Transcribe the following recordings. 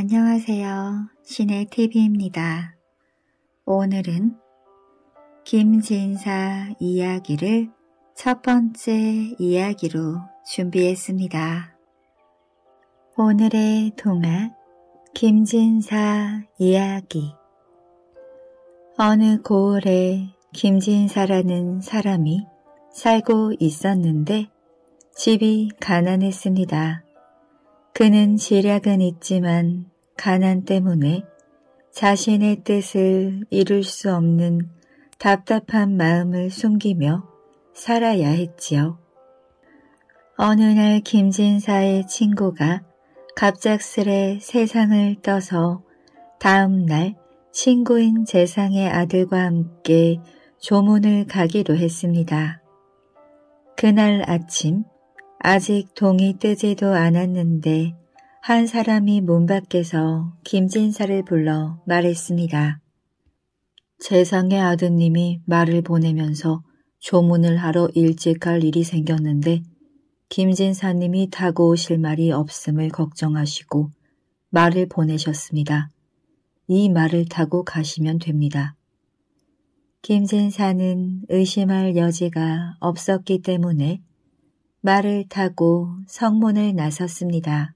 안녕하세요. 시네TV입니다. 오늘은 김진사 이야기를 첫 번째 이야기로 준비했습니다. 오늘의 동화 김진사 이야기 어느 고을에 김진사라는 사람이 살고 있었는데 집이 가난했습니다. 그는 지략은 있지만 가난 때문에 자신의 뜻을 이룰 수 없는 답답한 마음을 숨기며 살아야 했지요. 어느 날 김진사의 친구가 갑작스레 세상을 떠서 다음 날 친구인 재상의 아들과 함께 조문을 가기로 했습니다. 그날 아침 아직 동이 뜨지도 않았는데 한 사람이 문 밖에서 김진사를 불러 말했습니다. 재상의 아드님이 말을 보내면서 조문을 하러 일찍 갈 일이 생겼는데 김진사님이 타고 오실 말이 없음을 걱정하시고 말을 보내셨습니다. 이 말을 타고 가시면 됩니다. 김진사는 의심할 여지가 없었기 때문에 말을 타고 성문을 나섰습니다.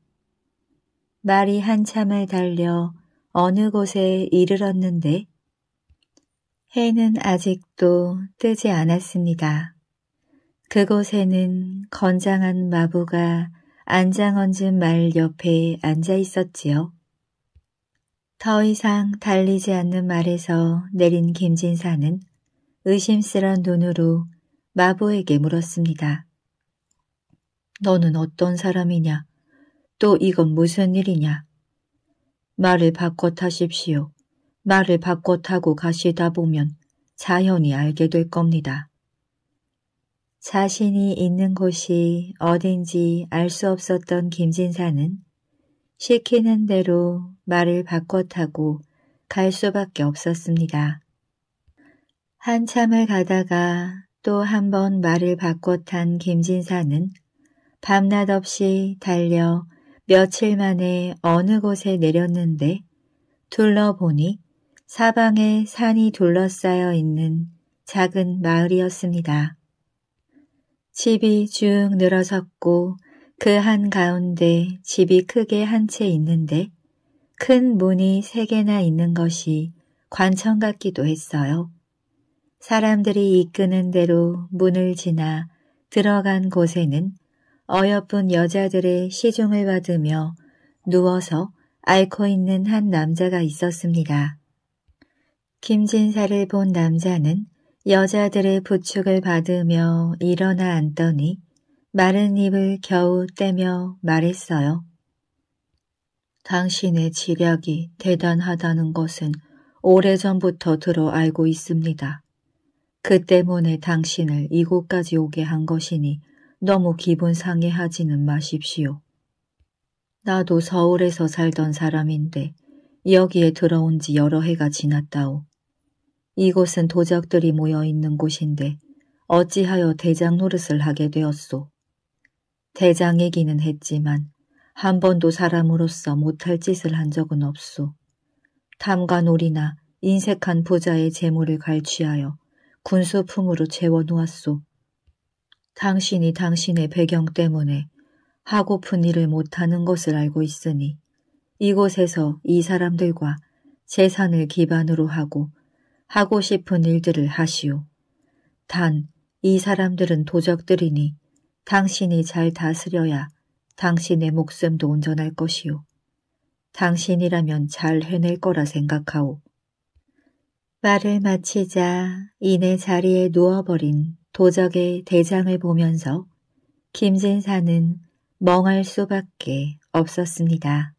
말이 한참을 달려 어느 곳에 이르렀는데 해는 아직도 뜨지 않았습니다. 그곳에는 건장한 마부가 안장 얹은 말 옆에 앉아 있었지요. 더 이상 달리지 않는 말에서 내린 김진사는 의심스런 눈으로 마부에게 물었습니다. 너는 어떤 사람이냐? 또 이건 무슨 일이냐? 말을 바꿔 타십시오. 말을 바꿔 타고 가시다 보면 자연히 알게 될 겁니다. 자신이 있는 곳이 어딘지 알 수 없었던 김진사는 시키는 대로 말을 바꿔 타고 갈 수밖에 없었습니다. 한참을 가다가 또 한 번 말을 바꿔 탄 김진사는 밤낮 없이 달려 며칠 만에 어느 곳에 내렸는데 둘러보니 사방에 산이 둘러싸여 있는 작은 마을이었습니다. 집이 쭉 늘어섰고 그 한가운데 집이 크게 한 채 있는데 큰 문이 세 개나 있는 것이 관청 같기도 했어요. 사람들이 이끄는 대로 문을 지나 들어간 곳에는 어여쁜 여자들의 시중을 받으며 누워서 앓고 있는 한 남자가 있었습니다. 김진사를 본 남자는 여자들의 부축을 받으며 일어나 앉더니 마른 입을 겨우 떼며 말했어요. 당신의 지력이 대단하다는 것은 오래전부터 들어 알고 있습니다. 그 때문에 당신을 이곳까지 오게 한 것이니 너무 기분 상해하지는 마십시오. 나도 서울에서 살던 사람인데 여기에 들어온 지 여러 해가 지났다오. 이곳은 도적들이 모여 있는 곳인데 어찌하여 대장 노릇을 하게 되었소. 대장이기는 했지만 한 번도 사람으로서 못할 짓을 한 적은 없소. 탐관오리나 인색한 부자의 재물을 갈취하여 군수품으로 채워 놓았소. 당신이 당신의 배경 때문에 하고픈 일을 못하는 것을 알고 있으니 이곳에서 이 사람들과 재산을 기반으로 하고 하고 싶은 일들을 하시오. 단, 이 사람들은 도적들이니 당신이 잘 다스려야 당신의 목숨도 온전할 것이오. 당신이라면 잘 해낼 거라 생각하오. 말을 마치자 이내 자리에 누워버린 도적의 대장을 보면서 김진사는 멍할 수밖에 없었습니다.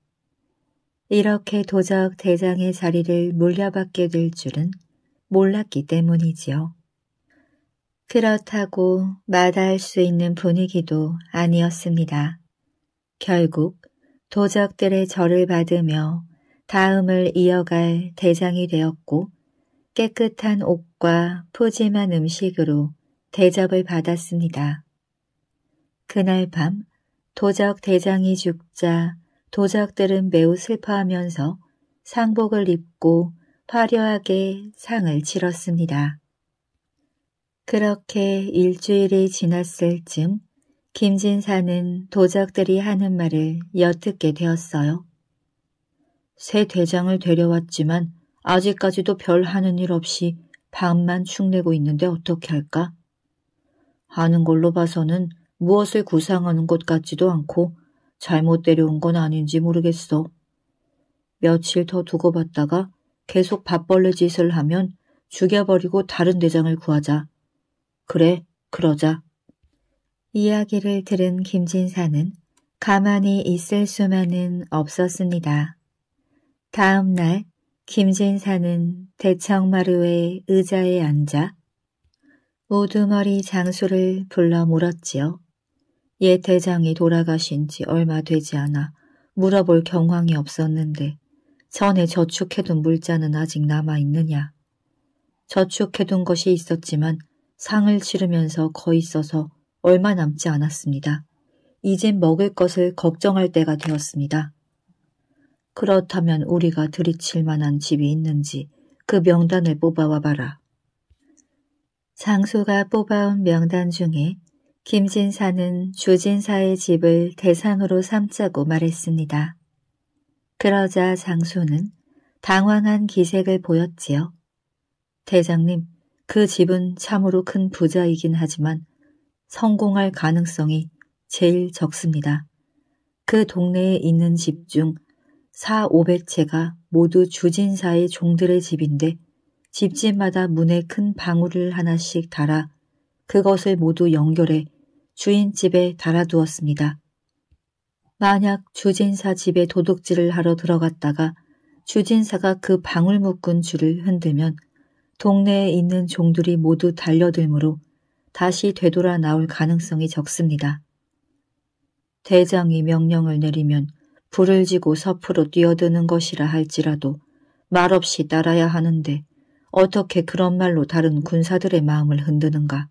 이렇게 도적 대장의 자리를 물려받게 될 줄은 몰랐기 때문이지요. 그렇다고 마다할 수 있는 분위기도 아니었습니다. 결국 도적들의 절을 받으며 다음을 이어갈 대장이 되었고 깨끗한 옷과 푸짐한 음식으로 대접을 받았습니다. 그날 밤 도적 대장이 죽자 도적들은 매우 슬퍼하면서 상복을 입고 화려하게 상을 치렀습니다. 그렇게 일주일이 지났을 쯤 김진사는 도적들이 하는 말을 엿듣게 되었어요. 새 대장을 데려왔지만 아직까지도 별 하는 일 없이 밤만 축내고 있는데 어떻게 할까? 아는 걸로 봐서는 무엇을 구상하는 것 같지도 않고 잘못 데려온 건 아닌지 모르겠어. 며칠 더 두고 봤다가 계속 밥벌레 짓을 하면 죽여버리고 다른 대장을 구하자. 그래, 그러자. 이야기를 들은 김진사는 가만히 있을 수만은 없었습니다. 다음 날 김진사는 대청마루의 의자에 앉아 모두머리 장수를 불러 물었지요. 옛 대장이 돌아가신 지 얼마 되지 않아 물어볼 경황이 없었는데 전에 저축해둔 물자는 아직 남아있느냐. 저축해둔 것이 있었지만 상을 치르면서 거의 써서 얼마 남지 않았습니다. 이젠 먹을 것을 걱정할 때가 되었습니다. 그렇다면 우리가 들이칠 만한 집이 있는지 그 명단을 뽑아와 봐라. 장소가 뽑아온 명단 중에 김진사는 주진사의 집을 대상으로 삼자고 말했습니다. 그러자 장소는 당황한 기색을 보였지요. 대장님, 그 집은 참으로 큰 부자이긴 하지만 성공할 가능성이 제일 적습니다. 그 동네에 있는 집 중 4, 500채가 모두 주진사의 종들의 집인데 집집마다 문에 큰 방울을 하나씩 달아 그것을 모두 연결해 주인집에 달아두었습니다. 만약 주진사 집에 도둑질을 하러 들어갔다가 주진사가 그 방울 묶은 줄을 흔들면 동네에 있는 종들이 모두 달려들므로 다시 되돌아 나올 가능성이 적습니다. 대장이 명령을 내리면 불을 지고 서프로 뛰어드는 것이라 할지라도 말없이 따라야 하는데 어떻게 그런 말로 다른 군사들의 마음을 흔드는가.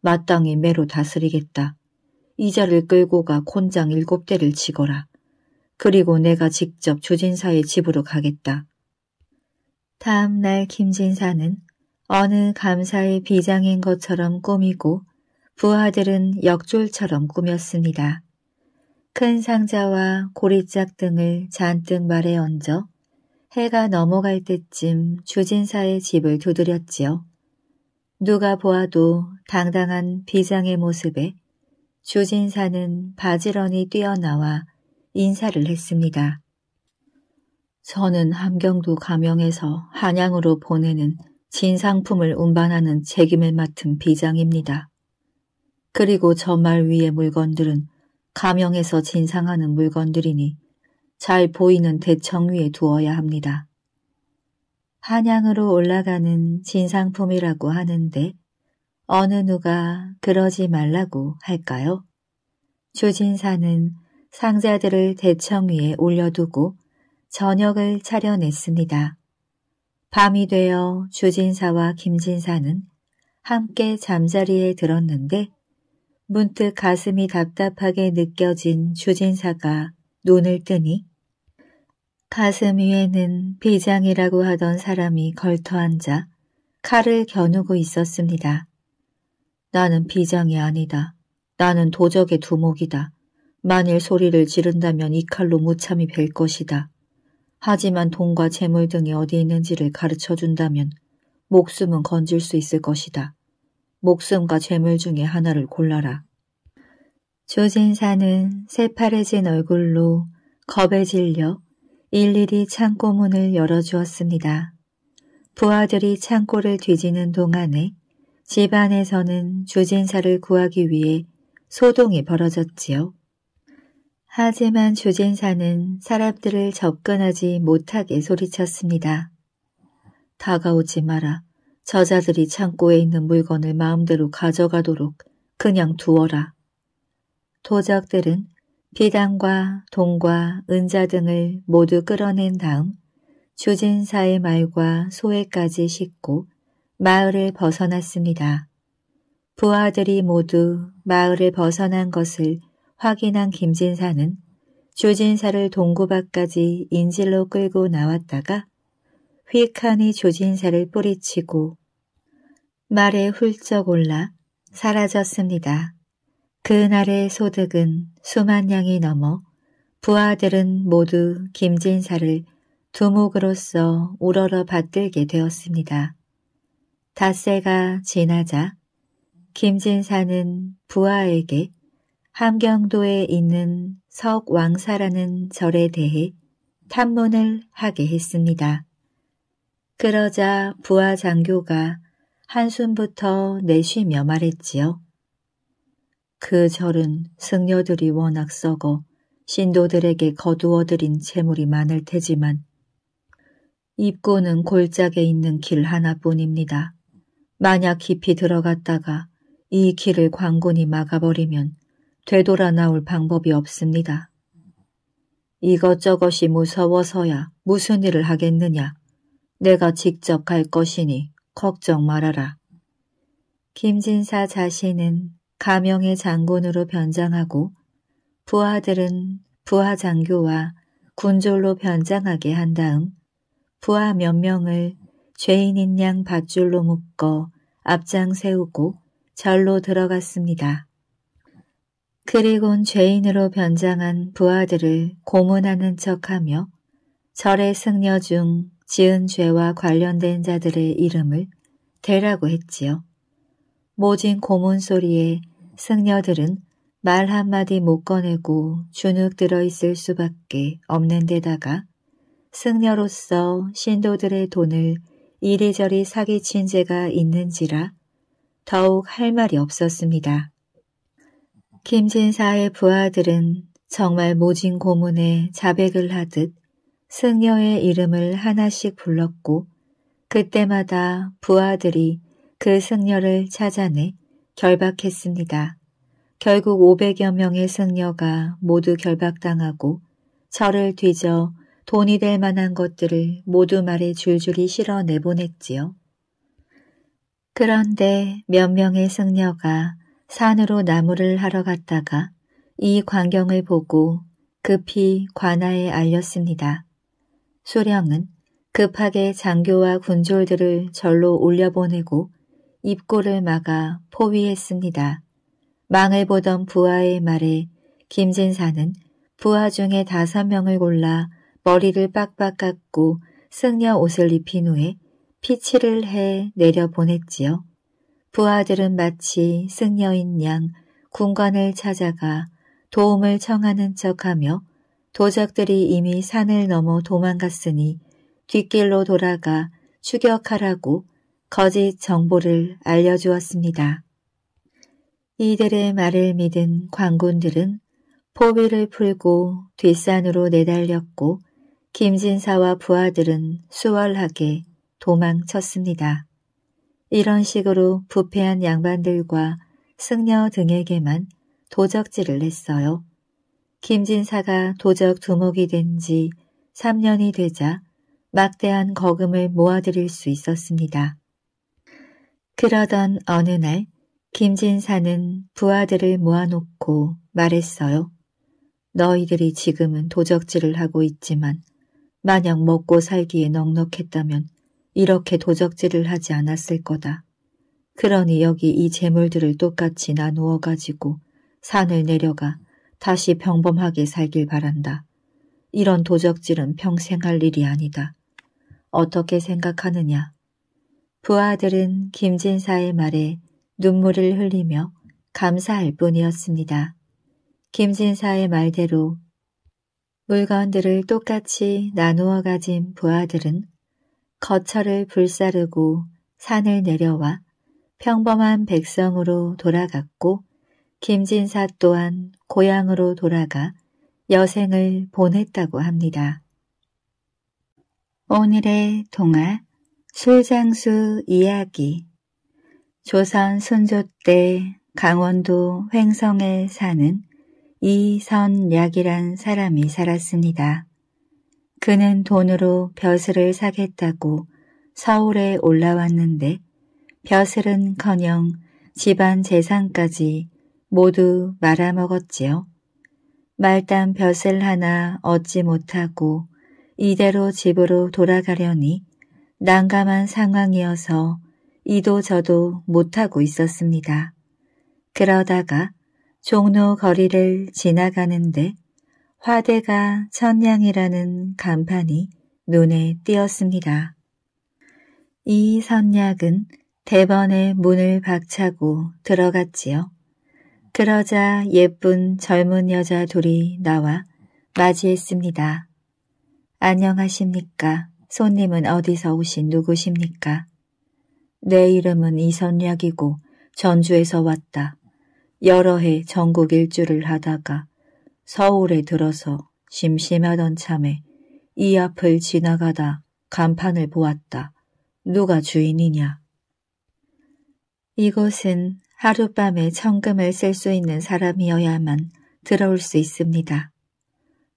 마땅히 매로 다스리겠다. 이자를 끌고 가 곤장 일곱 대를 치거라. 그리고 내가 직접 조진사의 집으로 가겠다. 다음 날 김진사는 어느 감사의 비장인 것처럼 꾸미고 부하들은 역졸처럼 꾸몄습니다. 큰 상자와 고리짝 등을 잔뜩 말에 얹어 해가 넘어갈 때쯤 주진사의 집을 두드렸지요. 누가 보아도 당당한 비장의 모습에 주진사는 바지런히 뛰어나와 인사를 했습니다. 저는 함경도 가명에서 한양으로 보내는 진상품을 운반하는 책임을 맡은 비장입니다. 그리고 저 말 위의 물건들은 가명에서 진상하는 물건들이니 잘 보이는 대청 위에 두어야 합니다. 한양으로 올라가는 진상품이라고 하는데 어느 누가 그러지 말라고 할까요? 주진사는 상자들을 대청 위에 올려두고 저녁을 차려냈습니다. 밤이 되어 주진사와 김진사는 함께 잠자리에 들었는데 문득 가슴이 답답하게 느껴진 주진사가 눈을 뜨니 가슴 위에는 비장이라고 하던 사람이 걸터앉아 칼을 겨누고 있었습니다. 나는 비장이 아니다. 나는 도적의 두목이다. 만일 소리를 지른다면 이 칼로 무참히 뵐 것이다. 하지만 돈과 재물 등이 어디 있는지를 가르쳐준다면 목숨은 건질 수 있을 것이다. 목숨과 재물 중에 하나를 골라라. 조진사는 새파래진 얼굴로 겁에 질려 일일이 창고 문을 열어주었습니다. 부하들이 창고를 뒤지는 동안에 집안에서는 주진사를 구하기 위해 소동이 벌어졌지요. 하지만 주진사는 사람들을 접근하지 못하게 소리쳤습니다. 다가오지 마라. 저자들이 창고에 있는 물건을 마음대로 가져가도록 그냥 두어라. 도적들은 비단과 돈과 은자 등을 모두 끌어낸 다음 주진사의 말과 소에까지 싣고 마을을 벗어났습니다. 부하들이 모두 마을을 벗어난 것을 확인한 김진사는 조진사를 동구 밖까지 인질로 끌고 나왔다가 휘칸이 조진사를 뿌리치고 말에 훌쩍 올라 사라졌습니다. 그날의 소득은 수만 양이 넘어 부하들은 모두 김진사를 두목으로서 우러러 받들게 되었습니다. 닷새가 지나자 김진사는 부하에게 함경도에 있는 석왕사라는 절에 대해 탐문을 하게 했습니다. 그러자 부하 장교가 한숨부터 내쉬며 말했지요. 그 절은 승려들이 워낙 썩어 신도들에게 거두어들인 재물이 많을 테지만 입구는 골짜기에 있는 길 하나뿐입니다. 만약 깊이 들어갔다가 이 길을 광군이 막아버리면 되돌아 나올 방법이 없습니다. 이것저것이 무서워서야 무슨 일을 하겠느냐. 내가 직접 갈 것이니 걱정 말아라. 김진사 자신은 가명의 장군으로 변장하고 부하들은 부하 장교와 군졸로 변장하게 한 다음 부하 몇 명을 죄인인 양 밧줄로 묶어 앞장 세우고 절로 들어갔습니다. 그리곤 죄인으로 변장한 부하들을 고문하는 척하며 절의 승려 중 지은 죄와 관련된 자들의 이름을 대라고 했지요. 모진 고문 소리에 승려들은 말 한마디 못 꺼내고 주눅 들어 있을 수밖에 없는 데다가 승려로서 신도들의 돈을 이리저리 사기친 죄가 있는지라 더욱 할 말이 없었습니다. 김진사의 부하들은 정말 모진 고문에 자백을 하듯 승려의 이름을 하나씩 불렀고 그때마다 부하들이 그 승려를 찾아내 결박했습니다. 결국 500여 명의 승려가 모두 결박당하고 저을 뒤져 돈이 될 만한 것들을 모두 말에 줄줄이 실어 내보냈지요. 그런데 몇 명의 승려가 산으로 나무를 하러 갔다가 이 광경을 보고 급히 관아에 알렸습니다. 수령은 급하게 장교와 군졸들을 절로 올려보내고 입꼬를 막아 포위했습니다. 망을 보던 부하의 말에 김진사는 부하 중에 다섯 명을 골라 머리를 빡빡 깎고 승려 옷을 입힌 후에 피치를 해 내려 보냈지요. 부하들은 마치 승려인 양 군관을 찾아가 도움을 청하는 척하며 도적들이 이미 산을 넘어 도망갔으니 뒷길로 돌아가 추격하라고 거짓 정보를 알려주었습니다. 이들의 말을 믿은 광군들은 포비를 풀고 뒷산으로 내달렸고 김진사와 부하들은 수월하게 도망쳤습니다. 이런 식으로 부패한 양반들과 승려 등에게만 도적질을 했어요. 김진사가 도적 두목이 된 지 3년이 되자 막대한 거금을 모아드릴수 있었습니다. 그러던 어느 날 김진사는 부하들을 모아놓고 말했어요. 너희들이 지금은 도적질을 하고 있지만 만약 먹고 살기에 넉넉했다면 이렇게 도적질을 하지 않았을 거다. 그러니 여기 이 재물들을 똑같이 나누어 가지고 산을 내려가 다시 평범하게 살길 바란다. 이런 도적질은 평생 할 일이 아니다. 어떻게 생각하느냐? 부하들은 김진사의 말에 눈물을 흘리며 감사할 뿐이었습니다. 김진사의 말대로 물건들을 똑같이 나누어 가진 부하들은 거처를 불사르고 산을 내려와 평범한 백성으로 돌아갔고 김진사 또한 고향으로 돌아가 여생을 보냈다고 합니다. 오늘의 동화 실장수 이야기 조선 순조 때 강원도 횡성에 사는 이선약이란 사람이 살았습니다. 그는 돈으로 벼슬을 사겠다고 서울에 올라왔는데 벼슬은커녕 집안 재산까지 모두 말아먹었지요. 말단 벼슬 하나 얻지 못하고 이대로 집으로 돌아가려니 난감한 상황이어서 이도 저도 못하고 있었습니다. 그러다가 종로 거리를 지나가는데 화대가 천냥이라는 간판이 눈에 띄었습니다. 이 선약은 대번에 문을 박차고 들어갔지요. 그러자 예쁜 젊은 여자 둘이 나와 맞이했습니다. 안녕하십니까. 손님은 어디서 오신 누구십니까? 내 이름은 이선략이고 전주에서 왔다. 여러 해 전국 일주를 하다가 서울에 들어서 심심하던 참에 이 앞을 지나가다 간판을 보았다. 누가 주인이냐? 이곳은 하룻밤에 천금을 쓸 수 있는 사람이어야만 들어올 수 있습니다.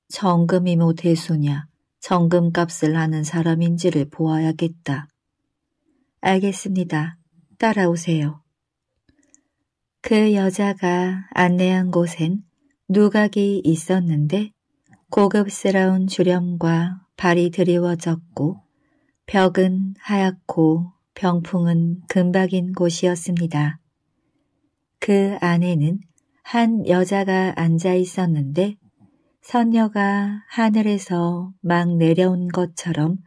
정금이 뭐 대수냐, 정금값을 하는 사람인지를 보아야겠다. 알겠습니다. 따라오세요. 그 여자가 안내한 곳엔 누각이 있었는데 고급스러운 주렴과 발이 드리워졌고 벽은 하얗고 병풍은 금박인 곳이었습니다. 그 안에는 한 여자가 앉아 있었는데 선녀가 하늘에서 막 내려온 것처럼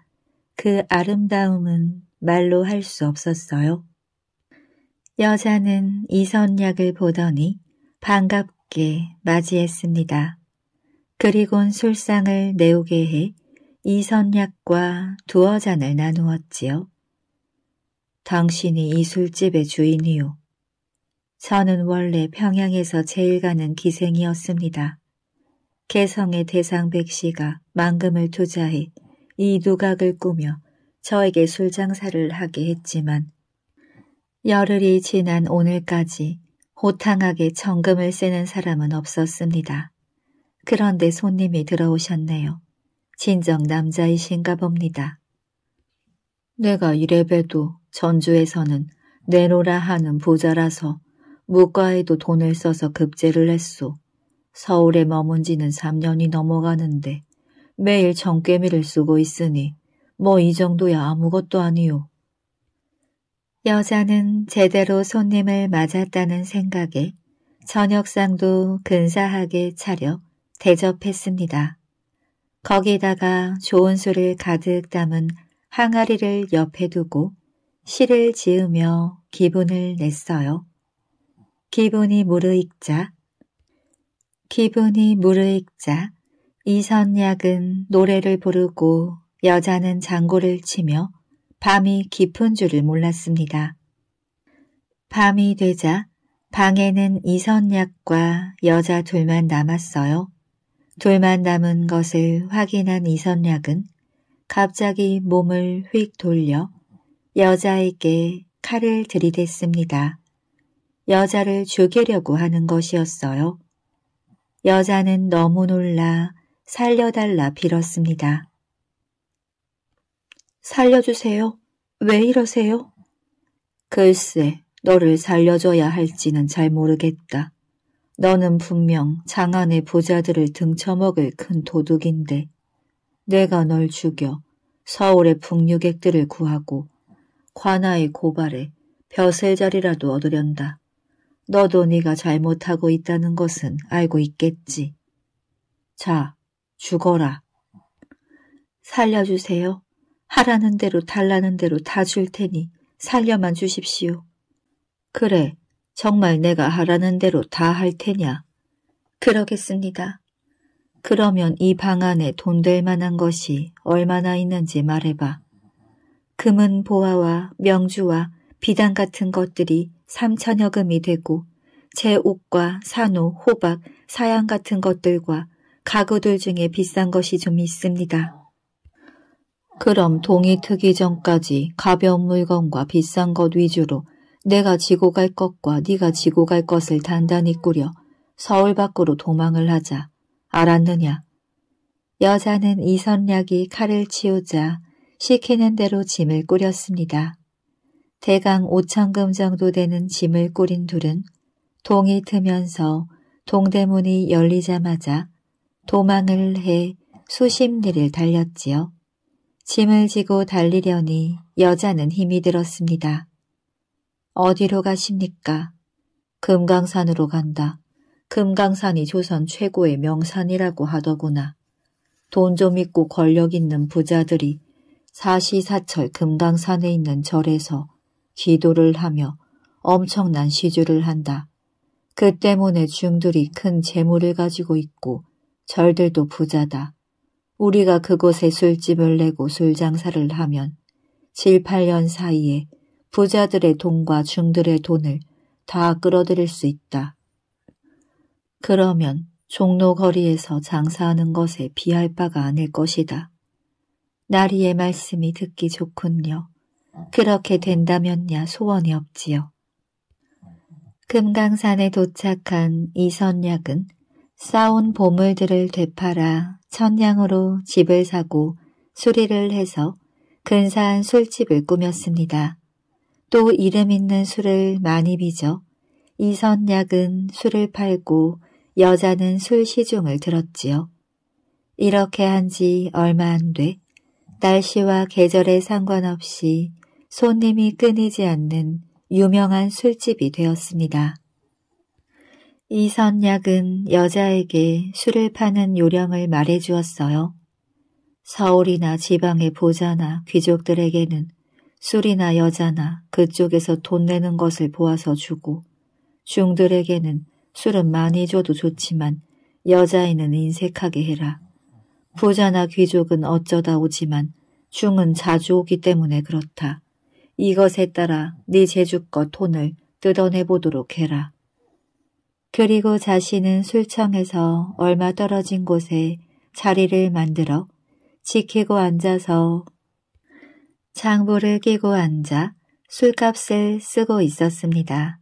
그 아름다움은 말로 할 수 없었어요. 여자는 이선약을 보더니 반갑게 맞이했습니다. 그리곤 술상을 내오게 해 이선약과 두어 잔을 나누었지요. 당신이 이 술집의 주인이요. 저는 원래 평양에서 제일 가는 기생이었습니다. 개성의 대상 백씨가 만금을 투자해 이 누각을 꾸며 저에게 술 장사를 하게 했지만 열흘이 지난 오늘까지 호탕하게 정금을 쓰는 사람은 없었습니다. 그런데 손님이 들어오셨네요. 진정 남자이신가 봅니다. 내가 이래봬도 전주에서는 내로라 하는 부자라서 무과에도 돈을 써서 급제를 했소. 서울에 머문 지는 3년이 넘어가는데 매일 정꿰미를 쓰고 있으니 뭐 이 정도야 아무것도 아니요. 여자는 제대로 손님을 맞았다는 생각에 저녁상도 근사하게 차려 대접했습니다. 거기다가 좋은 술을 가득 담은 항아리를 옆에 두고 시를 지으며 기분을 냈어요. 기분이 무르익자 기분이 무르익자 이선약은 노래를 부르고 여자는 장구를 치며 밤이 깊은 줄을 몰랐습니다. 밤이 되자 방에는 이선약과 여자 둘만 남았어요. 둘만 남은 것을 확인한 이선약은 갑자기 몸을 휙 돌려 여자에게 칼을 들이댔습니다. 여자를 죽이려고 하는 것이었어요. 여자는 너무 놀라 살려달라 빌었습니다. 살려주세요. 왜 이러세요? 글쎄, 너를 살려줘야 할지는 잘 모르겠다. 너는 분명 장안의 부자들을 등쳐먹을 큰 도둑인데 내가 널 죽여 서울의 북유객들을 구하고 관아의 고발에 벼슬자리라도 얻으련다. 너도 네가 잘못하고 있다는 것은 알고 있겠지. 자, 죽어라. 살려주세요. 하라는 대로 달라는 대로 다 줄 테니 살려만 주십시오. 그래, 정말 내가 하라는 대로 다 할 테냐? 그러겠습니다. 그러면 이 방 안에 돈 될 만한 것이 얼마나 있는지 말해봐. 금은 보아와 명주와 비단 같은 것들이 삼천여금이 되고 제 옷과 산호, 호박, 사양 같은 것들과 가구들 중에 비싼 것이 좀 있습니다. 그럼 동이 트기 전까지 가벼운 물건과 비싼 것 위주로 내가 지고 갈 것과 네가 지고 갈 것을 단단히 꾸려 서울 밖으로 도망을 하자. 알았느냐? 여자는 이선략이 칼을 치우자 시키는 대로 짐을 꾸렸습니다. 대강 5천금 정도 되는 짐을 꾸린 둘은 동이 트면서 동대문이 열리자마자 도망을 해 수십 리를 달렸지요. 짐을 지고 달리려니 여자는 힘이 들었습니다. 어디로 가십니까? 금강산으로 간다. 금강산이 조선 최고의 명산이라고 하더구나. 돈 좀 있고 권력 있는 부자들이 사시사철 금강산에 있는 절에서 기도를 하며 엄청난 시주를 한다. 그 때문에 중들이 큰 재물을 가지고 있고 절들도 부자다. 우리가 그곳에 술집을 내고 술 장사를 하면 7, 8년 사이에 부자들의 돈과 중들의 돈을 다 끌어들일 수 있다. 그러면 종로 거리에서 장사하는 것에 비할 바가 아닐 것이다. 나리의 말씀이 듣기 좋군요. 그렇게 된다면야 소원이 없지요. 금강산에 도착한 이선약은 싸온 보물들을 되팔아 천냥으로 집을 사고 수리를 해서 근사한 술집을 꾸몄습니다. 또 이름 있는 술을 많이 빚어 이선약은 술을 팔고 여자는 술 시중을 들었지요. 이렇게 한 지 얼마 안 돼 날씨와 계절에 상관없이 손님이 끊이지 않는 유명한 술집이 되었습니다. 이선약은 여자에게 술을 파는 요령을 말해주었어요. 서울이나 지방의 보자나 귀족들에게는 술이나 여자나 그쪽에서 돈 내는 것을 보아서 주고 중들에게는 술은 많이 줘도 좋지만 여자에는 인색하게 해라. 부자나 귀족은 어쩌다 오지만 중은 자주 오기 때문에 그렇다. 이것에 따라 네 재주껏 돈을 뜯어내 보도록 해라. 그리고 자신은 술청에서 얼마 떨어진 곳에 자리를 만들어 지키고 앉아서 장부를 끼고 앉아 술값을 쓰고 있었습니다.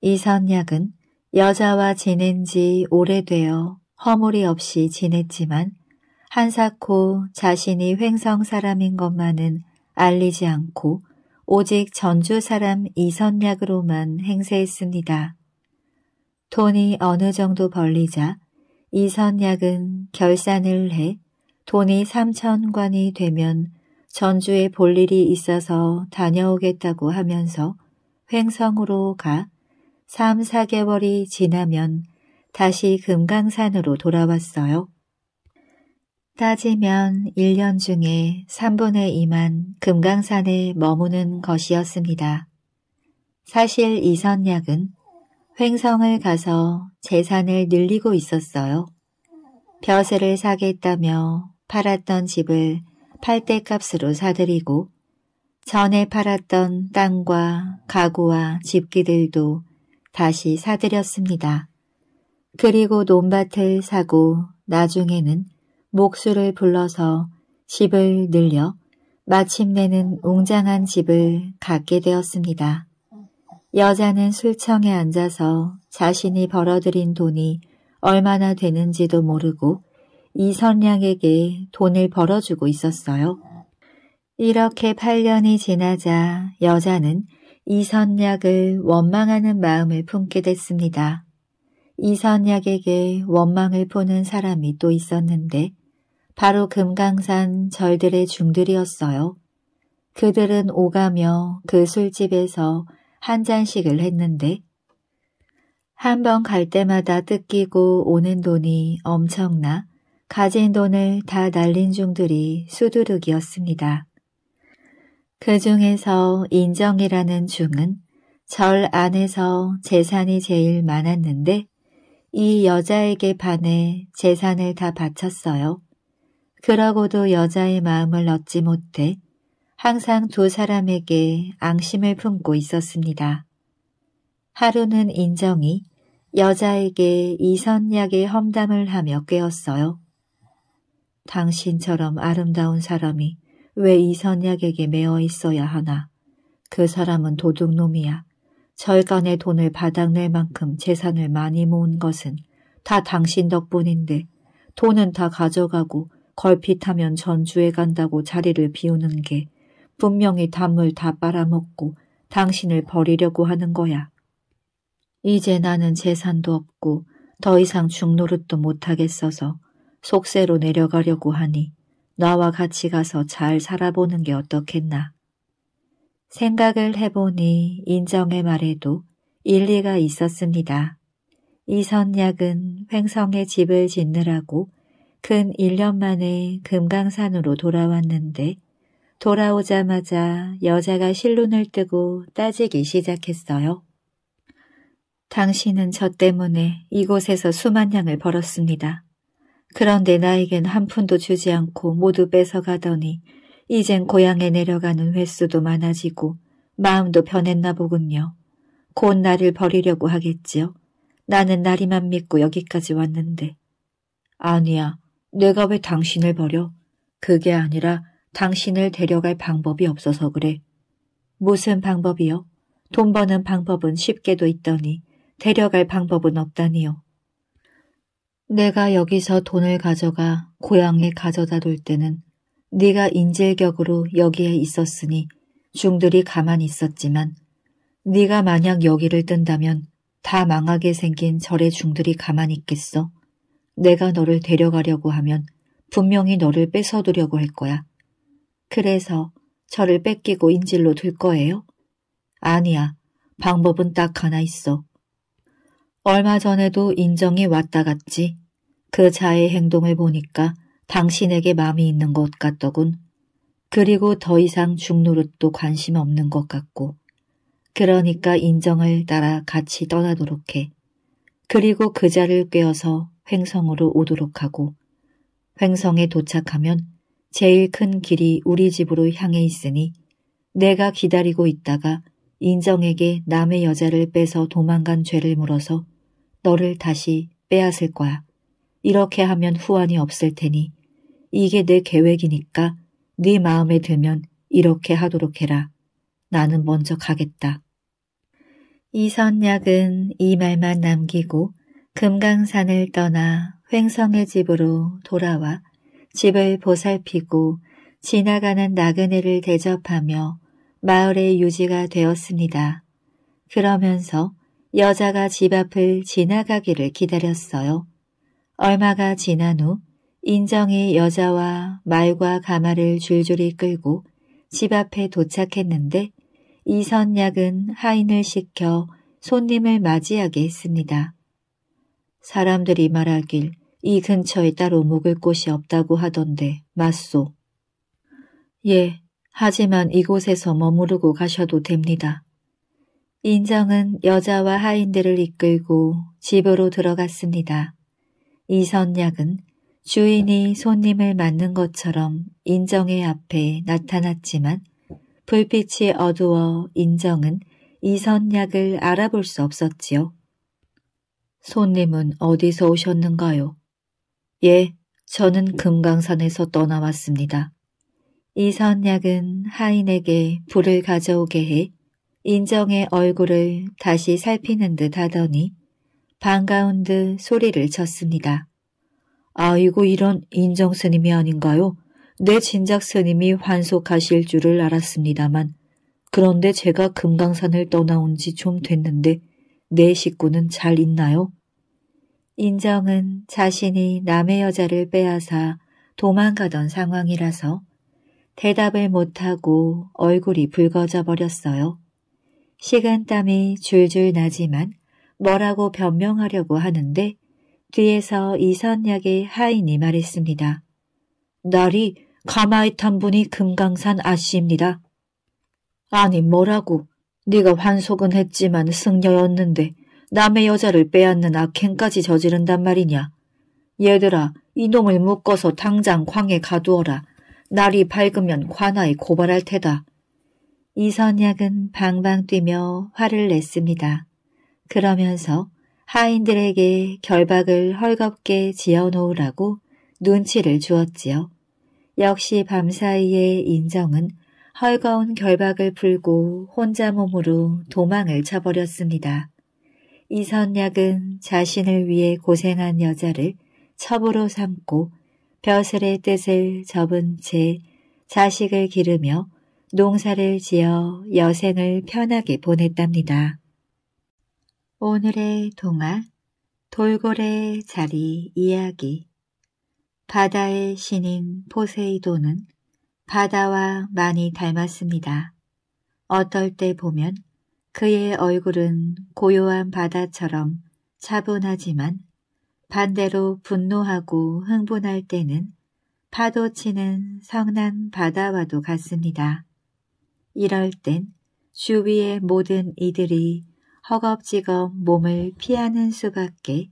이선약은 여자와 지낸 지 오래되어 허물이 없이 지냈지만 한사코 자신이 횡성 사람인 것만은 알리지 않고 오직 전주 사람 이선약으로만 행세했습니다. 돈이 어느 정도 벌리자 이선약은 결산을 해 돈이 3천관이 되면 전주에 볼 일이 있어서 다녀오겠다고 하면서 횡성으로 가 3, 4개월이 지나면 다시 금강산으로 돌아왔어요. 따지면 1년 중에 3분의 2만 금강산에 머무는 것이었습니다. 사실 이선약은 횡성을 가서 재산을 늘리고 있었어요. 벼슬을 사겠다며 팔았던 집을 팔대값으로 사들이고 전에 팔았던 땅과 가구와 집기들도 다시 사들였습니다. 그리고 논밭을 사고 나중에는 목수를 불러서 집을 늘려 마침내는 웅장한 집을 갖게 되었습니다. 여자는 술청에 앉아서 자신이 벌어들인 돈이 얼마나 되는지도 모르고 이선량에게 돈을 벌어주고 있었어요. 이렇게 8년이 지나자 여자는 이선약을 원망하는 마음을 품게 됐습니다. 이선약에게 원망을 푸는 사람이 또 있었는데 바로 금강산 절들의 중들이었어요. 그들은 오가며 그 술집에서 한 잔씩을 했는데 한 번 갈 때마다 뜯기고 오는 돈이 엄청나 가진 돈을 다 날린 중들이 수두룩이었습니다. 그 중에서 인정이라는 중은 절 안에서 재산이 제일 많았는데 이 여자에게 반해 재산을 다 바쳤어요. 그러고도 여자의 마음을 얻지 못해 항상 두 사람에게 앙심을 품고 있었습니다. 하루는 인정이 여자에게 이선약의 험담을 하며 깨었어요 당신처럼 아름다운 사람이 왜 이선약에게 매어 있어야 하나. 그 사람은 도둑놈이야. 절간의 돈을 바닥낼 만큼 재산을 많이 모은 것은 다 당신 덕분인데 돈은 다 가져가고 걸핏하면 전주에 간다고 자리를 비우는 게 분명히 담을 다 빨아먹고 당신을 버리려고 하는 거야. 이제 나는 재산도 없고 더 이상 중노릇도 못하겠어서 속세로 내려가려고 하니 나와 같이 가서 잘 살아보는 게 어떻겠나. 생각을 해보니 인정의 말에도 일리가 있었습니다. 이선약은 횡성의 집을 짓느라고 큰 1년 만에 금강산으로 돌아왔는데 돌아오자마자 여자가 실눈을 뜨고 따지기 시작했어요. 당신은 저 때문에 이곳에서 수만 양을 벌었습니다. 그런데 나에겐 한 푼도 주지 않고 모두 뺏어가더니 이젠 고향에 내려가는 횟수도 많아지고 마음도 변했나 보군요. 곧 나를 버리려고 하겠지요. 나는 나리만 믿고 여기까지 왔는데. 아니야. 내가 왜 당신을 버려? 그게 아니라 당신을 데려갈 방법이 없어서 그래. 무슨 방법이요? 돈 버는 방법은 쉽게도 있더니 데려갈 방법은 없다니요. 내가 여기서 돈을 가져가 고향에 가져다 둘 때는 네가 인질격으로 여기에 있었으니 중들이 가만히 있었지만 네가 만약 여기를 뜬다면 다 망하게 생긴 절의 중들이 가만히 있겠어. 내가 너를 데려가려고 하면 분명히 너를 뺏어두려고 할 거야. 그래서 저를 뺏기고 인질로 둘 거예요? 아니야. 방법은 딱 하나 있어. 얼마 전에도 인정이 왔다 갔지. 그 자의 행동을 보니까 당신에게 마음이 있는 것 같더군. 그리고 더 이상 중노릇도 관심 없는 것 같고. 그러니까 인정을 따라 같이 떠나도록 해. 그리고 그 자를 꿰어서 횡성으로 오도록 하고 횡성에 도착하면 제일 큰 길이 우리 집으로 향해 있으니 내가 기다리고 있다가 인정에게 남의 여자를 빼서 도망간 죄를 물어서 너를 다시 빼앗을 거야. 이렇게 하면 후안이 없을 테니 이게 내 계획이니까 네 마음에 들면 이렇게 하도록 해라. 나는 먼저 가겠다. 이선약은 이 말만 남기고 금강산을 떠나 횡성의 집으로 돌아와 집을 보살피고 지나가는 나그네를 대접하며 마을의 유지가 되었습니다. 그러면서 여자가 집 앞을 지나가기를 기다렸어요. 얼마가 지난 후 인정이 여자와 말과 가마를 줄줄이 끌고 집 앞에 도착했는데 이선약은 하인을 시켜 손님을 맞이하게 했습니다. 사람들이 말하길 이 근처에 따로 묵을 곳이 없다고 하던데 맞소. 예, 하지만 이곳에서 머무르고 가셔도 됩니다. 인정은 여자와 하인들을 이끌고 집으로 들어갔습니다. 이선약은 주인이 손님을 맞는 것처럼 인정의 앞에 나타났지만 불빛이 어두워 인정은 이선약을 알아볼 수 없었지요. 손님은 어디서 오셨는가요? 예, 저는 금강산에서 떠나왔습니다. 이 선약은 하인에게 불을 가져오게 해 인정의 얼굴을 다시 살피는 듯 하더니 반가운 듯 소리를 쳤습니다. 아이고 이런 인정 스님이 아닌가요? 내 진작 스님이 환속하실 줄을 알았습니다만 그런데 제가 금강산을 떠나온 지 좀 됐는데 내 식구는 잘 있나요? 인정은 자신이 남의 여자를 빼앗아 도망가던 상황이라서 대답을 못하고 얼굴이 붉어져 버렸어요. 식은땀이 줄줄 나지만 뭐라고 변명하려고 하는데 뒤에서 이선약의 하인이 말했습니다. 날이 가마이탄 분이 금강산 아씨입니다. 아니 뭐라고 네가 환속은 했지만 승려였는데 남의 여자를 빼앗는 악행까지 저지른단 말이냐. 얘들아, 이놈을 묶어서 당장 광에 가두어라. 날이 밝으면 관아에 고발할 테다. 이선약은 방방 뛰며 화를 냈습니다. 그러면서 하인들에게 결박을 헐겁게 지어놓으라고 눈치를 주었지요. 역시 밤사이에 인정은 헐거운 결박을 풀고 혼자 몸으로 도망을 쳐버렸습니다. 이선약은 자신을 위해 고생한 여자를 첩으로 삼고 벼슬의 뜻을 접은 채 자식을 기르며 농사를 지어 여생을 편하게 보냈답니다. 오늘의 동화 돌고래 자리 이야기 바다의 신인 포세이돈은 바다와 많이 닮았습니다. 어떨 때 보면 그의 얼굴은 고요한 바다처럼 차분하지만 반대로 분노하고 흥분할 때는 파도치는 성난 바다와도 같습니다. 이럴 땐 주위의 모든 이들이 허겁지겁 몸을 피하는 수밖에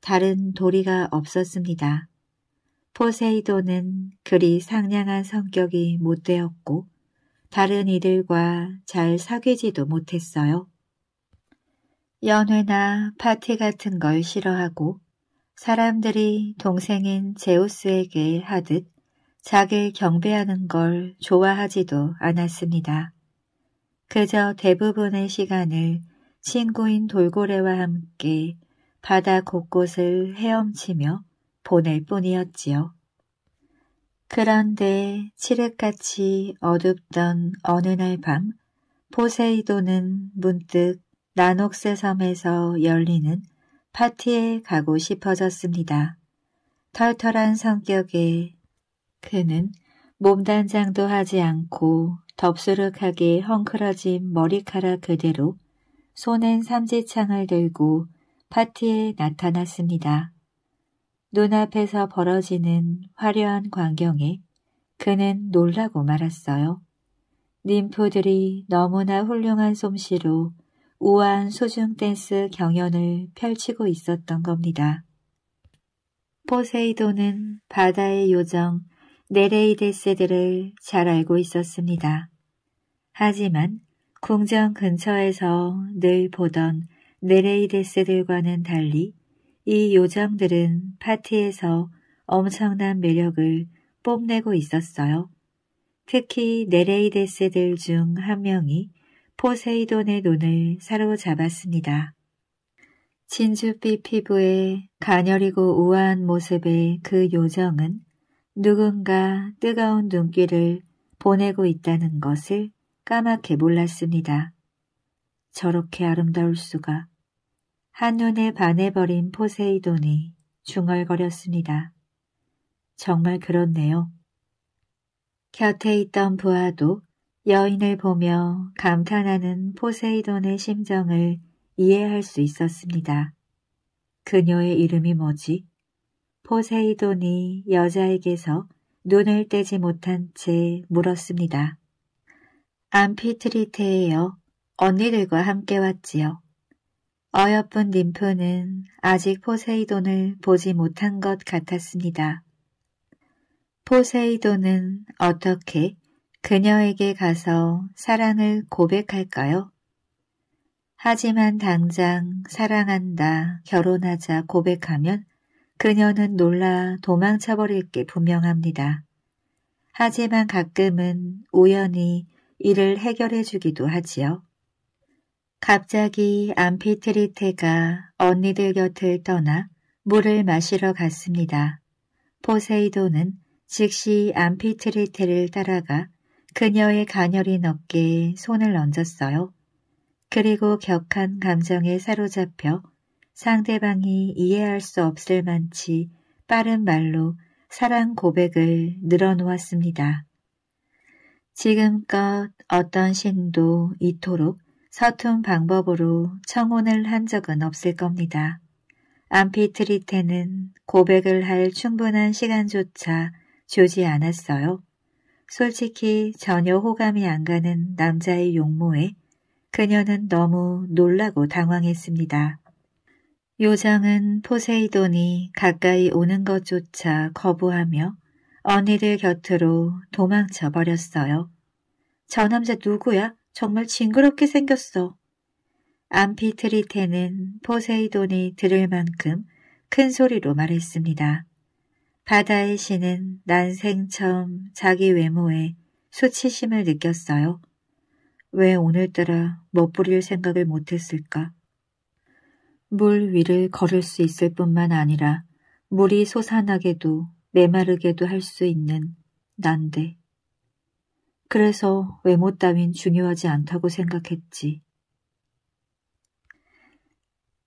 다른 도리가 없었습니다. 포세이돈은 그리 상냥한 성격이 못 되었고 다른 이들과 잘 사귀지도 못했어요. 연회나 파티 같은 걸 싫어하고 사람들이 동생인 제우스에게 하듯 자기 를 경배하는 걸 좋아하지도 않았습니다. 그저 대부분의 시간을 친구인 돌고래와 함께 바다 곳곳을 헤엄치며 보낼 뿐이었지요. 그런데 칠흑같이 어둡던 어느 날 밤 포세이돈은 문득 나녹새 섬에서 열리는 파티에 가고 싶어졌습니다. 털털한 성격에 그는 몸단장도 하지 않고 덥수룩하게 헝클어진 머리카락 그대로 손엔 삼지창을 들고 파티에 나타났습니다. 눈앞에서 벌어지는 화려한 광경에 그는 놀라고 말았어요. 님프들이 너무나 훌륭한 솜씨로 우아한 소중 댄스 경연을 펼치고 있었던 겁니다. 포세이도는 바다의 요정 네레이데스들을 잘 알고 있었습니다. 하지만 궁전 근처에서 늘 보던 네레이데스들과는 달리 이 요정들은 파티에서 엄청난 매력을 뽐내고 있었어요. 특히 네레이데스들 중 한 명이 포세이돈의 눈을 사로잡았습니다. 진주빛 피부에 가녀리고 우아한 모습의 그 요정은 누군가 뜨거운 눈길을 보내고 있다는 것을 까맣게 몰랐습니다. 저렇게 아름다울 수가. 한눈에 반해버린 포세이돈이 중얼거렸습니다. 정말 그렇네요. 곁에 있던 부하도 여인을 보며 감탄하는 포세이돈의 심정을 이해할 수 있었습니다. 그녀의 이름이 뭐지? 포세이돈이 여자에게서 눈을 떼지 못한 채 물었습니다. 암피트리테에요. 언니들과 함께 왔지요. 어여쁜 님프는 아직 포세이돈을 보지 못한 것 같았습니다. 포세이돈은 어떻게 그녀에게 가서 사랑을 고백할까요? 하지만 당장 사랑한다, 결혼하자 고백하면 그녀는 놀라 도망쳐버릴 게 분명합니다. 하지만 가끔은 우연히 이를 해결해 주기도 하지요. 갑자기 암피트리테가 언니들 곁을 떠나 물을 마시러 갔습니다. 포세이도는 즉시 암피트리테를 따라가 그녀의 가녀린 어깨에 손을 얹었어요. 그리고 격한 감정에 사로잡혀 상대방이 이해할 수 없을 만치 빠른 말로 사랑 고백을 늘어놓았습니다. 지금껏 어떤 신도 이토록 서툰 방법으로 청혼을 한 적은 없을 겁니다. 암피트리테는 고백을 할 충분한 시간조차 주지 않았어요. 솔직히 전혀 호감이 안 가는 남자의 용모에 그녀는 너무 놀라고 당황했습니다. 요정은 포세이돈이 가까이 오는 것조차 거부하며 언니들 곁으로 도망쳐 버렸어요. 저 남자 누구야? 정말 징그럽게 생겼어. 암피트리테는 포세이돈이 들을 만큼 큰 소리로 말했습니다. 바다의 신은 난생 처음 자기 외모에 수치심을 느꼈어요. 왜 오늘따라 멋부릴 생각을 못했을까? 물 위를 걸을 수 있을 뿐만 아니라 물이 솟아나게도 메마르게도 할 수 있는 난데 그래서 외모 따윈 중요하지 않다고 생각했지.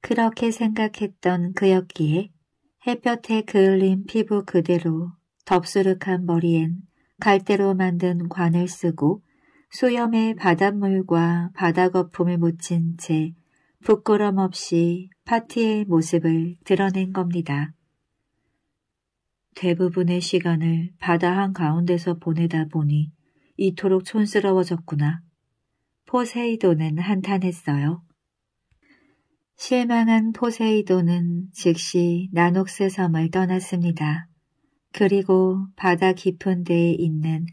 그렇게 생각했던 그였기에 햇볕에 그을린 피부 그대로 덥수룩한 머리엔 갈대로 만든 관을 쓰고 수염에 바닷물과 바다 거품을 묻힌 채 부끄럼 없이 파티의 모습을 드러낸 겁니다. 대부분의 시간을 바다 한가운데서 보내다 보니 이토록 촌스러워졌구나. 포세이돈은 한탄했어요. 실망한 포세이돈은 즉시 나녹스 섬을 떠났습니다. 그리고 바다 깊은 데에 있는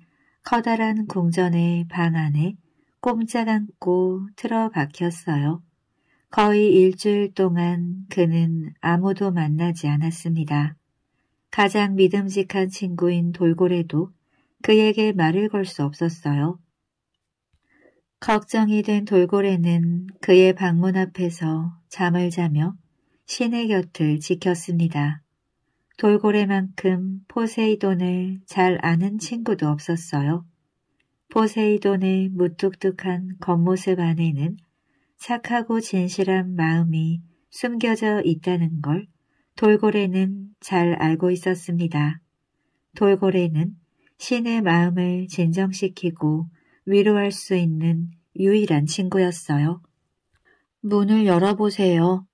커다란 궁전의 방 안에 꼼짝 않고 틀어박혔어요. 거의 일주일 동안 그는 아무도 만나지 않았습니다. 가장 믿음직한 친구인 돌고래도 그에게 말을 걸 수 없었어요. 걱정이 된 돌고래는 그의 방문 앞에서 잠을 자며 신의 곁을 지켰습니다. 돌고래만큼 포세이돈을 잘 아는 친구도 없었어요. 포세이돈의 무뚝뚝한 겉모습 안에는 착하고 진실한 마음이 숨겨져 있다는 걸 돌고래는 잘 알고 있었습니다. 돌고래는 신의 마음을 진정시키고 위로할 수 있는 유일한 친구였어요. 문을 열어보세요.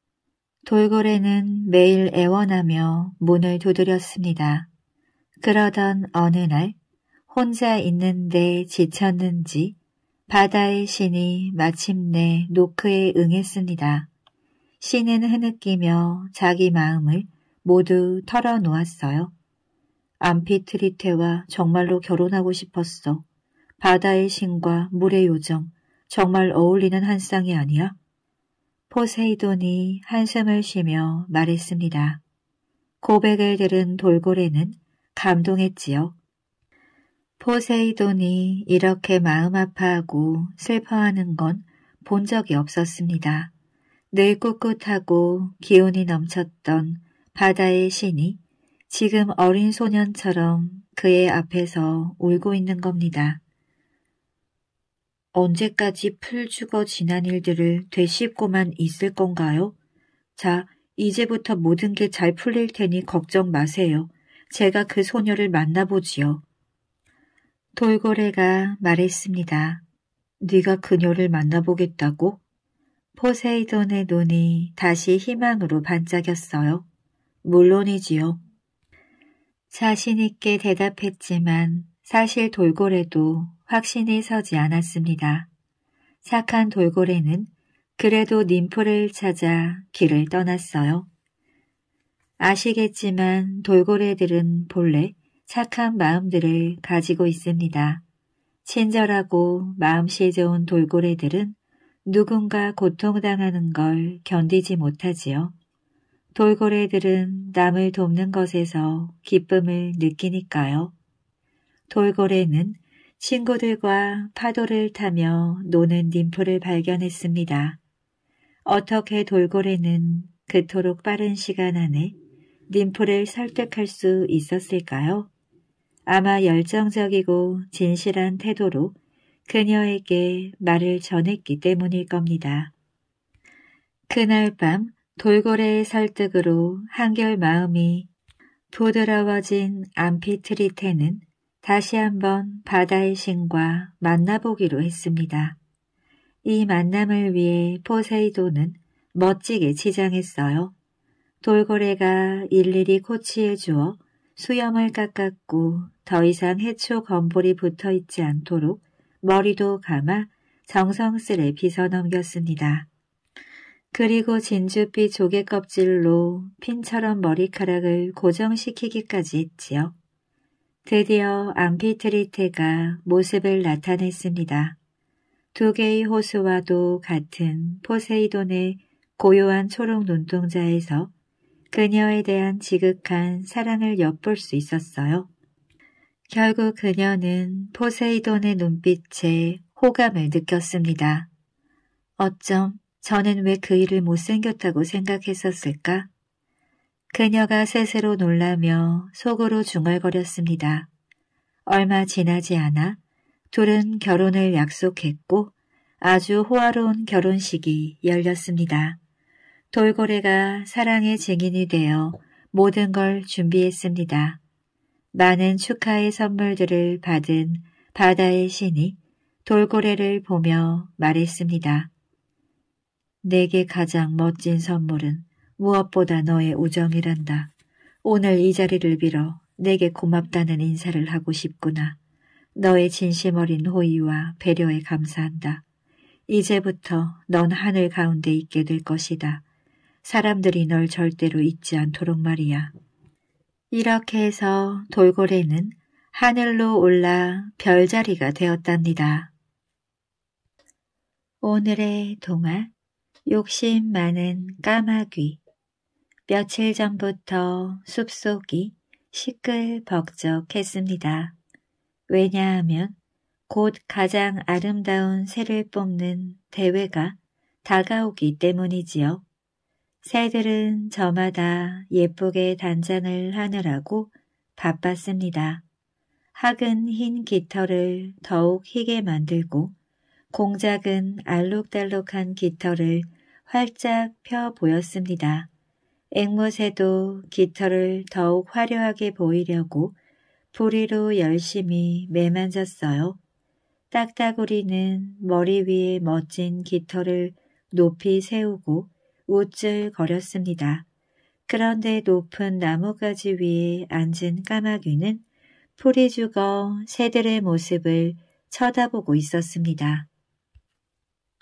돌고래는 매일 애원하며 문을 두드렸습니다. 그러던 어느 날 혼자 있는데 지쳤는지 바다의 신이 마침내 노크에 응했습니다. 신은 흐느끼며 자기 마음을 모두 털어놓았어요. 암피트리테와 정말로 결혼하고 싶었어. 바다의 신과 물의 요정, 정말 어울리는 한 쌍이 아니야? 포세이돈이 한숨을 쉬며 말했습니다. 고백을 들은 돌고래는 감동했지요. 포세이돈이 이렇게 마음 아파하고 슬퍼하는 건 본 적이 없었습니다. 늘 꿋꿋하고 기운이 넘쳤던 바다의 신이 지금 어린 소년처럼 그의 앞에서 울고 있는 겁니다. 언제까지 풀죽어 지난 일들을 되씹고만 있을 건가요? 자, 이제부터 모든 게 잘 풀릴 테니 걱정 마세요. 제가 그 소녀를 만나보지요. 돌고래가 말했습니다. 네가 그녀를 만나보겠다고? 포세이돈의 눈이 다시 희망으로 반짝였어요. 물론이지요. 자신있게 대답했지만 사실 돌고래도 확신이 서지 않았습니다. 착한 돌고래는 그래도 님프를 찾아 길을 떠났어요. 아시겠지만 돌고래들은 본래 착한 마음들을 가지고 있습니다. 친절하고 마음씨 좋은 돌고래들은 누군가 고통당하는 걸 견디지 못하지요. 돌고래들은 남을 돕는 것에서 기쁨을 느끼니까요. 돌고래는 친구들과 파도를 타며 노는 님프를 발견했습니다. 어떻게 돌고래는 그토록 빠른 시간 안에 님프를 설득할 수 있었을까요? 아마 열정적이고 진실한 태도로 그녀에게 말을 전했기 때문일 겁니다. 그날 밤 돌고래의 설득으로 한결 마음이 부드러워진 암피트리테는 다시 한번 바다의 신과 만나보기로 했습니다. 이 만남을 위해 포세이돈은 멋지게 치장했어요. 돌고래가 일일이 코치해 주어 수염을 깎았고 더 이상 해초 검볼이 붙어있지 않도록 머리도 감아 정성스레 빗어넘겼습니다. 그리고 진주빛 조개껍질로 핀처럼 머리카락을 고정시키기까지 했지요. 드디어 암피트리테가 모습을 나타냈습니다. 두 개의 호수와도 같은 포세이돈의 고요한 초록 눈동자에서 그녀에 대한 지극한 사랑을 엿볼 수 있었어요. 결국 그녀는 포세이돈의 눈빛에 호감을 느꼈습니다. 어쩜 저는 왜 그 일을 못생겼다고 생각했었을까? 그녀가 세세로 놀라며 속으로 중얼거렸습니다. 얼마 지나지 않아 둘은 결혼을 약속했고 아주 호화로운 결혼식이 열렸습니다. 돌고래가 사랑의 증인이 되어 모든 걸 준비했습니다. 많은 축하의 선물들을 받은 바다의 신이 돌고래를 보며 말했습니다. 내게 가장 멋진 선물은 무엇보다 너의 우정이란다. 오늘 이 자리를 빌어 내게 고맙다는 인사를 하고 싶구나. 너의 진심 어린 호의와 배려에 감사한다. 이제부터 넌 하늘 가운데 있게 될 것이다. 사람들이 널 절대로 잊지 않도록 말이야. 이렇게 해서 돌고래는 하늘로 올라 별자리가 되었답니다. 오늘의 동화 욕심 많은 까마귀. 며칠 전부터 숲속이 시끌벅적했습니다. 왜냐하면 곧 가장 아름다운 새를 뽑는 대회가 다가오기 때문이지요. 새들은 저마다 예쁘게 단장을 하느라고 바빴습니다. 학은 흰 깃털을 더욱 희게 만들고 공작은 알록달록한 깃털을 활짝 펴 보였습니다. 앵무새도 깃털을 더욱 화려하게 보이려고 부리로 열심히 매만졌어요. 딱따구리는 머리 위에 멋진 깃털을 높이 세우고 우쭐거렸습니다. 그런데 높은 나뭇가지 위에 앉은 까마귀는 풀이 죽어 새들의 모습을 쳐다보고 있었습니다.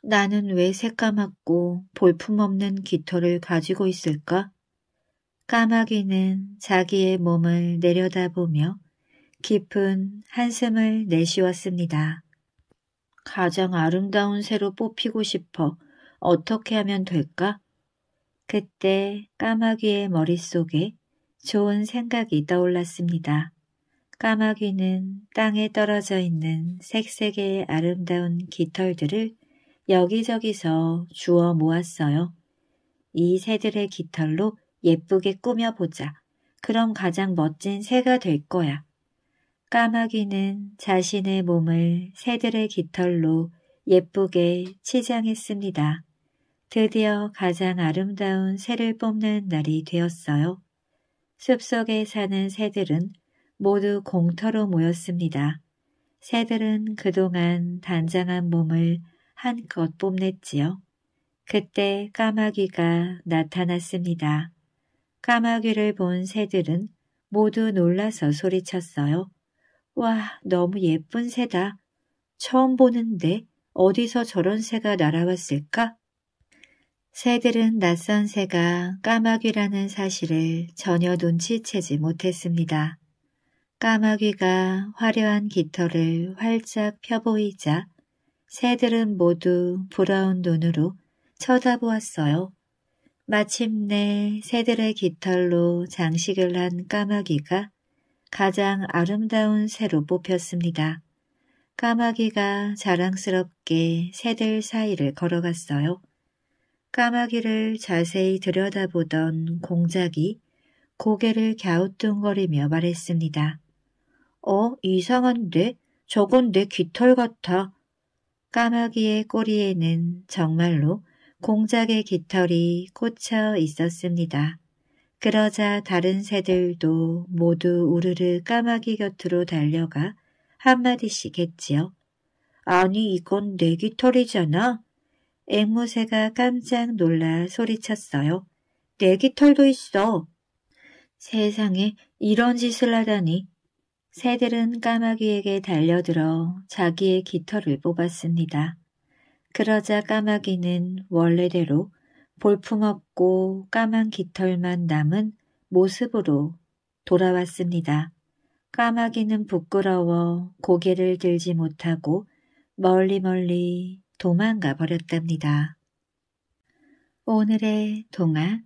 나는 왜 새까맣고 볼품없는 깃털을 가지고 있을까? 까마귀는 자기의 몸을 내려다보며 깊은 한숨을 내쉬었습니다. 가장 아름다운 새로 뽑히고 싶어 어떻게 하면 될까? 그때 까마귀의 머릿속에 좋은 생각이 떠올랐습니다. 까마귀는 땅에 떨어져 있는 색색의 아름다운 깃털들을 여기저기서 주워 모았어요. 이 새들의 깃털로 예쁘게 꾸며보자. 그럼 가장 멋진 새가 될 거야. 까마귀는 자신의 몸을 새들의 깃털로 예쁘게 치장했습니다. 드디어 가장 아름다운 새를 뽑는 날이 되었어요. 숲속에 사는 새들은 모두 공터로 모였습니다. 새들은 그동안 단장한 몸을 한껏 뽐냈지요. 그때 까마귀가 나타났습니다. 까마귀를 본 새들은 모두 놀라서 소리쳤어요. 와, 너무 예쁜 새다. 처음 보는데 어디서 저런 새가 날아왔을까? 새들은 낯선 새가 까마귀라는 사실을 전혀 눈치채지 못했습니다. 까마귀가 화려한 깃털을 활짝 펴보이자 새들은 모두 브라운 눈으로 쳐다보았어요. 마침내 새들의 깃털로 장식을 한 까마귀가 가장 아름다운 새로 뽑혔습니다. 까마귀가 자랑스럽게 새들 사이를 걸어갔어요. 까마귀를 자세히 들여다보던 공작이 고개를 갸우뚱거리며 말했습니다. 어, 이상한데? 저건 내 깃털 같아. 까마귀의 꼬리에는 정말로 공작의 깃털이 꽂혀 있었습니다. 그러자 다른 새들도 모두 우르르 까마귀 곁으로 달려가 한마디씩 했지요. 아니 이건 내 깃털이잖아. 앵무새가 깜짝 놀라 소리쳤어요. 내 깃털도 있어. 세상에 이런 짓을 하다니 새들은 까마귀에게 달려들어 자기의 깃털을 뽑았습니다. 그러자 까마귀는 원래대로 볼품없고 까만 깃털만 남은 모습으로 돌아왔습니다. 까마귀는 부끄러워 고개를 들지 못하고 멀리 멀리 도망가 버렸답니다. 오늘의 동화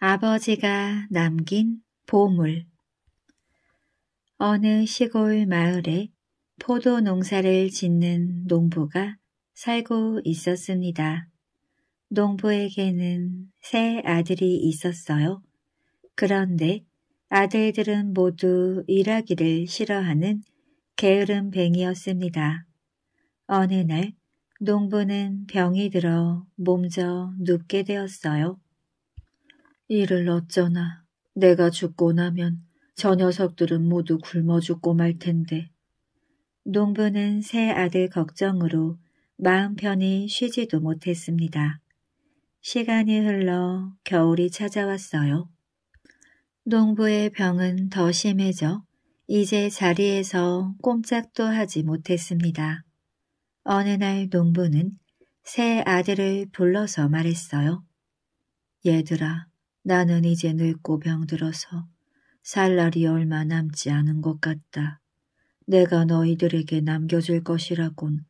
아버지가 남긴 보물 어느 시골 마을에 포도 농사를 짓는 농부가 살고 있었습니다. 농부에게는 세 아들이 있었어요. 그런데 아들들은 모두 일하기를 싫어하는 게으름뱅이였습니다. 어느 날 농부는 병이 들어 몸져 눕게 되었어요. 이를 어쩌나 내가 죽고 나면 저 녀석들은 모두 굶어 죽고 말 텐데. 농부는 새 아들 걱정으로 마음 편히 쉬지도 못했습니다. 시간이 흘러 겨울이 찾아왔어요. 농부의 병은 더 심해져 이제 자리에서 꼼짝도 하지 못했습니다. 어느 날 농부는 새 아들을 불러서 말했어요. 얘들아, 나는 이제 늙고 병들어서 살 날이 얼마 남지 않은 것 같다. 내가 너희들에게 남겨줄 것이라곤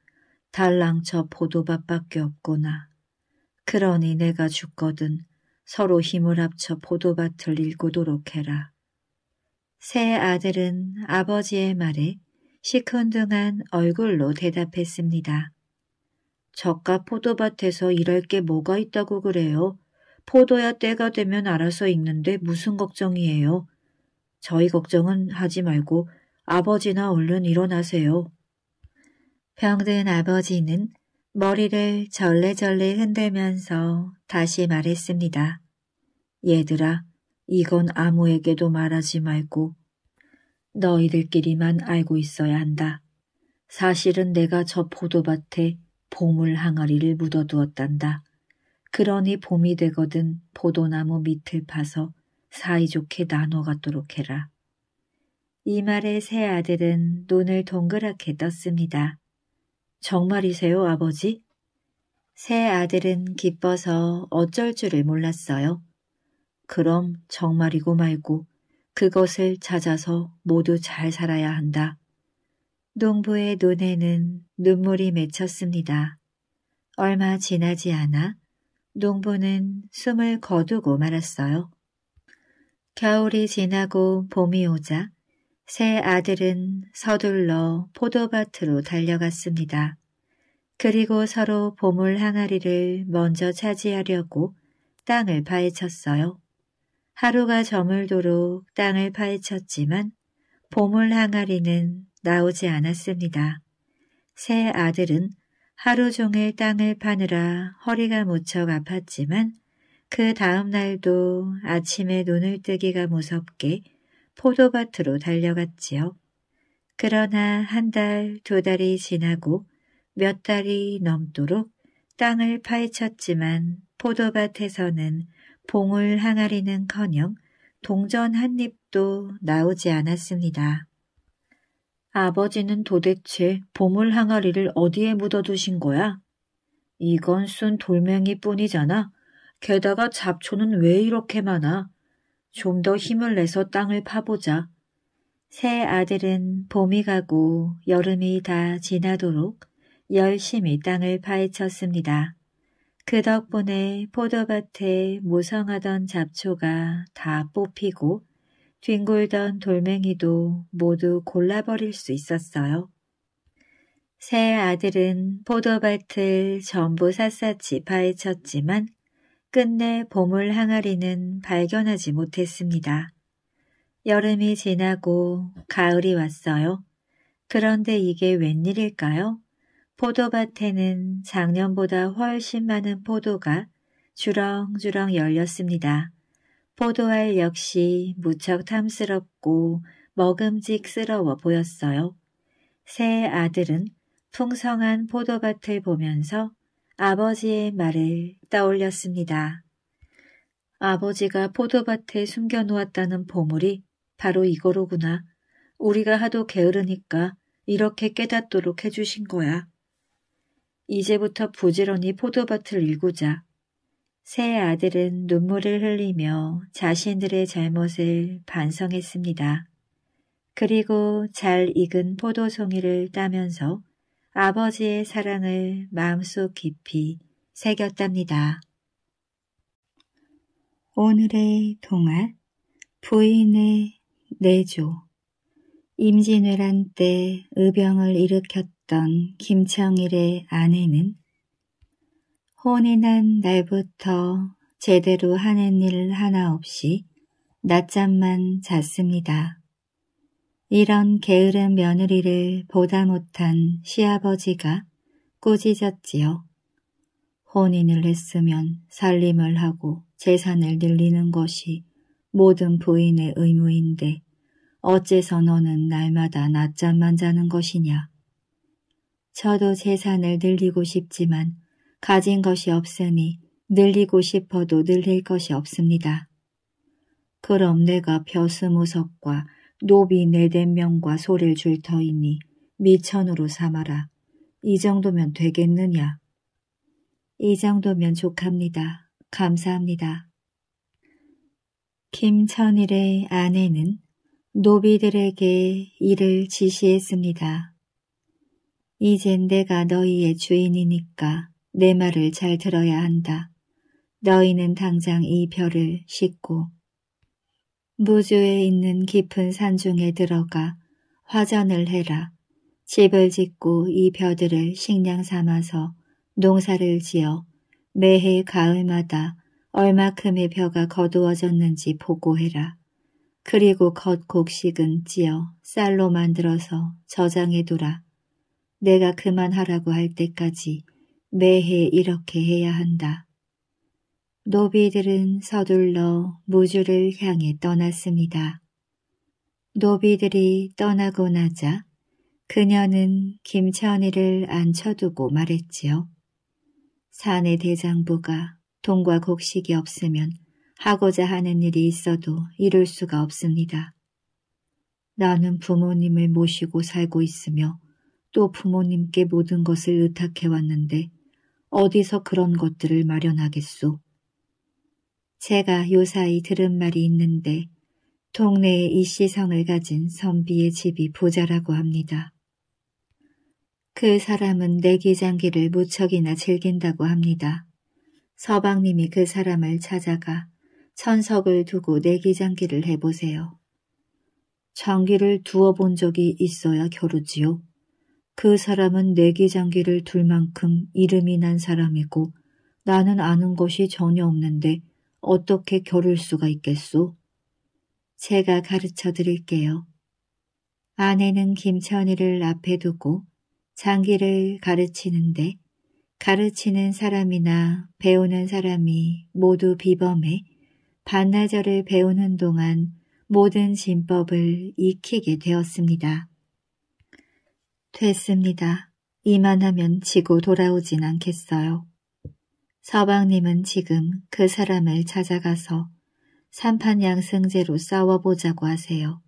달랑 처 포도밭밖에 없구나. 그러니 내가 죽거든 서로 힘을 합쳐 포도밭을 일구도록 해라. 세 아들은 아버지의 말에 시큰둥한 얼굴로 대답했습니다. 저가 포도밭에서 일할 게 뭐가 있다고 그래요? 포도야 때가 되면 알아서 익는데 무슨 걱정이에요? 저희 걱정은 하지 말고 아버지나 얼른 일어나세요. 병든 아버지는 머리를 절레절레 흔들면서 다시 말했습니다. 얘들아, 이건 아무에게도 말하지 말고 너희들끼리만 알고 있어야 한다. 사실은 내가 저 포도밭에 보물 항아리를 묻어두었단다. 그러니 봄이 되거든 포도나무 밑을 파서 사이좋게 나눠 갖도록 해라. 이 말에 세 아들은 눈을 동그랗게 떴습니다. 정말이세요, 아버지? 세 아들은 기뻐서 어쩔 줄을 몰랐어요. 그럼 정말이고 말고 그것을 찾아서 모두 잘 살아야 한다. 농부의 눈에는 눈물이 맺혔습니다. 얼마 지나지 않아 농부는 숨을 거두고 말았어요. 겨울이 지나고 봄이 오자 새 아들은 서둘러 포도밭으로 달려갔습니다. 그리고 서로 보물 항아리를 먼저 차지하려고 땅을 파헤쳤어요. 하루가 저물도록 땅을 파헤쳤지만 보물 항아리는 나오지 않았습니다. 새 아들은 하루 종일 땅을 파느라 허리가 무척 아팠지만 그 다음 날도 아침에 눈을 뜨기가 무섭게 포도밭으로 달려갔지요. 그러나 한 달, 두 달이 지나고 몇 달이 넘도록 땅을 파헤쳤지만 포도밭에서는 봉을 항아리는커녕 동전 한 입도 나오지 않았습니다. 아버지는 도대체 보물 항아리를 어디에 묻어두신 거야? 이건 쓴 돌멩이 뿐이잖아. 게다가 잡초는 왜 이렇게 많아? 좀 더 힘을 내서 땅을 파보자. 새 아들은 봄이 가고 여름이 다 지나도록 열심히 땅을 파헤쳤습니다. 그 덕분에 포도밭에 무성하던 잡초가 다 뽑히고 뒹굴던 돌멩이도 모두 골라버릴 수 있었어요. 새 아들은 포도밭을 전부 샅샅이 파헤쳤지만 끝내 보물 항아리는 발견하지 못했습니다. 여름이 지나고 가을이 왔어요. 그런데 이게 웬일일까요? 포도밭에는 작년보다 훨씬 많은 포도가 주렁주렁 열렸습니다. 포도알 역시 무척 탐스럽고 먹음직스러워 보였어요. 새 아들은 풍성한 포도밭을 보면서 아버지의 말을 떠올렸습니다. 아버지가 포도밭에 숨겨놓았다는 보물이 바로 이거로구나. 우리가 하도 게으르니까 이렇게 깨닫도록 해주신 거야. 이제부터 부지런히 포도밭을 일구자. 세 아들은 눈물을 흘리며 자신들의 잘못을 반성했습니다. 그리고 잘 익은 포도송이를 따면서 아버지의 사랑을 마음속 깊이 새겼답니다. 오늘의 동화 부인의 내조 임진왜란 때 의병을 일으켰던 김청일의 아내는 혼이 난 날부터 제대로 하는 일 하나 없이 낮잠만 잤습니다. 이런 게으른 며느리를 보다 못한 시아버지가 꾸짖었지요. 혼인을 했으면 살림을 하고 재산을 늘리는 것이 모든 부인의 의무인데 어째서 너는 날마다 낮잠만 자는 것이냐. 저도 재산을 늘리고 싶지만 가진 것이 없으니 늘리고 싶어도 늘릴 것이 없습니다. 그럼 내가 벼스무석과 노비 네댓 명과 소를 줄 터이니 미천으로 삼아라. 이 정도면 되겠느냐? 이 정도면 좋합니다. 감사합니다. 김천일의 아내는 노비들에게 일을 지시했습니다. 이젠 내가 너희의 주인이니까 내 말을 잘 들어야 한다. 너희는 당장 이 별을 씻고 무주에 있는 깊은 산중에 들어가 화전을 해라. 집을 짓고 이 벼들을 식량 삼아서 농사를 지어 매해 가을마다 얼마큼의 벼가 거두어졌는지 보고해라. 그리고 겉곡식은 찌어 쌀로 만들어서 저장해두라. 내가 그만하라고 할 때까지 매해 이렇게 해야 한다. 노비들은 서둘러 무주를 향해 떠났습니다. 노비들이 떠나고 나자 그녀는 김천이를 앉혀두고 말했지요. 사내 대장부가 돈과 곡식이 없으면 하고자 하는 일이 있어도 이룰 수가 없습니다. 나는 부모님을 모시고 살고 있으며 또 부모님께 모든 것을 의탁해왔는데 어디서 그런 것들을 마련하겠소. 제가 요사이 들은 말이 있는데 동네에 이씨성을 가진 선비의 집이 부자라고 합니다. 그 사람은 내기장기를 무척이나 즐긴다고 합니다. 서방님이 그 사람을 찾아가 천석을 두고 내기장기를 해보세요. 장기를 두어 본 적이 있어야 겨루지요. 그 사람은 내기장기를 둘 만큼 이름이 난 사람이고 나는 아는 것이 전혀 없는데 어떻게 겨룰 수가 있겠소? 제가 가르쳐 드릴게요. 아내는 김천이를 앞에 두고 장기를 가르치는데 가르치는 사람이나 배우는 사람이 모두 비범해 반나절을 배우는 동안 모든 진법을 익히게 되었습니다. 됐습니다. 이만하면 지고 돌아오진 않겠어요. 서방님은 지금 그 사람을 찾아가서 삼판 양승제로 싸워보자고 하세요.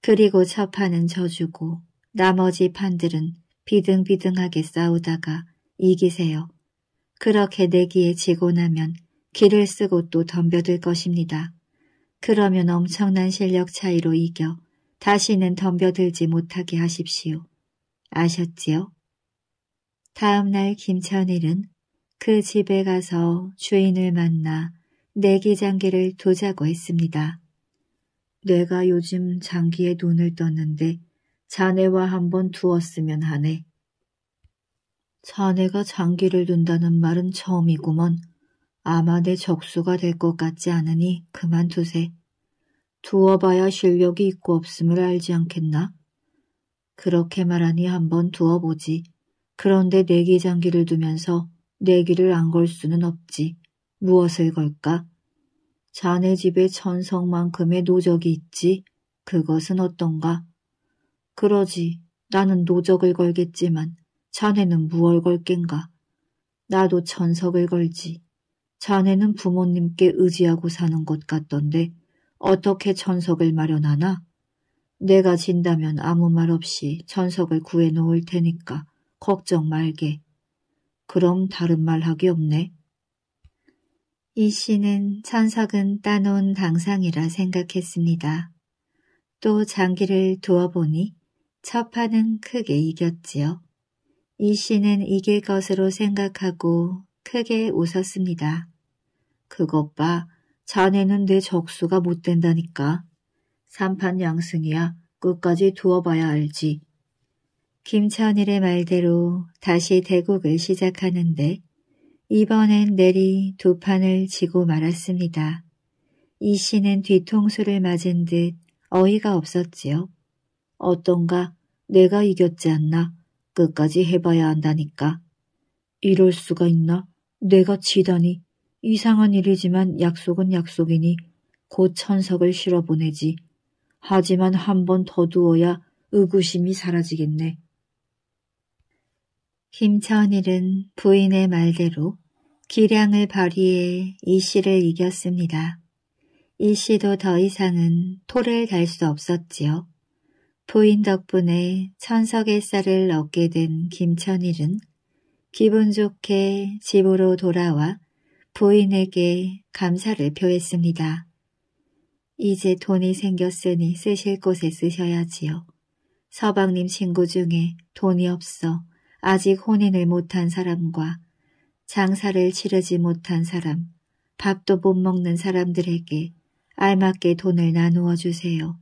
그리고 첫 판은 져주고 나머지 판들은 비등비등하게 싸우다가 이기세요. 그렇게 내기에 지고 나면 길을 쓰고 또 덤벼들 것입니다. 그러면 엄청난 실력 차이로 이겨 다시는 덤벼들지 못하게 하십시오. 아셨지요? 다음날 김천일은 그 집에 가서 주인을 만나 내기장기를 두자고 했습니다. 내가 요즘 장기에 눈을 떴는데 자네와 한번 두었으면 하네. 자네가 장기를 둔다는 말은 처음이구먼. 아마 내 적수가 될 것 같지 않으니 그만두세. 두어봐야 실력이 있고 없음을 알지 않겠나? 그렇게 말하니 한번 두어보지. 그런데 내기장기를 두면서 내기를 안 걸 수는 없지. 무엇을 걸까? 자네 집에 천성만큼의 노적이 있지. 그것은 어떤가? 그러지. 나는 노적을 걸겠지만 자네는 무얼 걸겐가. 나도 천석을 걸지. 자네는 부모님께 의지하고 사는 것 같던데 어떻게 천석을 마련하나? 내가 진다면 아무 말 없이 천석을 구해 놓을 테니까 걱정 말게. 그럼 다른 말 하기 없네. 이 씨는 천석은 따놓은 당상이라 생각했습니다. 또 장기를 두어보니 첫판은 크게 이겼지요. 이 씨는 이길 것으로 생각하고 크게 웃었습니다. 그것 봐, 자네는 내 적수가 못 된다니까. 삼판 양승이야, 끝까지 두어봐야 알지. 김천일의 말대로 다시 대국을 시작하는데 이번엔 내리 두 판을 지고 말았습니다. 이 씨는 뒤통수를 맞은 듯 어이가 없었지요. 어떤가 내가 이겼지 않나 끝까지 해봐야 한다니까. 이럴 수가 있나 내가 지다니 이상한 일이지만 약속은 약속이니 곧 천석을 실어 보내지. 하지만 한 번 더 두어야 의구심이 사라지겠네. 김천일은 부인의 말대로 기량을 발휘해 이 씨를 이겼습니다. 이 씨도 더 이상은 토를 달 수 없었지요. 부인 덕분에 천석의 쌀을 얻게 된 김천일은 기분 좋게 집으로 돌아와 부인에게 감사를 표했습니다. 이제 돈이 생겼으니 쓰실 곳에 쓰셔야지요. 서방님 친구 중에 돈이 없어 아직 혼인을 못한 사람과 장사를 치르지 못한 사람, 밥도 못 먹는 사람들에게 알맞게 돈을 나누어 주세요.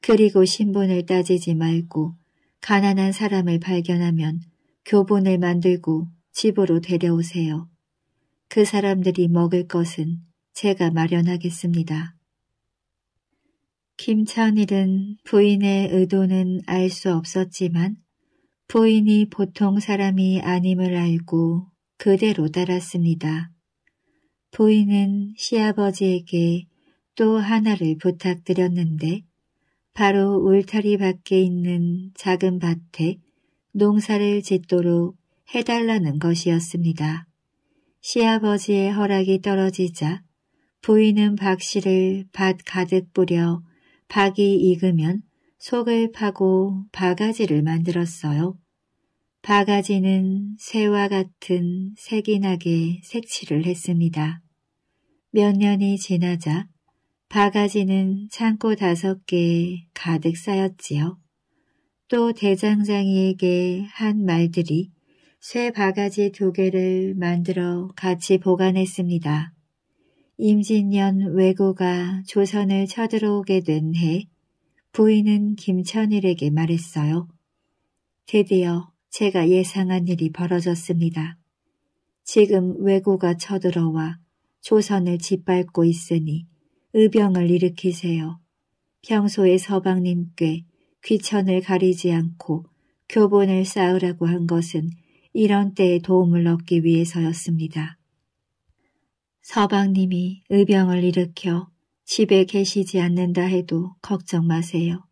그리고 신분을 따지지 말고 가난한 사람을 발견하면 교본을 만들고 집으로 데려오세요. 그 사람들이 먹을 것은 제가 마련하겠습니다. 김찬일은 부인의 의도는 알 수 없었지만 부인이 보통 사람이 아님을 알고 그대로 달았습니다 부인은 시아버지에게 또 하나를 부탁드렸는데 바로 울타리 밖에 있는 작은 밭에 농사를 짓도록 해달라는 것이었습니다. 시아버지의 허락이 떨어지자 부인은 박 씨를 밭 가득 뿌려 박이 익으면 속을 파고 바가지를 만들었어요. 바가지는 새와 같은 색이나게 색칠을 했습니다. 몇 년이 지나자 바가지는 창고 다섯 개에 가득 쌓였지요. 또 대장장이에게 한 말들이 쇠 바가지 두 개를 만들어 같이 보관했습니다. 임진년 왜구가 조선을 쳐들어오게 된해 부인은 김천일에게 말했어요. 드디어 제가 예상한 일이 벌어졌습니다. 지금 왜고가 쳐들어와 조선을 짓밟고 있으니 의병을 일으키세요. 평소에 서방님께 귀천을 가리지 않고 교본을 쌓으라고 한 것은 이런 때에 도움을 얻기 위해서였습니다. 서방님이 의병을 일으켜 집에 계시지 않는다 해도 걱정 마세요.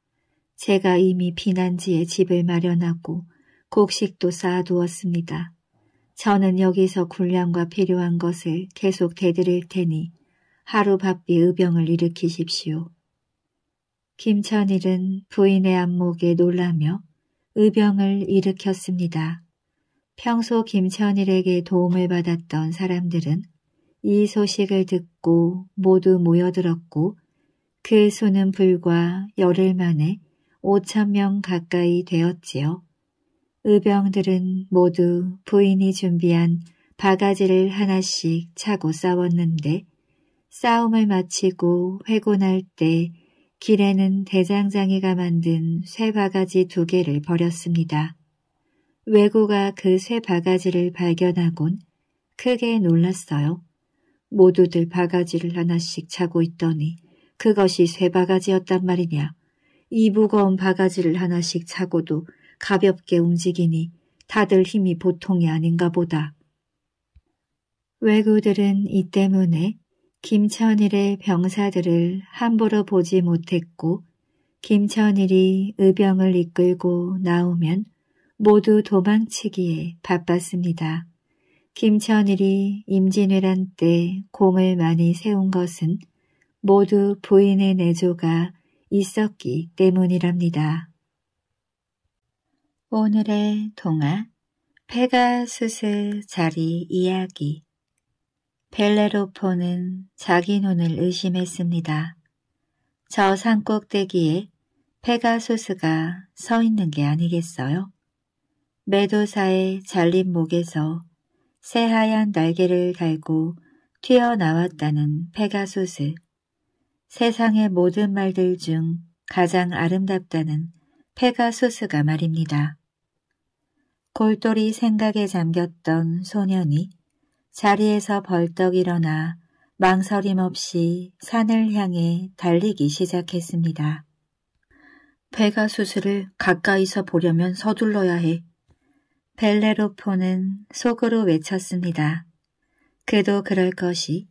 제가 이미 비난지에 집을 마련하고 곡식도 쌓아두었습니다. 저는 여기서 군량과 필요한 것을 계속 대드릴 테니 하루 바삐 의병을 일으키십시오. 김천일은 부인의 안목에 놀라며 의병을 일으켰습니다. 평소 김천일에게 도움을 받았던 사람들은 이 소식을 듣고 모두 모여들었고 그 수는 불과 열흘 만에 5천 명 가까이 되었지요. 의병들은 모두 부인이 준비한 바가지를 하나씩 차고 싸웠는데 싸움을 마치고 회곤할 때 길에는 대장장이가 만든 쇠 바가지 두 개를 버렸습니다. 외고가 그쇠 바가지를 발견하곤 크게 놀랐어요. 모두들 바가지를 하나씩 차고 있더니 그것이 쇠바가지였단 말이냐. 이 무거운 바가지를 하나씩 차고도 가볍게 움직이니 다들 힘이 보통이 아닌가 보다. 왜구들은이 때문에 김천일의 병사들을 함부로 보지 못했고 김천일이 의병을 이끌고 나오면 모두 도망치기에 바빴습니다. 김천일이 임진왜란 때 공을 많이 세운 것은 모두 부인의 내조가 있었기 때문이랍니다. 오늘의 동화 페가수스 자리 이야기 벨레로포는 자기 눈을 의심했습니다. 저산 꼭대기에 페가수스가 서 있는 게 아니겠어요? 매도사의 잘린 목에서 새하얀 날개를 달고 튀어나왔다는 페가소스. 세상의 모든 말들 중 가장 아름답다는 페가소스가 말입니다. 골똘히 생각에 잠겼던 소년이 자리에서 벌떡 일어나 망설임 없이 산을 향해 달리기 시작했습니다. 페가수스를 가까이서 보려면 서둘러야 해. 벨레로포는 속으로 외쳤습니다. 그도 그럴 것이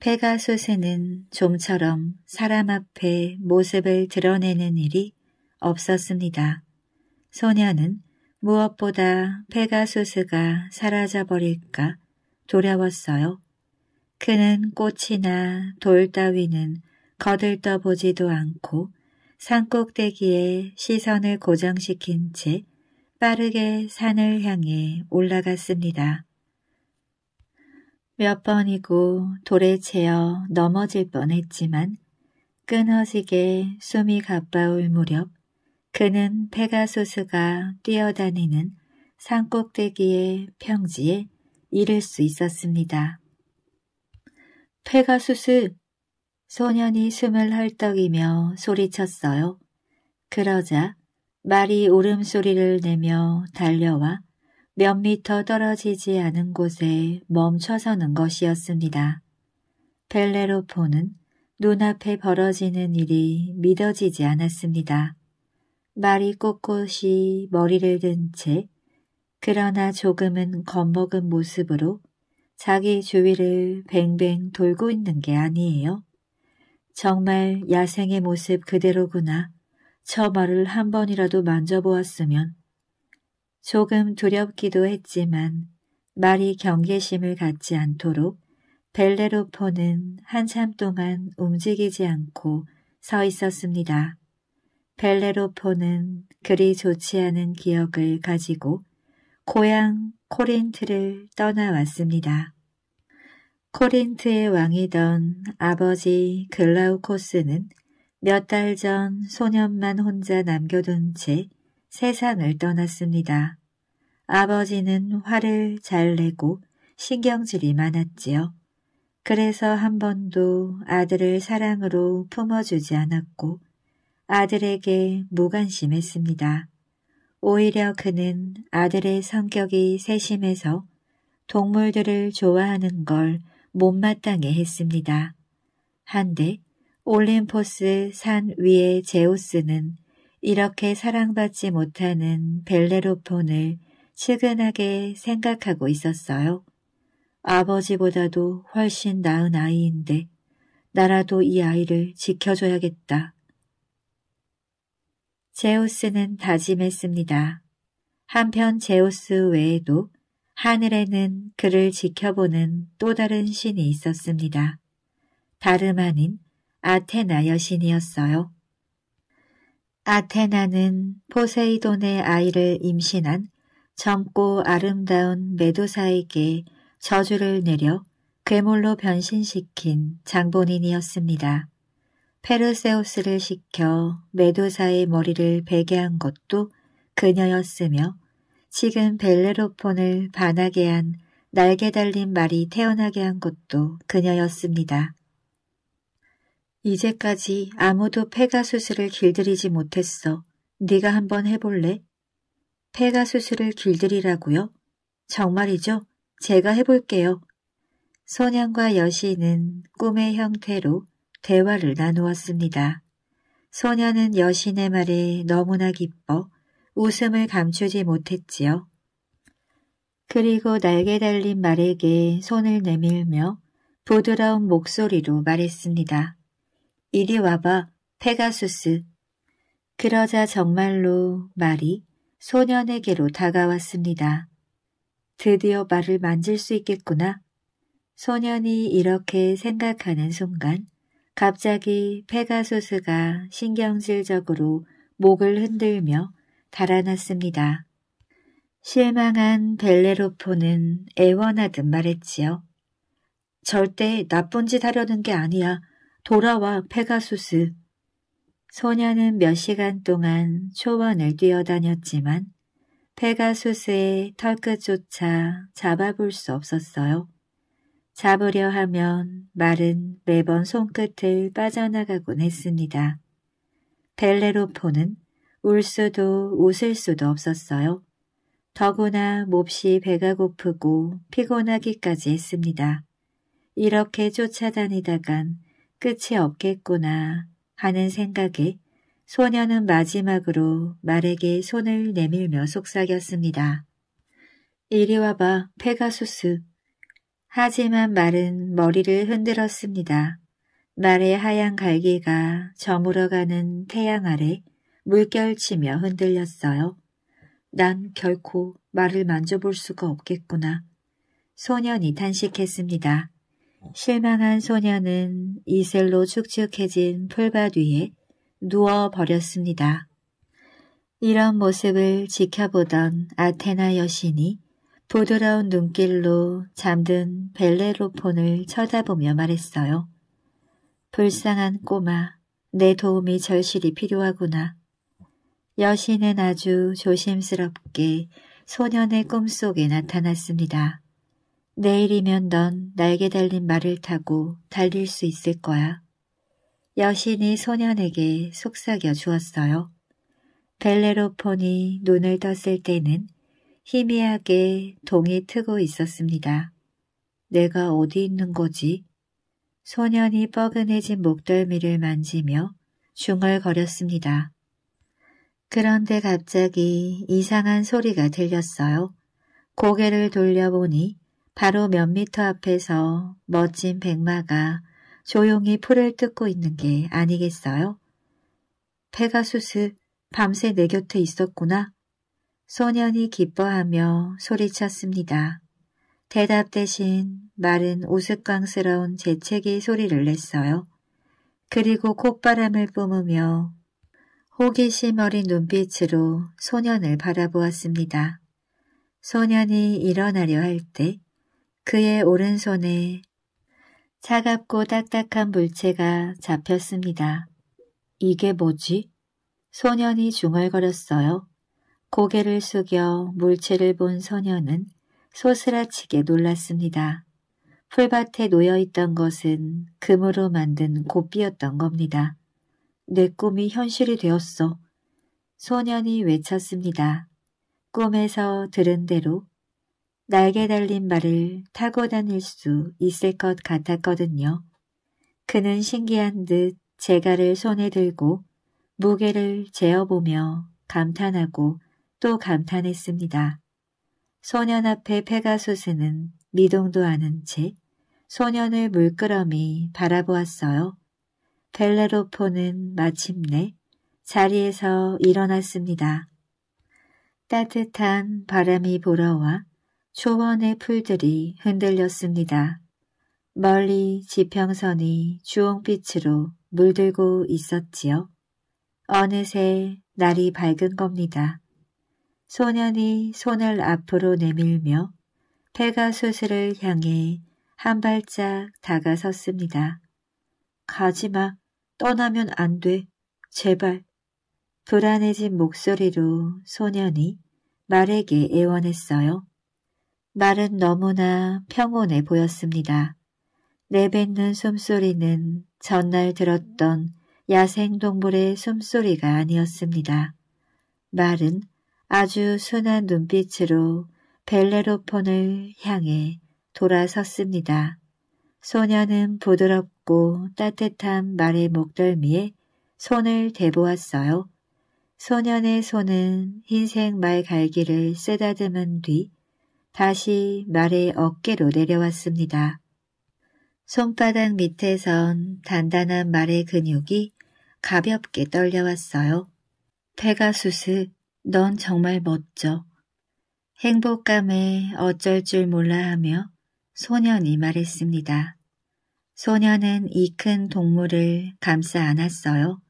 페가수스는 좀처럼 사람 앞에 모습을 드러내는 일이 없었습니다. 소녀는 무엇보다 페가수스가 사라져버릴까 두려웠어요. 그는 꽃이나 돌 따위는 거들떠보지도 않고 산꼭대기에 시선을 고정시킨 채 빠르게 산을 향해 올라갔습니다. 몇 번이고 돌에 채어 넘어질 뻔했지만 끊어지게 숨이 가빠울 무렵 그는 페가소스가 뛰어다니는 산꼭대기의 평지에 이를 수 있었습니다. 페가수스! 소년이 숨을 헐떡이며 소리쳤어요. 그러자 말이 울음소리를 내며 달려와 몇 미터 떨어지지 않은 곳에 멈춰서는 것이었습니다. 벨레로포는 눈앞에 벌어지는 일이 믿어지지 않았습니다. 말이 꼿꼿이 머리를 든 채 그러나 조금은 겁먹은 모습으로 자기 주위를 뱅뱅 돌고 있는 게 아니에요. 정말 야생의 모습 그대로구나. 처벌을 한 번이라도 만져보았으면 조금 두렵기도 했지만 말이 경계심을 갖지 않도록 벨레로포는 한참 동안 움직이지 않고 서 있었습니다. 벨레로포는 그리 좋지 않은 기억을 가지고 고향 코린트를 떠나왔습니다. 코린트의 왕이던 아버지 글라우코스는 몇달전 소년만 혼자 남겨둔 채 세상을 떠났습니다. 아버지는 화를 잘 내고 신경질이 많았지요. 그래서 한 번도 아들을 사랑으로 품어주지 않았고 아들에게 무관심했습니다. 오히려 그는 아들의 성격이 세심해서 동물들을 좋아하는 걸 못마땅해 했습니다. 한데 올림포스 산 위의 제우스는 이렇게 사랑받지 못하는 벨레로폰을 측은하게 생각하고 있었어요. 아버지보다도 훨씬 나은 아이인데 나라도 이 아이를 지켜줘야겠다. 제우스는 다짐했습니다. 한편 제우스 외에도 하늘에는 그를 지켜보는 또 다른 신이 있었습니다. 다름 아닌 아테나 여신이었어요. 아테나는 포세이돈의 아이를 임신한 젊고 아름다운 메두사에게 저주를 내려 괴물로 변신시킨 장본인이었습니다. 페르세우스를 시켜 메두사의 머리를 베게 한 것도 그녀였으며 지금 벨레로폰을 반하게 한 날개 달린 말이 태어나게 한 것도 그녀였습니다. 이제까지 아무도 페가수스를 길들이지 못했어. 네가 한번 해볼래? 페가수스를 길들이라고요? 정말이죠? 제가 해볼게요. 소년과 여신은 꿈의 형태로 대화를 나누었습니다. 소년은 여신의 말에 너무나 기뻐 웃음을 감추지 못했지요. 그리고 날개 달린 말에게 손을 내밀며 부드러운 목소리로 말했습니다. 이리 와봐, 페가수스. 그러자 정말로 말이 소년에게로 다가왔습니다. 드디어 말을 만질 수 있겠구나. 소년이 이렇게 생각하는 순간 갑자기 페가수스가 신경질적으로 목을 흔들며 달아났습니다. 실망한 벨레로포는 애원하듯 말했지요. 절대 나쁜 짓 하려는 게 아니야. 돌아와 페가수스. 소녀는 몇 시간 동안 초원을 뛰어다녔지만 페가수스의 털끝조차 잡아볼 수 없었어요. 잡으려 하면 말은 매번 손끝을 빠져나가곤 했습니다. 벨레로포는 울 수도 웃을 수도 없었어요. 더구나 몹시 배가 고프고 피곤하기까지 했습니다. 이렇게 쫓아다니다간 끝이 없겠구나 하는 생각에 소녀는 마지막으로 말에게 손을 내밀며 속삭였습니다. 이리 와봐, 페가수스. 하지만 말은 머리를 흔들었습니다. 말의 하얀 갈기가 저물어가는 태양 아래 물결치며 흔들렸어요. 난 결코 말을 만져볼 수가 없겠구나. 소년이 탄식했습니다. 실망한 소녀는 이슬로 축축해진 풀밭 위에 누워버렸습니다. 이런 모습을 지켜보던 아테나 여신이 부드러운 눈길로 잠든 벨레로폰을 쳐다보며 말했어요. 불쌍한 꼬마, 내 도움이 절실히 필요하구나. 여신은 아주 조심스럽게 소년의 꿈속에 나타났습니다. 내일이면 넌 날개 달린 말을 타고 달릴 수 있을 거야. 여신이 소년에게 속삭여 주었어요. 벨레로폰이 눈을 떴을 때는 희미하게 동이 트고 있었습니다. 내가 어디 있는 거지? 소년이 뻐근해진 목덜미를 만지며 중얼거렸습니다. 그런데 갑자기 이상한 소리가 들렸어요. 고개를 돌려보니 바로 몇 미터 앞에서 멋진 백마가 조용히 풀을 뜯고 있는 게 아니겠어요? 페가수스 밤새 내 곁에 있었구나. 소년이 기뻐하며 소리쳤습니다. 대답 대신 마른 우스꽝스러운 재채기 소리를 냈어요. 그리고 콧바람을 뿜으며 호기심 어린 눈빛으로 소년을 바라보았습니다. 소년이 일어나려 할때 그의 오른손에 차갑고 딱딱한 물체가 잡혔습니다. 이게 뭐지? 소년이 중얼거렸어요. 고개를 숙여 물체를 본 소년은 소스라치게 놀랐습니다. 풀밭에 놓여있던 것은 금으로 만든 고삐였던 겁니다. 내 꿈이 현실이 되었어. 소년이 외쳤습니다. 꿈에서 들은 대로 날개 달린 말을 타고 다닐 수 있을 것 같았거든요. 그는 신기한 듯제갈을 손에 들고 무게를 재어보며 감탄하고 또 감탄했습니다. 소년 앞에 페가수스는 미동도 않은 채 소년을 물끄러미 바라보았어요. 벨레로포는 마침내 자리에서 일어났습니다. 따뜻한 바람이 불어와 초원의 풀들이 흔들렸습니다. 멀리 지평선이 주홍빛으로 물들고 있었지요. 어느새 날이 밝은 겁니다. 소년이 손을 앞으로 내밀며 페가수스를 향해 한 발짝 다가섰습니다. 가지마. 떠나면 안 돼. 제발. 불안해진 목소리로 소년이 말에게 애원했어요. 말은 너무나 평온해 보였습니다. 내뱉는 숨소리는 전날 들었던 야생동물의 숨소리가 아니었습니다. 말은 아주 순한 눈빛으로 벨레로폰을 향해 돌아섰습니다. 소녀는 부드럽고 따뜻한 말의 목덜미에 손을 대보았어요. 소년의 손은 흰색 말 갈기를 쓰다듬은 뒤 다시 말의 어깨로 내려왔습니다. 손바닥 밑에선 단단한 말의 근육이 가볍게 떨려왔어요. 페가수스, 넌 정말 멋져. 행복감에 어쩔 줄 몰라 하며 소년이 말했습니다. 소년은 이 큰 동물을 감싸 안았어요.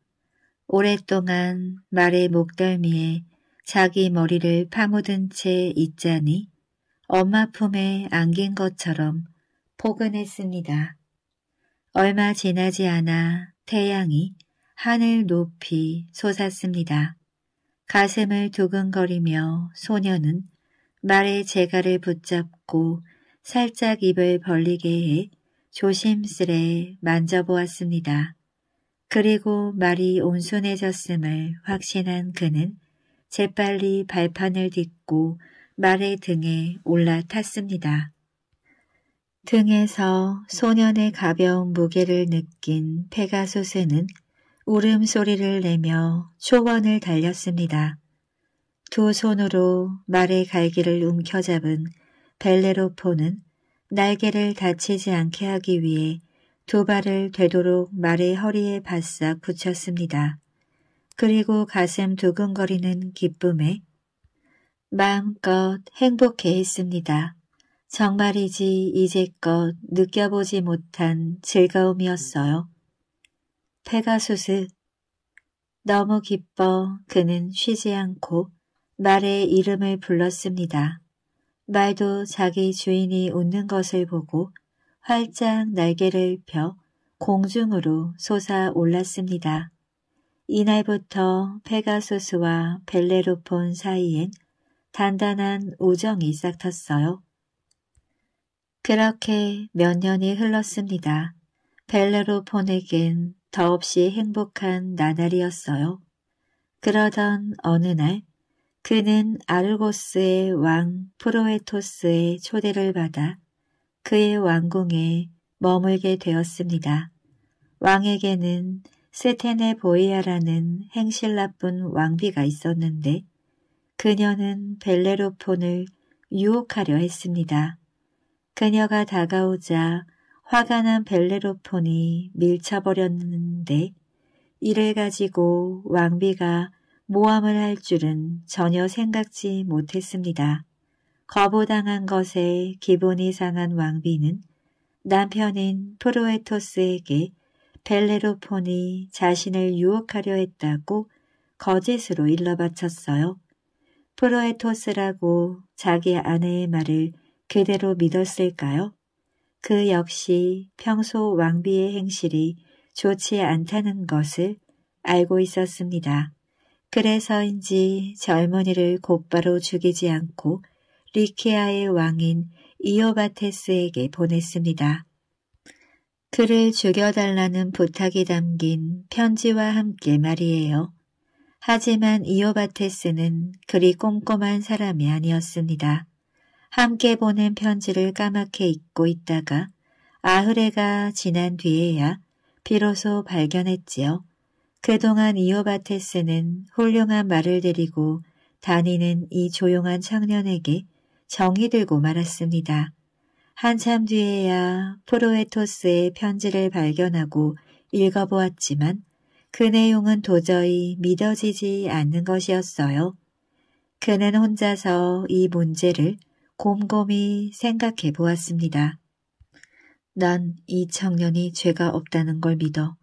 오랫동안 말의 목덜미에 자기 머리를 파묻은 채 있자니 엄마 품에 안긴 것처럼 포근했습니다. 얼마 지나지 않아 태양이 하늘 높이 솟았습니다. 가슴을 두근거리며 소녀는 말의 재갈을 붙잡고 살짝 입을 벌리게 해 조심스레 만져보았습니다. 그리고 말이 온순해졌음을 확신한 그는 재빨리 발판을 딛고 말의 등에 올라탔습니다. 등에서 소년의 가벼운 무게를 느낀 페가소스는 울음소리를 내며 초원을 달렸습니다. 두 손으로 말의 갈기를 움켜잡은 벨레로포는 날개를 다치지 않게 하기 위해 두 발을 되도록 말의 허리에 바싹 붙였습니다. 그리고 가슴 두근거리는 기쁨에 마음껏 행복해했습니다. 정말이지 이제껏 느껴보지 못한 즐거움이었어요. 페가수스 너무 기뻐 그는 쉬지 않고 말의 이름을 불렀습니다. 말도 자기 주인이 웃는 것을 보고 활짝 날개를 펴 공중으로 솟아 올랐습니다. 이날부터 페가수스와 벨레로폰 사이엔 단단한 우정이 싹텄어요. 그렇게 몇 년이 흘렀습니다. 벨레로폰에겐 더없이 행복한 나날이었어요. 그러던 어느 날 그는 아르고스의 왕 프로에토스의 초대를 받아 그의 왕궁에 머물게 되었습니다. 왕에게는 세테네 보이아라는 행실 나쁜 왕비가 있었는데 그녀는 벨레로폰을 유혹하려 했습니다. 그녀가 다가오자 화가 난 벨레로폰이 밀쳐버렸는데 이를 가지고 왕비가 모함을 할 줄은 전혀 생각지 못했습니다. 거부당한 것에 기분이 상한 왕비는 남편인 프로에토스에게 벨레로폰이 자신을 유혹하려 했다고 거짓으로 일러바쳤어요. 프로에토스라고 자기 아내의 말을 그대로 믿었을까요? 그 역시 평소 왕비의 행실이 좋지 않다는 것을 알고 있었습니다. 그래서인지 젊은이를 곧바로 죽이지 않고 리키아의 왕인 이오바테스에게 보냈습니다. 그를 죽여달라는 부탁이 담긴 편지와 함께 말이에요. 하지만 이오바테스는 그리 꼼꼼한 사람이 아니었습니다. 함께 보낸 편지를 까맣게 잊고 있다가 아흐레가 지난 뒤에야 비로소 발견했지요. 그동안 이오바테스는 훌륭한 말을 데리고 다니는 이 조용한 청년에게 정이 들고 말았습니다. 한참 뒤에야 프로에토스의 편지를 발견하고 읽어보았지만 그 내용은 도저히 믿어지지 않는 것이었어요. 그는 혼자서 이 문제를 곰곰이 생각해 보았습니다. 난 이 청년이 죄가 없다는 걸 믿어.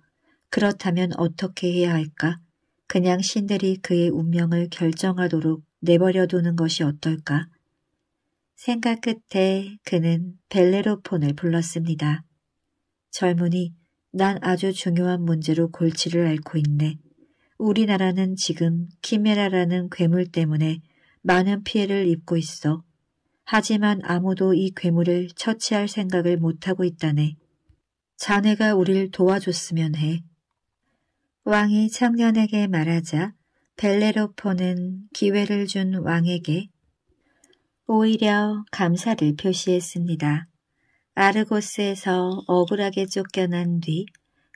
그렇다면 어떻게 해야 할까? 그냥 신들이 그의 운명을 결정하도록 내버려 두는 것이 어떨까? 생각 끝에 그는 벨레로폰을 불렀습니다. 젊은이 난 아주 중요한 문제로 골치를 앓고 있네. 우리나라는 지금 키메라라는 괴물 때문에 많은 피해를 입고 있어. 하지만 아무도 이 괴물을 처치할 생각을 못하고 있다네. 자네가 우릴 도와줬으면 해. 왕이 청년에게 말하자 벨레로포는 기회를 준 왕에게 오히려 감사를 표시했습니다. 아르고스에서 억울하게 쫓겨난 뒤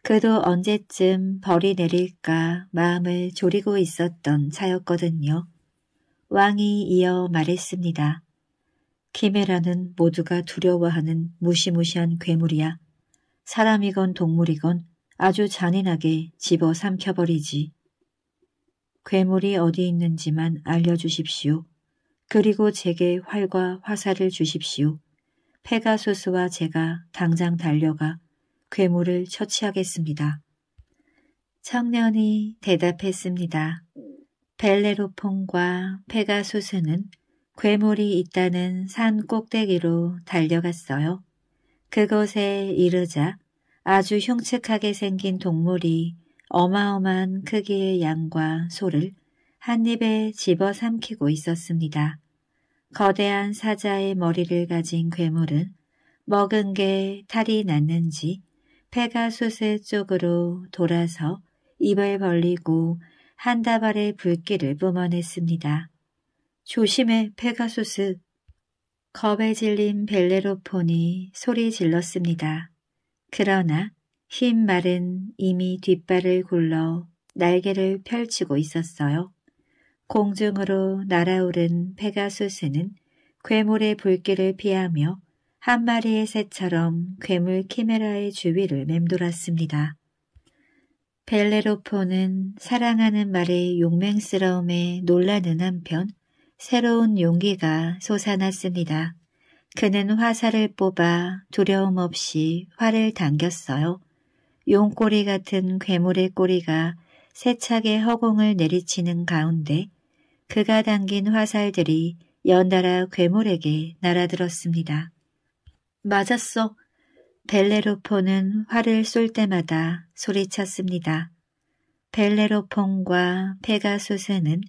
그도 언제쯤 벌이 내릴까 마음을 졸이고 있었던 차였거든요. 왕이 이어 말했습니다. 키메라는 모두가 두려워하는 무시무시한 괴물이야. 사람이건 동물이건 아주 잔인하게 집어삼켜버리지. 괴물이 어디 있는지만 알려주십시오. 그리고 제게 활과 화살을 주십시오. 페가소스와 제가 당장 달려가 괴물을 처치하겠습니다. 청년이 대답했습니다. 벨레로폰과 페가소스는 괴물이 있다는 산 꼭대기로 달려갔어요. 그곳에 이르자 아주 흉측하게 생긴 동물이 어마어마한 크기의 양과 소를 한 입에 집어삼키고 있었습니다. 거대한 사자의 머리를 가진 괴물은 먹은 게 탈이 났는지 페가수스 쪽으로 돌아서 입을 벌리고 한 다발의 불길을 뿜어냈습니다. 조심해, 페가수스! 겁에 질린 벨레로폰이 소리 질렀습니다. 그러나 흰 말은 이미 뒷발을 굴러 날개를 펼치고 있었어요. 공중으로 날아오른 페가수스는 괴물의 불길을 피하며 한 마리의 새처럼 괴물 키메라의 주위를 맴돌았습니다. 벨레로포는 사랑하는 말의 용맹스러움에 놀라는 한편 새로운 용기가 솟아났습니다. 그는 화살을 뽑아 두려움 없이 활을 당겼어요. 용꼬리 같은 괴물의 꼬리가 세차게 허공을 내리치는 가운데 그가 당긴 화살들이 연달아 괴물에게 날아들었습니다. 맞았어. 벨레로폰은 활을 쏠 때마다 소리쳤습니다. 벨레로폰과 페가수스는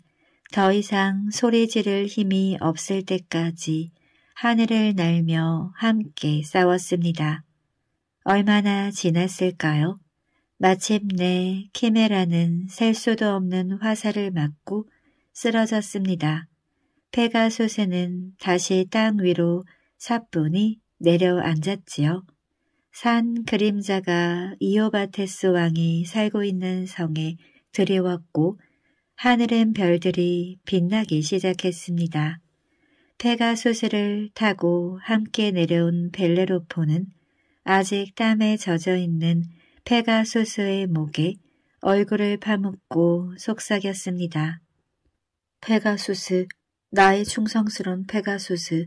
더 이상 소리 지를 힘이 없을 때까지 하늘을 날며 함께 싸웠습니다. 얼마나 지났을까요? 마침내 키메라는 셀 수도 없는 화살을 맞고 쓰러졌습니다. 페가소스는 다시 땅 위로 사뿐히 내려앉았지요. 산 그림자가 이오바테스 왕이 살고 있는 성에 들이웠고 하늘엔 별들이 빛나기 시작했습니다. 페가소스를 타고 함께 내려온 벨레로포는 아직 땀에 젖어 있는 페가소스의 목에 얼굴을 파묻고 속삭였습니다. 페가수스, 나의 충성스런 페가수스,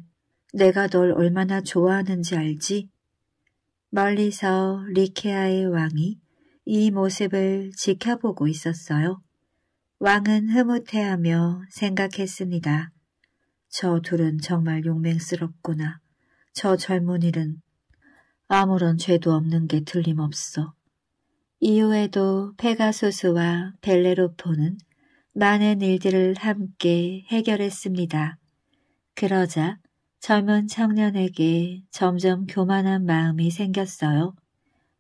내가 널 얼마나 좋아하는지 알지? 멀리서 리케아의 왕이 이 모습을 지켜보고 있었어요. 왕은 흐뭇해하며 생각했습니다. 저 둘은 정말 용맹스럽구나. 저 젊은이는 아무런 죄도 없는 게 틀림없어. 이후에도 페가수스와 벨레로포는 많은 일들을 함께 해결했습니다. 그러자 젊은 청년에게 점점 교만한 마음이 생겼어요.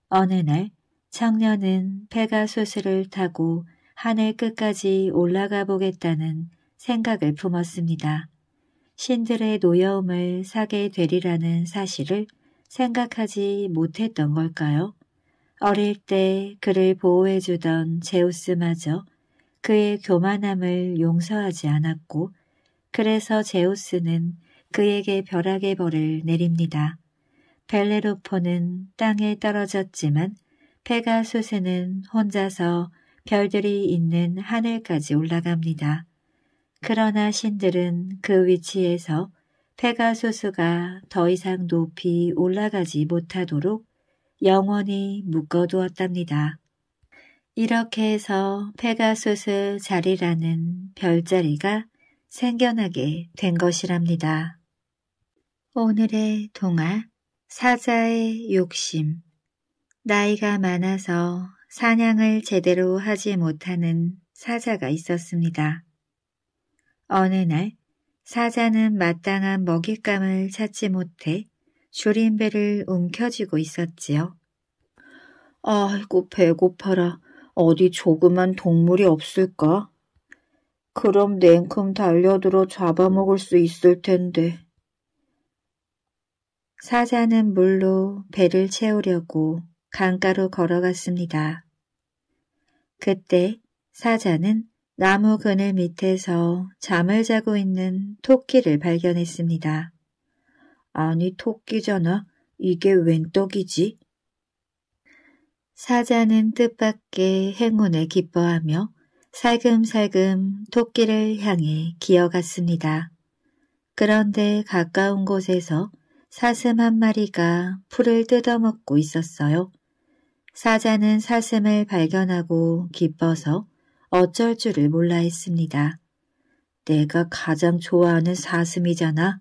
어느 날 청년은 페가수스를 타고 하늘 끝까지 올라가 보겠다는 생각을 품었습니다. 신들의 노여움을 사게 되리라는 사실을 생각하지 못했던 걸까요? 어릴 때 그를 보호해주던 제우스마저 그의 교만함을 용서하지 않았고 그래서 제우스는 그에게 벼락의 벌을 내립니다. 벨레로포는 땅에 떨어졌지만 페가수스는 혼자서 별들이 있는 하늘까지 올라갑니다. 그러나 신들은 그 위치에서 페가수스가 더 이상 높이 올라가지 못하도록 영원히 묶어두었답니다. 이렇게 해서 페가소스 자리라는 별자리가 생겨나게 된 것이랍니다. 오늘의 동화 사자의 욕심 나이가 많아서 사냥을 제대로 하지 못하는 사자가 있었습니다. 어느 날 사자는 마땅한 먹잇감을 찾지 못해 줄임배를 움켜쥐고 있었지요. 아이고 배고파라. 어디 조그만 동물이 없을까? 그럼 냉큼 달려들어 잡아먹을 수 있을 텐데. 사자는 물로 배를 채우려고 강가로 걸어갔습니다. 그때 사자는 나무 그늘 밑에서 잠을 자고 있는 토끼를 발견했습니다. 아니 토끼잖아. 이게 웬 떡이지? 사자는 뜻밖의 행운을 기뻐하며 살금살금 토끼를 향해 기어갔습니다. 그런데 가까운 곳에서 사슴 한 마리가 풀을 뜯어먹고 있었어요. 사자는 사슴을 발견하고 기뻐서 어쩔 줄을 몰라 했습니다. 내가 가장 좋아하는 사슴이잖아.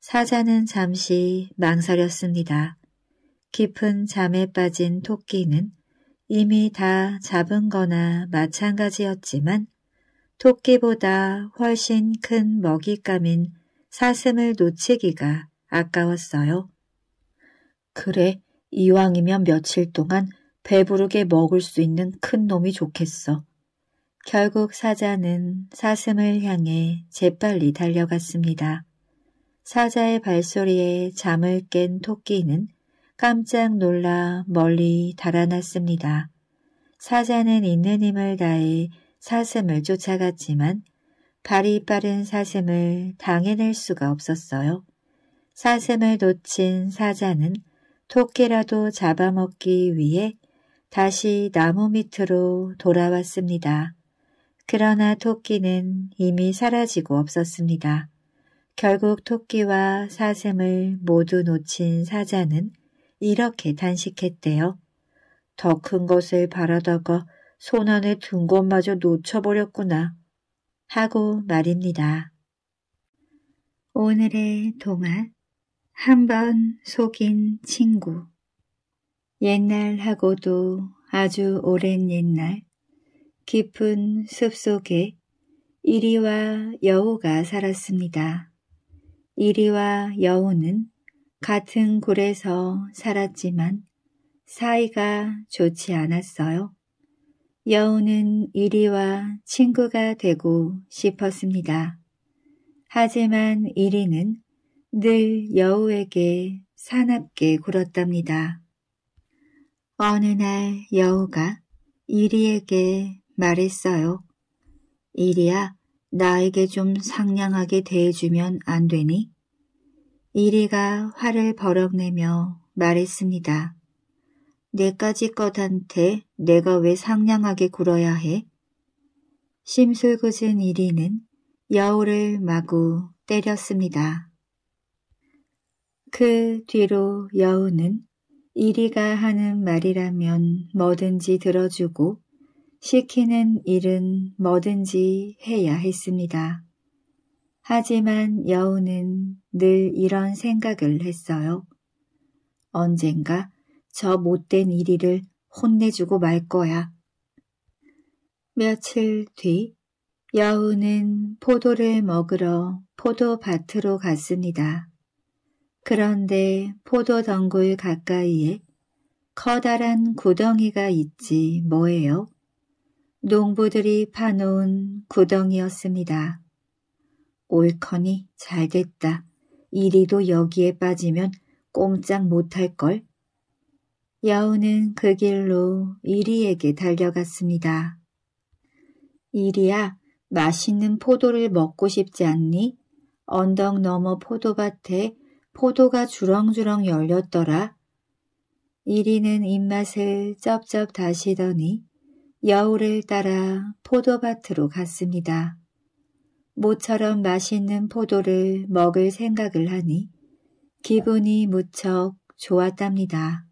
사자는 잠시 망설였습니다. 깊은 잠에 빠진 토끼는 이미 다 잡은 거나 마찬가지였지만 토끼보다 훨씬 큰 먹잇감인 사슴을 놓치기가 아까웠어요. 그래, 이왕이면 며칠 동안 배부르게 먹을 수 있는 큰 놈이 좋겠어. 결국 사자는 사슴을 향해 재빨리 달려갔습니다. 사자의 발소리에 잠을 깬 토끼는 깜짝 놀라 멀리 달아났습니다. 사자는 있는 힘을 다해 사슴을 쫓아갔지만 발이 빠른 사슴을 당해낼 수가 없었어요. 사슴을 놓친 사자는 토끼라도 잡아먹기 위해 다시 나무 밑으로 돌아왔습니다. 그러나 토끼는 이미 사라지고 없었습니다. 결국 토끼와 사슴을 모두 놓친 사자는 이렇게 단식했대요. 더 큰 것을 바라다가 손 안에 든 것마저 놓쳐버렸구나 하고 말입니다. 오늘의 동화 한 번 속인 친구 옛날하고도 아주 오랜 옛날 깊은 숲속에 이리와 여우가 살았습니다. 이리와 여우는 같은 굴에서 살았지만 사이가 좋지 않았어요. 여우는 이리와 친구가 되고 싶었습니다. 하지만 이리는 늘 여우에게 사납게 굴었답니다. 어느 날 여우가 이리에게 말했어요. 이리야, 나에게 좀 상냥하게 대해주면 안 되니? 이리가 화를 버럭내며 말했습니다. 내까지 것한테 내가 왜 상냥하게 굴어야 해? 심술궂은 이리는 여우를 마구 때렸습니다. 그 뒤로 여우는 이리가 하는 말이라면 뭐든지 들어주고 시키는 일은 뭐든지 해야 했습니다. 하지만 여우는 늘 이런 생각을 했어요. 언젠가 저 못된 이리를 혼내주고 말 거야. 며칠 뒤 여우는 포도를 먹으러 포도밭으로 갔습니다. 그런데 포도 덩굴 가까이에 커다란 구덩이가 있지 뭐예요. 농부들이 파놓은 구덩이였습니다. 옳거니 잘됐다. 이리도 여기에 빠지면 꼼짝 못할걸. 여우는 그 길로 이리에게 달려갔습니다. 이리야, 맛있는 포도를 먹고 싶지 않니? 언덕 너머 포도밭에 포도가 주렁주렁 열렸더라. 이리는 입맛을 쩝쩝 다시더니 여우를 따라 포도밭으로 갔습니다. 모처럼 맛있는 포도를 먹을 생각을 하니 기분이 무척 좋았답니다.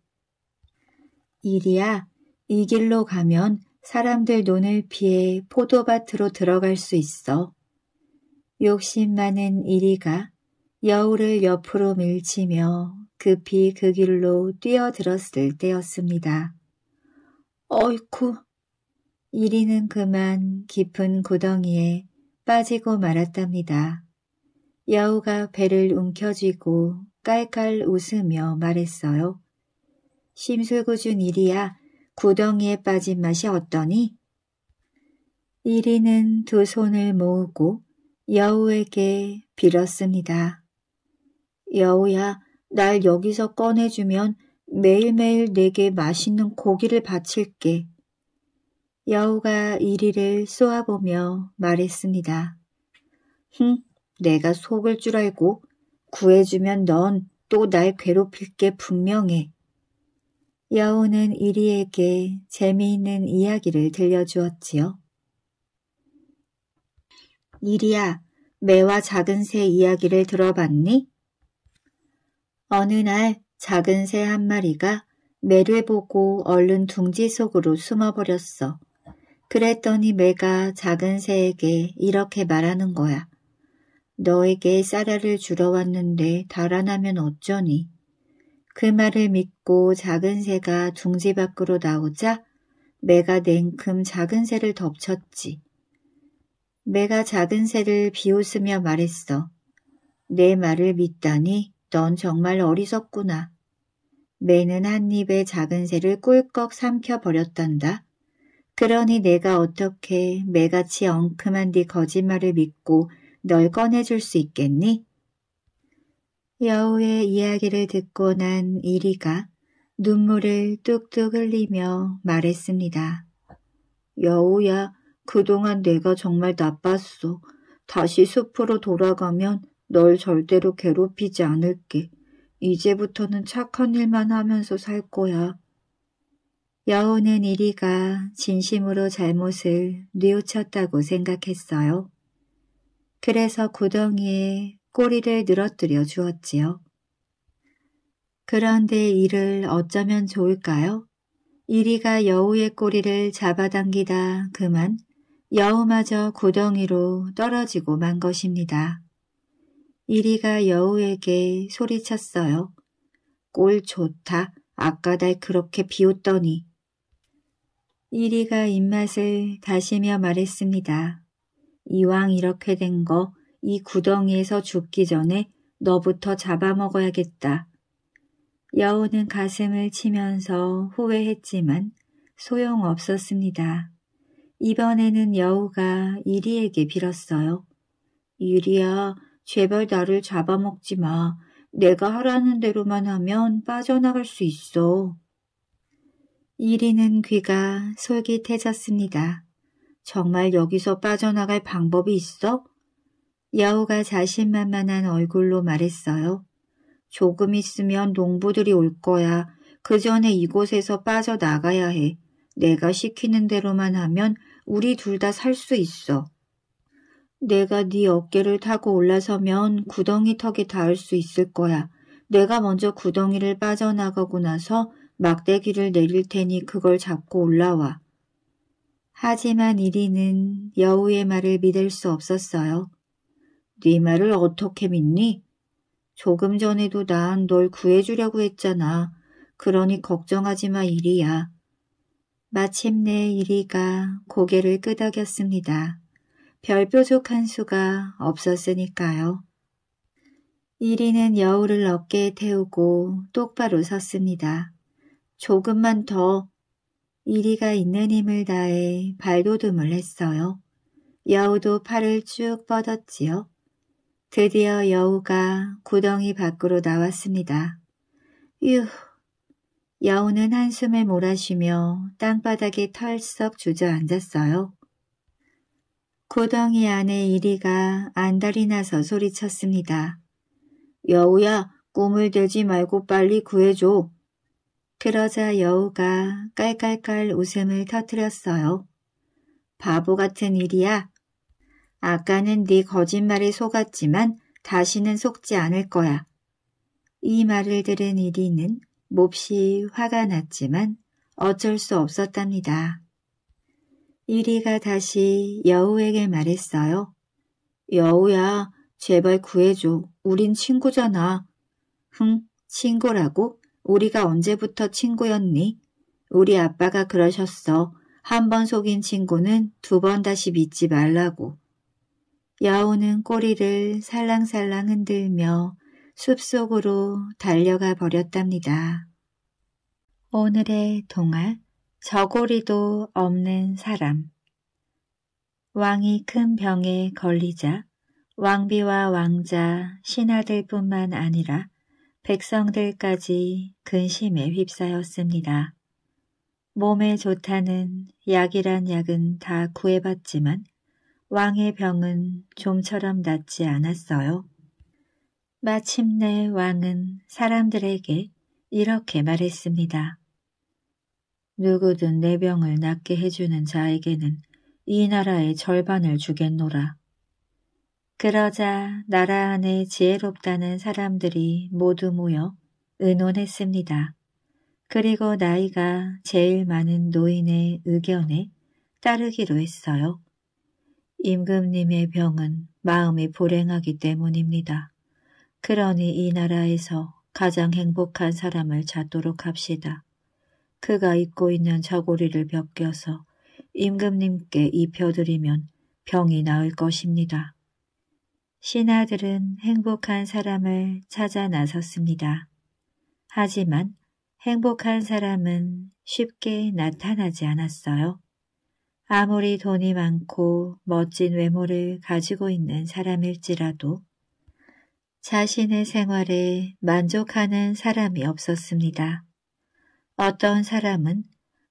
이리야 이 길로 가면 사람들 눈을 피해 포도밭으로 들어갈 수 있어. 욕심 많은 이리가 여우를 옆으로 밀치며 급히 그 길로 뛰어들었을 때였습니다. 어이쿠! 이리는 그만 깊은 구덩이에 빠지고 말았답니다. 여우가 배를 움켜쥐고 깔깔 웃으며 말했어요. 심술궂은 이리야 구덩이에 빠진 맛이 어떠니? 이리는 두 손을 모으고 여우에게 빌었습니다. 여우야, 날 여기서 꺼내주면 매일매일 내게 맛있는 고기를 바칠게. 여우가 이리를 쏘아보며 말했습니다. 흥, 내가 속을 줄 알고 구해주면 넌 또 날 괴롭힐 게 분명해. 여우는 이리에게 재미있는 이야기를 들려주었지요. 이리야, 매와 작은 새 이야기를 들어봤니? 어느 날 작은 새 한 마리가 매를 보고 얼른 둥지 속으로 숨어버렸어. 그랬더니 매가 작은 새에게 이렇게 말하는 거야. 너에게 쌀알을 주러 왔는데 달아나면 어쩌니? 그 말을 믿고 작은 새가 둥지 밖으로 나오자 매가 냉큼 작은 새를 덮쳤지. 매가 작은 새를 비웃으며 말했어. 내 말을 믿다니 넌 정말 어리석구나. 매는 한 입에 작은 새를 꿀꺽 삼켜버렸단다. 그러니 내가 어떻게 매같이 엉큼한 네 거짓말을 믿고 널 꺼내줄 수 있겠니? 여우의 이야기를 듣고 난 이리가 눈물을 뚝뚝 흘리며 말했습니다. 여우야, 그동안 내가 정말 나빴어. 다시 숲으로 돌아가면 널 절대로 괴롭히지 않을게. 이제부터는 착한 일만 하면서 살 거야. 여호는 이리가 진심으로 잘못을 뉘우쳤다고 생각했어요. 그래서 구덩이에 꼬리를 늘어뜨려 주었지요. 그런데 이를 어쩌면 좋을까요? 이리가 여우의 꼬리를 잡아당기다 그만 여우마저 구덩이로 떨어지고 만 것입니다. 이리가 여우에게 소리쳤어요. 꼴 좋다. 아까 날 그렇게 비웃더니 이리가 입맛을 다시며 말했습니다. 이왕 이렇게 된 거 이 구덩이에서 죽기 전에 너부터 잡아먹어야겠다. 여우는 가슴을 치면서 후회했지만 소용없었습니다. 이번에는 여우가 이리에게 빌었어요. 이리야, 제발 나를 잡아먹지 마. 내가 하라는 대로만 하면 빠져나갈 수 있어. 이리는 귀가 솔깃해졌습니다. 정말 여기서 빠져나갈 방법이 있어? 야호가 자신만만한 얼굴로 말했어요. 조금 있으면 농부들이 올 거야. 그 전에 이곳에서 빠져나가야 해. 내가 시키는 대로만 하면 우리 둘 다 살 수 있어. 내가 네 어깨를 타고 올라서면 구덩이 턱에 닿을 수 있을 거야. 내가 먼저 구덩이를 빠져나가고 나서 막대기를 내릴 테니 그걸 잡고 올라와. 하지만 이리는 여우의 말을 믿을 수 없었어요. 네 말을 어떻게 믿니? 조금 전에도 난 널 구해주려고 했잖아. 그러니 걱정하지 마 이리야. 마침내 이리가 고개를 끄덕였습니다. 별 뾰족 한 수가 없었으니까요. 이리는 여우를 어깨에 태우고 똑바로 섰습니다. 조금만 더 이리가 있는 힘을 다해 발돋움을 했어요. 여우도 팔을 쭉 뻗었지요. 드디어 여우가 구덩이 밖으로 나왔습니다. 휴! 여우는 한숨을 몰아쉬며 땅바닥에 털썩 주저앉았어요. 구덩이 안에 이리가 안달이 나서 소리쳤습니다. 여우야, 꿈을 대지 말고 빨리 구해줘. 그러자 여우가 깔깔깔 웃음을 터뜨렸어요. 바보 같은 일이야. 아까는 네 거짓말에 속았지만 다시는 속지 않을 거야. 이 말을 들은 이리는 몹시 화가 났지만 어쩔 수 없었답니다. 이리가 다시 여우에게 말했어요. 여우야, 제발 구해줘. 우린 친구잖아. 흥, 친구라고? 우리가 언제부터 친구였니? 우리 아빠가 그러셨어. 한 번 속인 친구는 두 번 다시 믿지 말라고. 여우는 꼬리를 살랑살랑 흔들며 숲속으로 달려가 버렸답니다. 오늘의 동화 저고리도 없는 사람 왕이 큰 병에 걸리자 왕비와 왕자, 신하들뿐만 아니라 백성들까지 근심에 휩싸였습니다. 몸에 좋다는 약이란 약은 다 구해봤지만 왕의 병은 좀처럼 낫지 않았어요. 마침내 왕은 사람들에게 이렇게 말했습니다. 누구든 내 병을 낫게 해주는 자에게는 이 나라의 절반을 주겠노라. 그러자 나라 안에 지혜롭다는 사람들이 모두 모여 의논했습니다. 그리고 나이가 제일 많은 노인의 의견에 따르기로 했어요. 임금님의 병은 마음이 불행하기 때문입니다. 그러니 이 나라에서 가장 행복한 사람을 찾도록 합시다. 그가 입고 있는 저고리를 벗겨서 임금님께 입혀드리면 병이 나을 것입니다. 신하들은 행복한 사람을 찾아 나섰습니다. 하지만 행복한 사람은 쉽게 나타나지 않았어요. 아무리 돈이 많고 멋진 외모를 가지고 있는 사람일지라도 자신의 생활에 만족하는 사람이 없었습니다. 어떤 사람은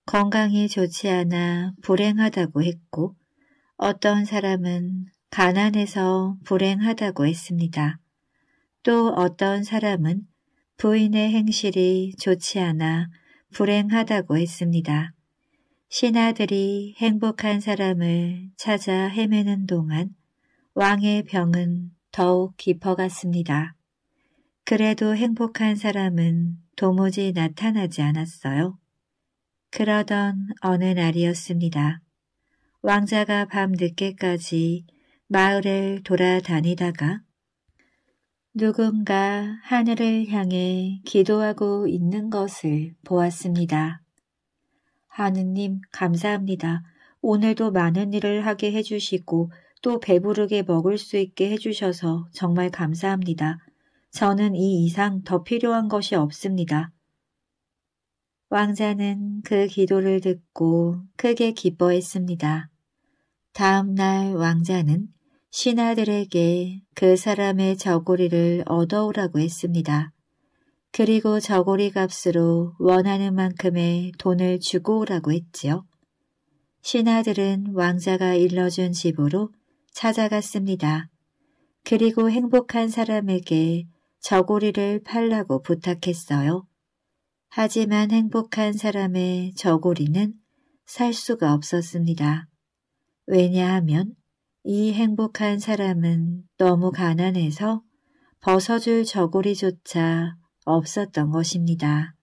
건강이 좋지 않아 불행하다고 했고 어떤 사람은 가난해서 불행하다고 했습니다. 또 어떤 사람은 부인의 행실이 좋지 않아 불행하다고 했습니다. 신하들이 행복한 사람을 찾아 헤매는 동안 왕의 병은 더욱 깊어갔습니다. 그래도 행복한 사람은 도무지 나타나지 않았어요. 그러던 어느 날이었습니다. 왕자가 밤 늦게까지 마을을 돌아다니다가 누군가 하늘을 향해 기도하고 있는 것을 보았습니다. 하느님 감사합니다. 오늘도 많은 일을 하게 해주시고 또 배부르게 먹을 수 있게 해주셔서 정말 감사합니다. 저는 이 이상 더 필요한 것이 없습니다. 왕자는 그 기도를 듣고 크게 기뻐했습니다. 다음 날 왕자는 신하들에게 그 사람의 저고리를 얻어오라고 했습니다. 그리고 저고리 값으로 원하는 만큼의 돈을 주고 오라고 했지요. 신하들은 왕자가 일러준 집으로 찾아갔습니다. 그리고 행복한 사람에게 저고리를 팔라고 부탁했어요. 하지만 행복한 사람의 저고리는 살 수가 없었습니다. 왜냐하면 이 행복한 사람은 너무 가난해서 벗어줄 저고리조차 없었던 것입니다.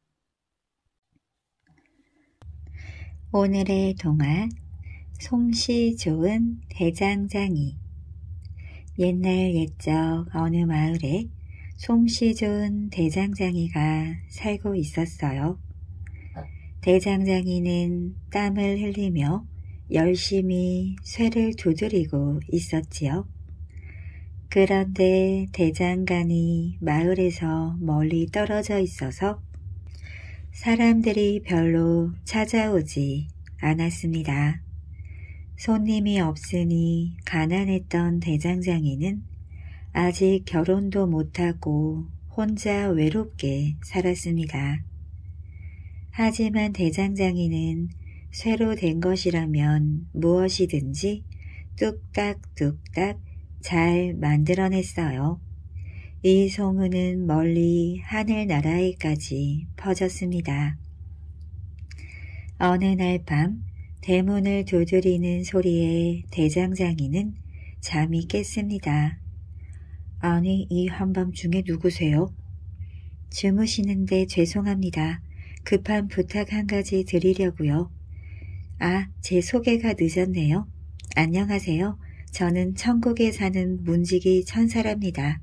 오늘의 동화 솜씨 좋은 대장장이 옛날 옛적 어느 마을에 솜씨 좋은 대장장이가 살고 있었어요. 대장장이는 땀을 흘리며 열심히 쇠를 두드리고 있었지요. 그런데 대장간이 마을에서 멀리 떨어져 있어서 사람들이 별로 찾아오지 않았습니다. 손님이 없으니 가난했던 대장장이는 아직 결혼도 못하고 혼자 외롭게 살았습니다. 하지만 대장장이는 쇠로 된 것이라면 무엇이든지 뚝딱뚝딱 잘 만들어냈어요. 이 소문은 멀리 하늘나라에까지 퍼졌습니다. 어느 날 밤 대문을 두드리는 소리에 대장장이는 잠이 깼습니다. 아니, 이 한밤중에 누구세요? 주무시는데 죄송합니다. 급한 부탁 한 가지 드리려고요. 아, 제 소개가 늦었네요. 안녕하세요. 저는 천국에 사는 문지기 천사랍니다.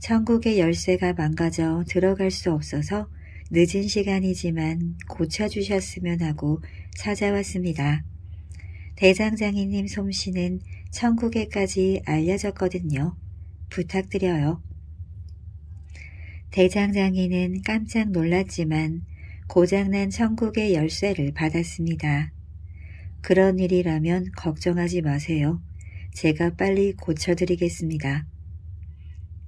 천국의 열쇠가 망가져 들어갈 수 없어서 늦은 시간이지만 고쳐주셨으면 하고 찾아왔습니다. 대장장이님 솜씨는 천국에까지 알려졌거든요. 부탁드려요. 대장장이는 깜짝 놀랐지만 고장난 천국의 열쇠를 받았습니다. 그런 일이라면 걱정하지 마세요. 제가 빨리 고쳐드리겠습니다.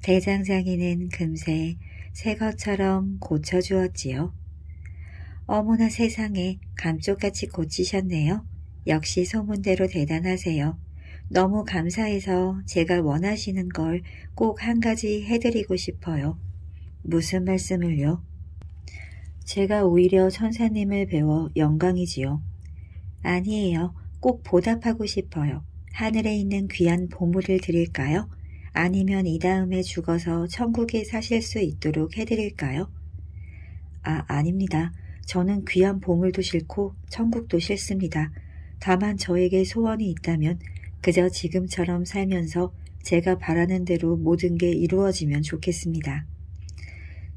대장장이는 금세 새 것처럼 고쳐주었지요. 어머나 세상에 감쪽같이 고치셨네요. 역시 소문대로 대단하세요. 너무 감사해서 제가 원하시는 걸 꼭 한 가지 해드리고 싶어요. 무슨 말씀을요? 제가 오히려 천사님을 배워 영광이지요. 아니에요. 꼭 보답하고 싶어요. 하늘에 있는 귀한 보물을 드릴까요? 아니면 이 다음에 죽어서 천국에 사실 수 있도록 해드릴까요? 아, 아닙니다. 저는 귀한 보물도 싫고 천국도 싫습니다. 다만 저에게 소원이 있다면 그저 지금처럼 살면서 제가 바라는 대로 모든 게 이루어지면 좋겠습니다.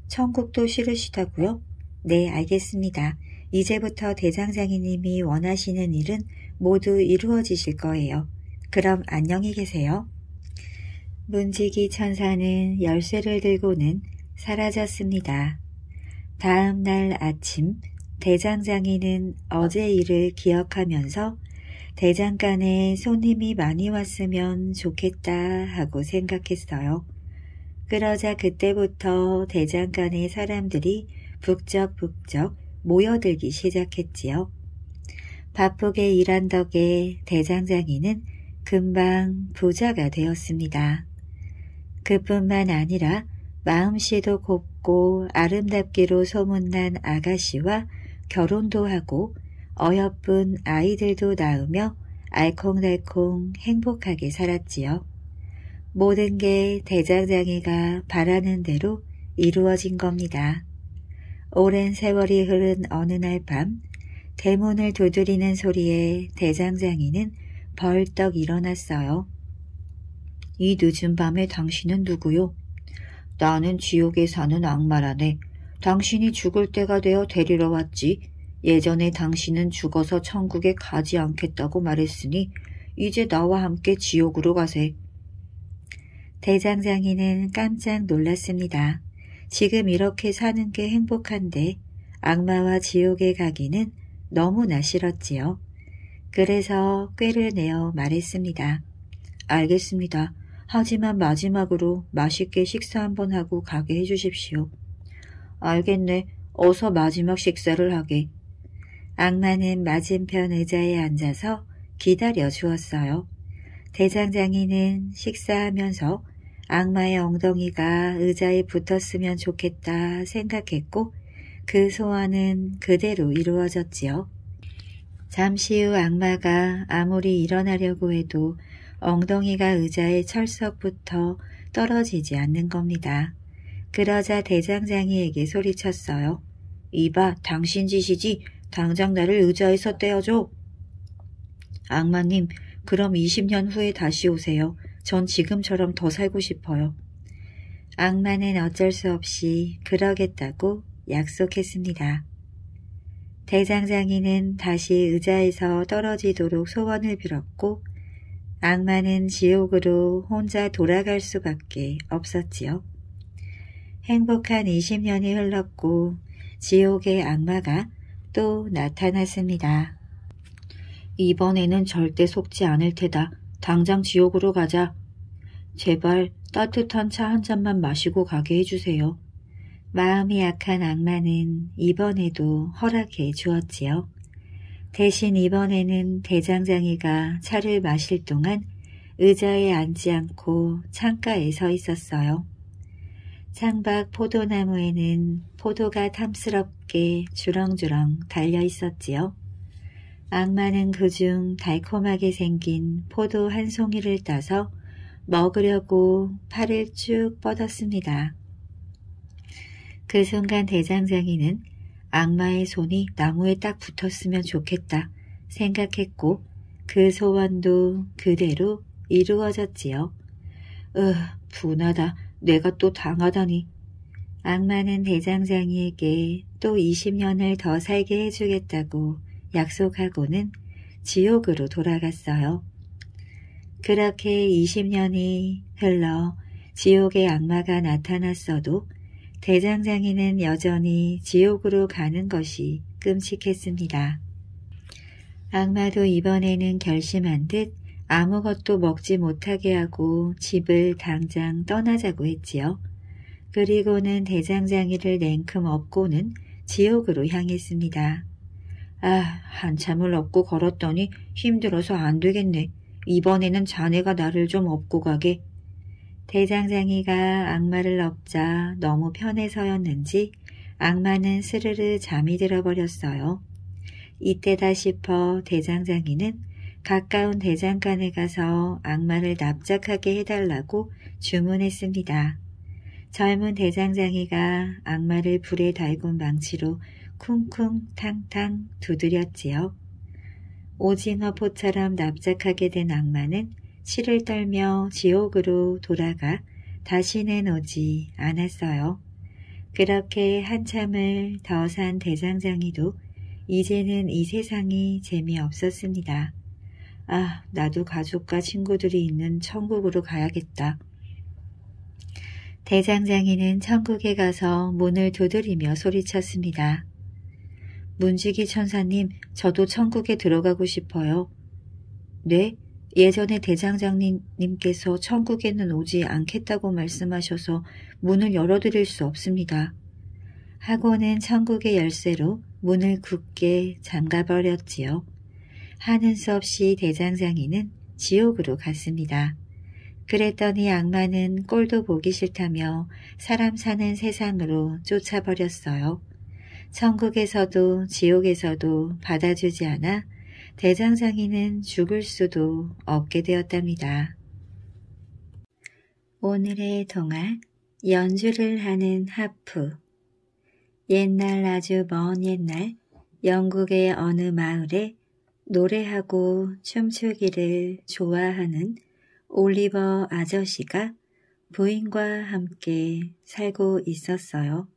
천국도 싫으시다고요? 네, 알겠습니다. 이제부터 대장장이님이 원하시는 일은 모두 이루어지실 거예요. 그럼 안녕히 계세요. 문지기 천사는 열쇠를 들고는 사라졌습니다. 다음 날 아침 대장장이는 어제 일을 기억하면서 대장간에 손님이 많이 왔으면 좋겠다 하고 생각했어요. 그러자 그때부터 대장간의 사람들이 북적북적 모여들기 시작했지요. 바쁘게 일한 덕에 대장장이는 금방 부자가 되었습니다. 그뿐만 아니라 마음씨도 곱고 아름답기로 소문난 아가씨와 결혼도 하고 어여쁜 아이들도 낳으며 알콩달콩 행복하게 살았지요. 모든 게 대장장이가 바라는 대로 이루어진 겁니다. 오랜 세월이 흐른 어느 날 밤 대문을 두드리는 소리에 대장장이는 벌떡 일어났어요. 이 늦은 밤에 당신은 누구요? 나는 지옥에 사는 악마라네. 당신이 죽을 때가 되어 데리러 왔지. 예전에 당신은 죽어서 천국에 가지 않겠다고 말했으니 이제 나와 함께 지옥으로 가세. 대장장이는 깜짝 놀랐습니다. 지금 이렇게 사는 게 행복한데 악마와 지옥에 가기는 너무나 싫었지요. 그래서 꾀를 내어 말했습니다. 알겠습니다. 하지만 마지막으로 맛있게 식사 한번 하고 가게 해주십시오. 알겠네. 어서 마지막 식사를 하게. 악마는 맞은편 의자에 앉아서 기다려 주었어요. 대장장이는 식사하면서 악마의 엉덩이가 의자에 붙었으면 좋겠다 생각했고 그 소원은 그대로 이루어졌지요. 잠시 후 악마가 아무리 일어나려고 해도 엉덩이가 의자의 철석부터 떨어지지 않는 겁니다. 그러자 대장장이에게 소리쳤어요. 이봐 당신 짓이지 당장 나를 의자에서 떼어줘. 악마님 그럼 20년 후에 다시 오세요. 전 지금처럼 더 살고 싶어요. 악마는 어쩔 수 없이 그러겠다고 약속했습니다. 대장장이는 다시 의자에서 떨어지도록 소원을 빌었고 악마는 지옥으로 혼자 돌아갈 수밖에 없었지요. 행복한 20년이 흘렀고 지옥의 악마가 또 나타났습니다. 이번에는 절대 속지 않을 테다. 당장 지옥으로 가자. 제발 따뜻한 차 한 잔만 마시고 가게 해주세요. 마음이 약한 악마는 이번에도 허락해 주었지요. 대신 이번에는 대장장이가 차를 마실 동안 의자에 앉지 않고 창가에 서 있었어요. 창밖 포도나무에는 포도가 탐스럽게 주렁주렁 달려 있었지요. 악마는 그중 달콤하게 생긴 포도 한 송이를 따서 먹으려고 팔을 쭉 뻗었습니다. 그 순간 대장장이는 악마의 손이 나무에 딱 붙었으면 좋겠다 생각했고 그 소원도 그대로 이루어졌지요. 으, 분하다. 내가 또 당하다니. 악마는 대장장이에게 또 20년을 더 살게 해주겠다고 약속하고는 지옥으로 돌아갔어요. 그렇게 20년이 흘러 지옥의 악마가 나타났어도 대장장이는 여전히 지옥으로 가는 것이 끔찍했습니다. 악마도 이번에는 결심한 듯 아무것도 먹지 못하게 하고 집을 당장 떠나자고 했지요. 그리고는 대장장이를 냉큼 업고는 지옥으로 향했습니다. 아, 한참을 업고 걸었더니 힘들어서 안 되겠네. 이번에는 자네가 나를 좀 업고 가게. 대장장이가 악마를 업자 너무 편해서였는지 악마는 스르르 잠이 들어버렸어요. 이때다 싶어 대장장이는 가까운 대장간에 가서 악마를 납작하게 해달라고 주문했습니다. 젊은 대장장이가 악마를 불에 달군 망치로 쿵쿵탕탕 두드렸지요. 오징어 포처럼 납작하게 된 악마는 실을 떨며 지옥으로 돌아가 다시는 오지 않았어요. 그렇게 한참을 더 산 대장장이도 이제는 이 세상이 재미없었습니다. 아, 나도 가족과 친구들이 있는 천국으로 가야겠다. 대장장이는 천국에 가서 문을 두드리며 소리쳤습니다. 문지기 천사님, 저도 천국에 들어가고 싶어요. 네, 예전에 대장장님께서 천국에는 오지 않겠다고 말씀하셔서 문을 열어드릴 수 없습니다. 학원은 천국의 열쇠로 문을 굳게 잠가버렸지요. 하는 수 없이 대장장이는 지옥으로 갔습니다. 그랬더니 악마는 꼴도 보기 싫다며 사람 사는 세상으로 쫓아버렸어요. 천국에서도 지옥에서도 받아주지 않아 대장장이는 죽을 수도 없게 되었답니다. 오늘의 동화 연주를 하는 하프 옛날 아주 먼 옛날 영국의 어느 마을에 노래하고 춤추기를 좋아하는 올리버 아저씨가 부인과 함께 살고 있었어요.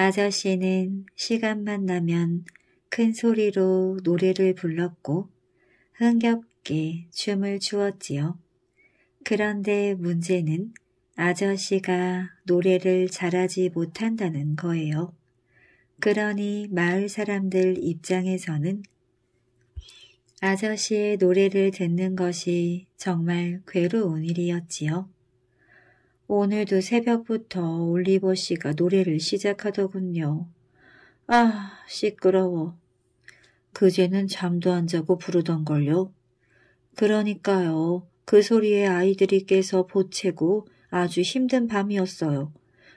아저씨는 시간만 나면 큰 소리로 노래를 불렀고 흥겹게 춤을 추었지요. 그런데 문제는 아저씨가 노래를 잘하지 못한다는 거예요. 그러니 마을 사람들 입장에서는 아저씨의 노래를 듣는 것이 정말 괴로운 일이었지요. 오늘도 새벽부터 올리버 씨가 노래를 시작하더군요. 아, 시끄러워. 그제는 잠도 안 자고 부르던걸요. 그러니까요. 그 소리에 아이들이 깨서 보채고 아주 힘든 밤이었어요.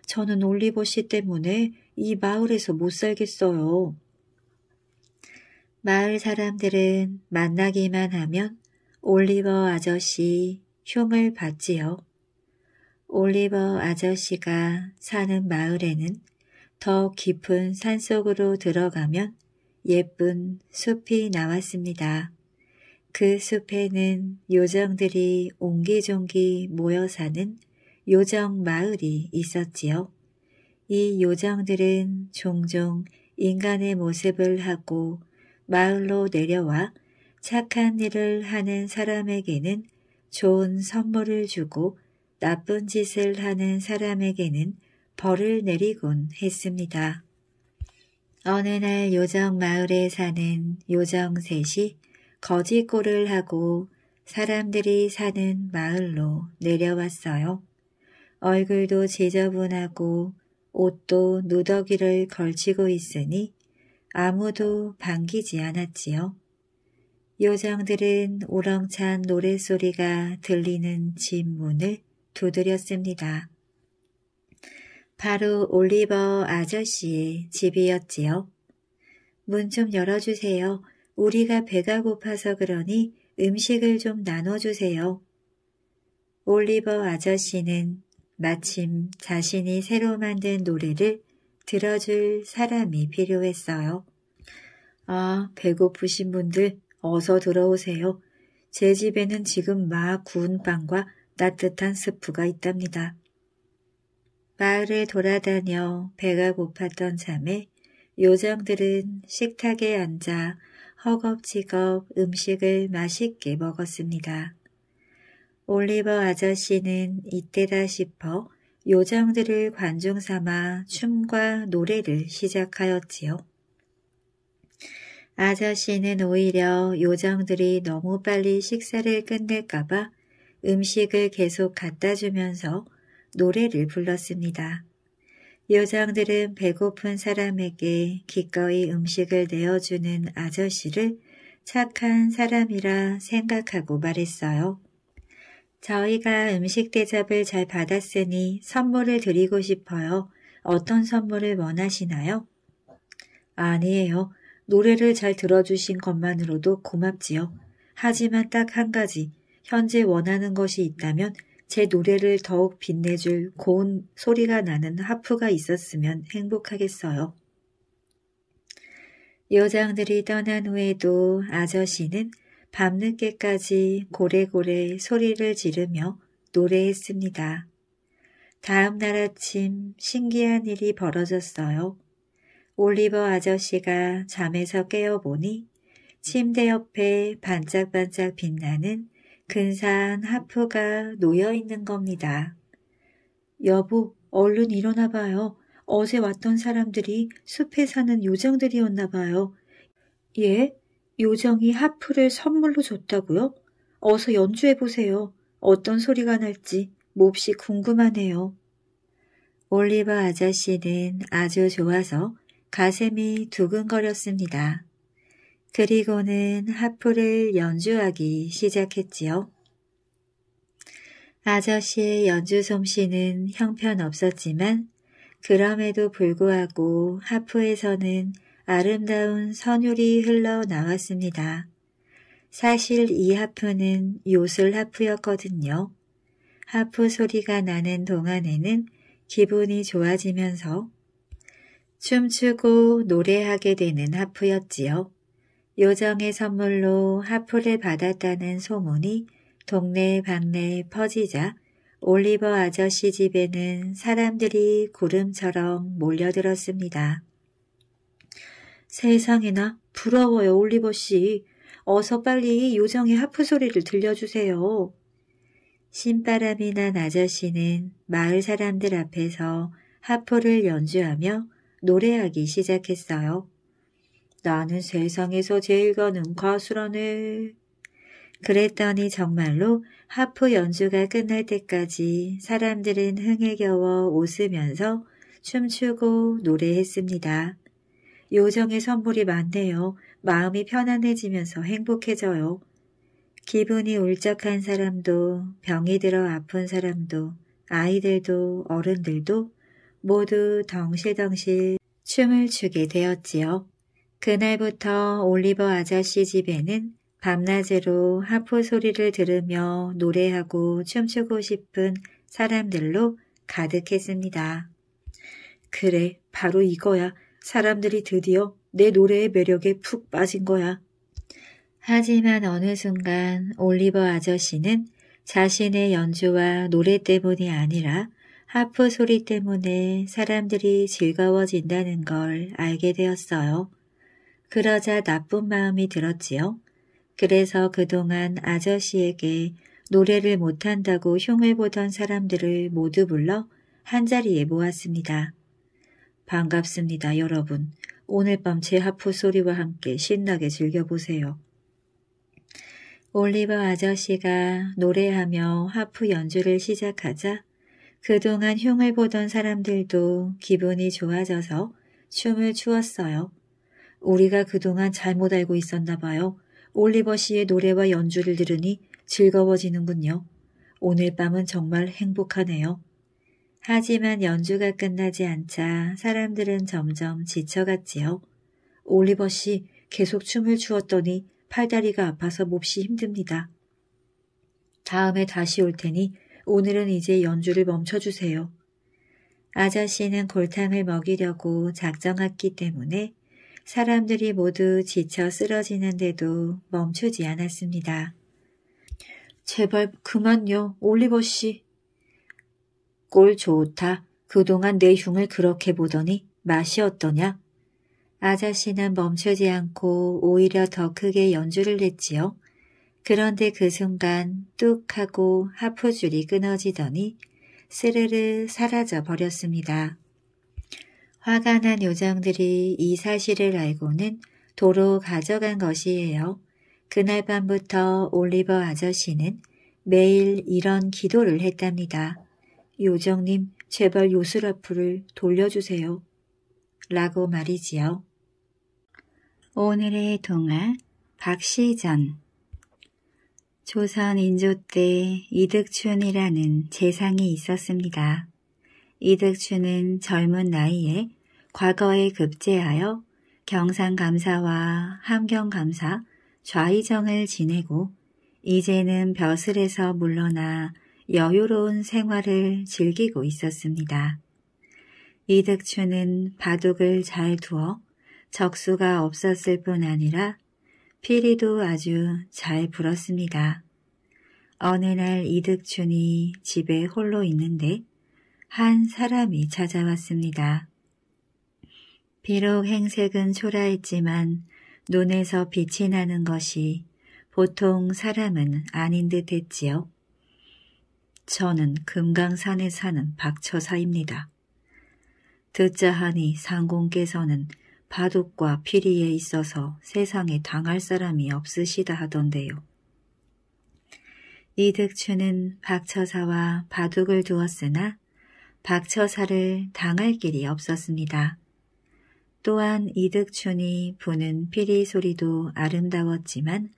저는 올리버 씨 때문에 이 마을에서 못 살겠어요. 마을 사람들은 만나기만 하면 올리버 아저씨 흉을 봤지요 올리버 아저씨가 사는 마을에는 더 깊은 산속으로 들어가면 예쁜 숲이 나왔습니다. 그 숲에는 요정들이 옹기종기 모여 사는 요정 마을이 있었지요. 이 요정들은 종종 인간의 모습을 하고 마을로 내려와 착한 일을 하는 사람에게는 좋은 선물을 주고 나쁜 짓을 하는 사람에게는 벌을 내리곤 했습니다. 어느 날 요정 마을에 사는 요정 셋이 거지꼴을 하고 사람들이 사는 마을로 내려왔어요. 얼굴도 지저분하고 옷도 누더기를 걸치고 있으니 아무도 반기지 않았지요. 요정들은 우렁찬 노랫소리가 들리는 집 문을 두드렸습니다. 바로 올리버 아저씨의 집이었지요. 문 좀 열어주세요. 우리가 배가 고파서 그러니 음식을 좀 나눠주세요. 올리버 아저씨는 마침 자신이 새로 만든 노래를 들어줄 사람이 필요했어요. 아, 배고프신 분들 어서 들어오세요. 제 집에는 지금 막 구운 빵과 따뜻한 스프가 있답니다. 마을을 돌아다녀 배가 고팠던 잠에 요정들은 식탁에 앉아 허겁지겁 음식을 맛있게 먹었습니다. 올리버 아저씨는 이때다 싶어 요정들을 관중 삼아 춤과 노래를 시작하였지요. 아저씨는 오히려 요정들이 너무 빨리 식사를 끝낼까봐 음식을 계속 갖다 주면서 노래를 불렀습니다. 여장들은 배고픈 사람에게 기꺼이 음식을 내어주는 아저씨를 착한 사람이라 생각하고 말했어요. 저희가 음식 대접을 잘 받았으니 선물을 드리고 싶어요. 어떤 선물을 원하시나요? 아니에요. 노래를 잘 들어주신 것만으로도 고맙지요. 하지만 딱 한 가지, 현재 원하는 것이 있다면 제 노래를 더욱 빛내줄 고운 소리가 나는 하프가 있었으면 행복하겠어요. 요정들이 떠난 후에도 아저씨는 밤늦게까지 고래고래 소리를 지르며 노래했습니다. 다음 날 아침 신기한 일이 벌어졌어요. 올리버 아저씨가 잠에서 깨어보니 침대 옆에 반짝반짝 빛나는 근사한 하프가 놓여 있는 겁니다. 여보, 얼른 일어나 봐요. 어제 왔던 사람들이 숲에 사는 요정들이었나 봐요. 예? 요정이 하프를 선물로 줬다고요? 어서 연주해 보세요. 어떤 소리가 날지 몹시 궁금하네요. 올리버 아저씨는 아주 좋아서 가슴이 두근거렸습니다. 그리고는 하프를 연주하기 시작했지요. 아저씨의 연주 솜씨는 형편없었지만 그럼에도 불구하고 하프에서는 아름다운 선율이 흘러나왔습니다. 사실 이 하프는 요술 하프였거든요. 하프 소리가 나는 동안에는 기분이 좋아지면서 춤추고 노래하게 되는 하프였지요. 요정의 선물로 하프를 받았다는 소문이 동네 방네 퍼지자 올리버 아저씨 집에는 사람들이 구름처럼 몰려들었습니다. 세상에나 부러워요 올리버 씨. 어서 빨리 요정의 하프 소리를 들려주세요. 신바람이 난 아저씨는 마을 사람들 앞에서 하프를 연주하며 노래하기 시작했어요. 나는 세상에서 제일 가는 가수라네. 그랬더니 정말로 하프 연주가 끝날 때까지 사람들은 흥에 겨워 웃으면서 춤추고 노래했습니다. 요정의 선물이 많네요. 마음이 편안해지면서 행복해져요. 기분이 울적한 사람도 병이 들어 아픈 사람도 아이들도 어른들도 모두 덩실덩실 춤을 추게 되었지요. 그날부터 올리버 아저씨 집에는 밤낮으로 하프 소리를 들으며 노래하고 춤추고 싶은 사람들로 가득했습니다. 그래, 바로 이거야. 사람들이 드디어 내 노래의 매력에 푹 빠진 거야. 하지만 어느 순간 올리버 아저씨는 자신의 연주와 노래 때문이 아니라 하프 소리 때문에 사람들이 즐거워진다는 걸 알게 되었어요. 그러자 나쁜 마음이 들었지요. 그래서 그동안 아저씨에게 노래를 못한다고 흉을 보던 사람들을 모두 불러 한자리에 모았습니다. 반갑습니다, 여러분. 오늘 밤 제 하프 소리와 함께 신나게 즐겨보세요. 올리버 아저씨가 노래하며 하프 연주를 시작하자 그동안 흉을 보던 사람들도 기분이 좋아져서 춤을 추었어요. 우리가 그동안 잘못 알고 있었나 봐요. 올리버 씨의 노래와 연주를 들으니 즐거워지는군요. 오늘 밤은 정말 행복하네요. 하지만 연주가 끝나지 않자 사람들은 점점 지쳐갔지요. 올리버 씨 계속 춤을 추었더니 팔다리가 아파서 몹시 힘듭니다. 다음에 다시 올 테니 오늘은 이제 연주를 멈춰주세요. 아저씨는 골탕을 먹이려고 작정했기 때문에 사람들이 모두 지쳐 쓰러지는데도 멈추지 않았습니다. 제발 그만요, 올리버 씨. 꼴 좋다. 그동안 내 흉을 그렇게 보더니 맛이 어떠냐? 아저씨는 멈추지 않고 오히려 더 크게 연주를 했지요. 그런데 그 순간 뚝 하고 하프줄이 끊어지더니 스르르 사라져 버렸습니다. 화가 난 요정들이 이 사실을 알고는 도로 가져간 것이에요. 그날 밤부터 올리버 아저씨는 매일 이런 기도를 했답니다. 요정님, 제발 요스아프를 돌려주세요. 라고 말이지요. 오늘의 동화 박시전 조선 인조 때 이득춘이라는 재상이 있었습니다. 이득추는 젊은 나이에 과거에 급제하여 경상감사와 함경감사, 좌의정을 지내고 이제는 벼슬에서 물러나 여유로운 생활을 즐기고 있었습니다. 이득추는 바둑을 잘 두어 적수가 없었을 뿐 아니라 피리도 아주 잘 불었습니다. 어느 날 이득춘이 집에 홀로 있는데 한 사람이 찾아왔습니다. 비록 행색은 초라했지만 눈에서 빛이 나는 것이 보통 사람은 아닌 듯 했지요. 저는 금강산에 사는 박처사입니다. 듣자 하니 상공께서는 바둑과 피리에 있어서 세상에 당할 사람이 없으시다 하던데요. 이득추는 박처사와 바둑을 두었으나 박처사를 당할 길이 없었습니다. 또한 이득춘이 부는 피리 소리도 아름다웠지만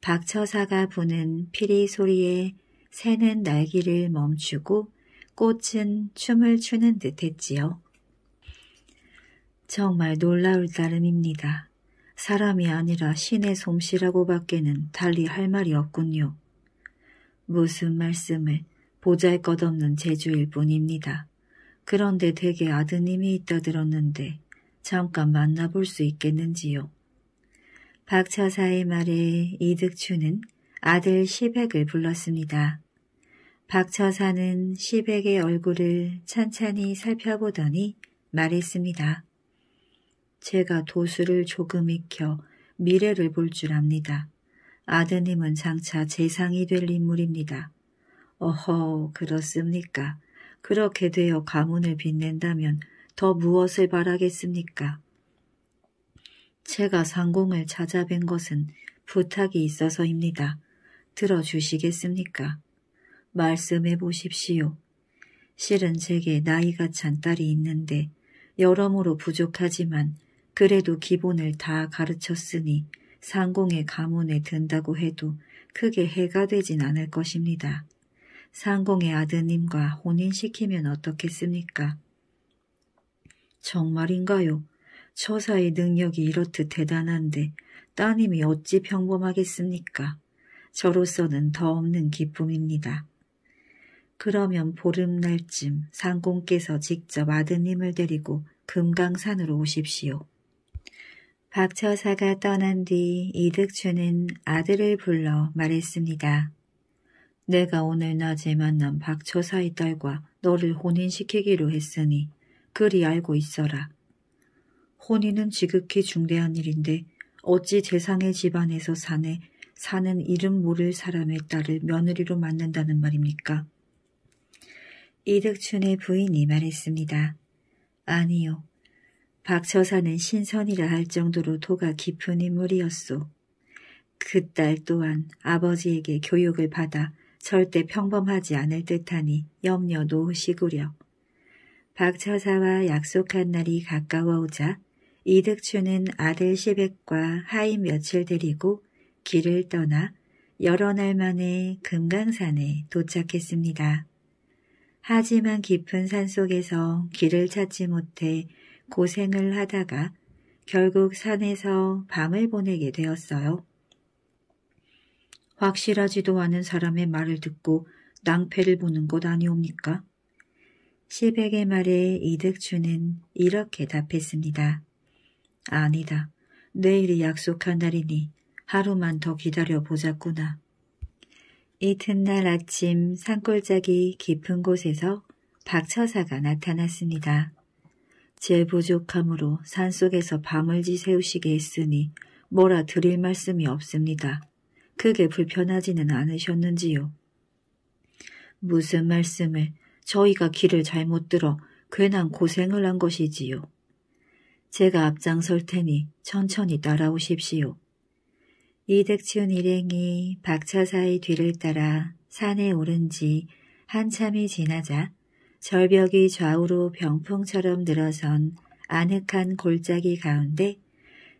박처사가 부는 피리 소리에 새는 날개를 멈추고 꽃은 춤을 추는 듯했지요. 정말 놀라울 따름입니다. 사람이 아니라 신의 솜씨라고 밖에는 달리 할 말이 없군요. 무슨 말씀을 보잘것없는 재주일 뿐입니다. 그런데 댁에 아드님이 있다 들었는데 잠깐 만나볼 수 있겠는지요. 박차사의 말에 이득추는 아들 시백을 불렀습니다. 박차사는 시백의 얼굴을 찬찬히 살펴보더니 말했습니다. 제가 도수를 조금 익혀 미래를 볼 줄 압니다. 아드님은 장차 재상이 될 인물입니다. 어허, 그렇습니까? 그렇게 되어 가문을 빛낸다면 더 무엇을 바라겠습니까? 제가 상공을 찾아뵌 것은 부탁이 있어서입니다. 들어주시겠습니까? 말씀해 보십시오. 실은 제게 나이가 찬 딸이 있는데 여러모로 부족하지만 그래도 기본을 다 가르쳤으니 상공의 가문에 든다고 해도 크게 해가 되진 않을 것입니다. 상공의 아드님과 혼인시키면 어떻겠습니까? 정말인가요? 처사의 능력이 이렇듯 대단한데 따님이 어찌 평범하겠습니까? 저로서는 더 없는 기쁨입니다. 그러면 보름날쯤 상공께서 직접 아드님을 데리고 금강산으로 오십시오. 박처사가 떠난 뒤 이득주는 아들을 불러 말했습니다. 내가 오늘 낮에 만난 박처사의 딸과 너를 혼인시키기로 했으니 그리 알고 있어라. 혼인은 지극히 중대한 일인데 어찌 재상의 집안에서 사내 사는 이름 모를 사람의 딸을 며느리로 만난다는 말입니까? 이득춘의 부인이 말했습니다. 아니요. 박처사는 신선이라 할 정도로 도가 깊은 인물이었소. 그 딸 또한 아버지에게 교육을 받아 절대 평범하지 않을 듯하니 염려 도시구려 박처사와 약속한 날이 가까워오자 이득추는 아들 시백과 하인 며칠 데리고 길을 떠나 여러 날 만에 금강산에 도착했습니다. 하지만 깊은 산속에서 길을 찾지 못해 고생을 하다가 결국 산에서 밤을 보내게 되었어요. 확실하지도 않은 사람의 말을 듣고 낭패를 보는 것 아니옵니까? 시백의 말에 이득주는 이렇게 답했습니다. 아니다. 내일이 약속한 날이니 하루만 더 기다려보자꾸나. 이튿날 아침 산골짜기 깊은 곳에서 박처사가 나타났습니다. 제 부족함으로 산속에서 밤을 지새우시게 했으니 뭐라 드릴 말씀이 없습니다. 크게 불편하지는 않으셨는지요? 무슨 말씀을 저희가 길을 잘못 들어 괜한 고생을 한 것이지요. 제가 앞장설 테니 천천히 따라오십시오. 이덕춘 일행이 박차사의 뒤를 따라 산에 오른 지 한참이 지나자 절벽이 좌우로 병풍처럼 늘어선 아늑한 골짜기 가운데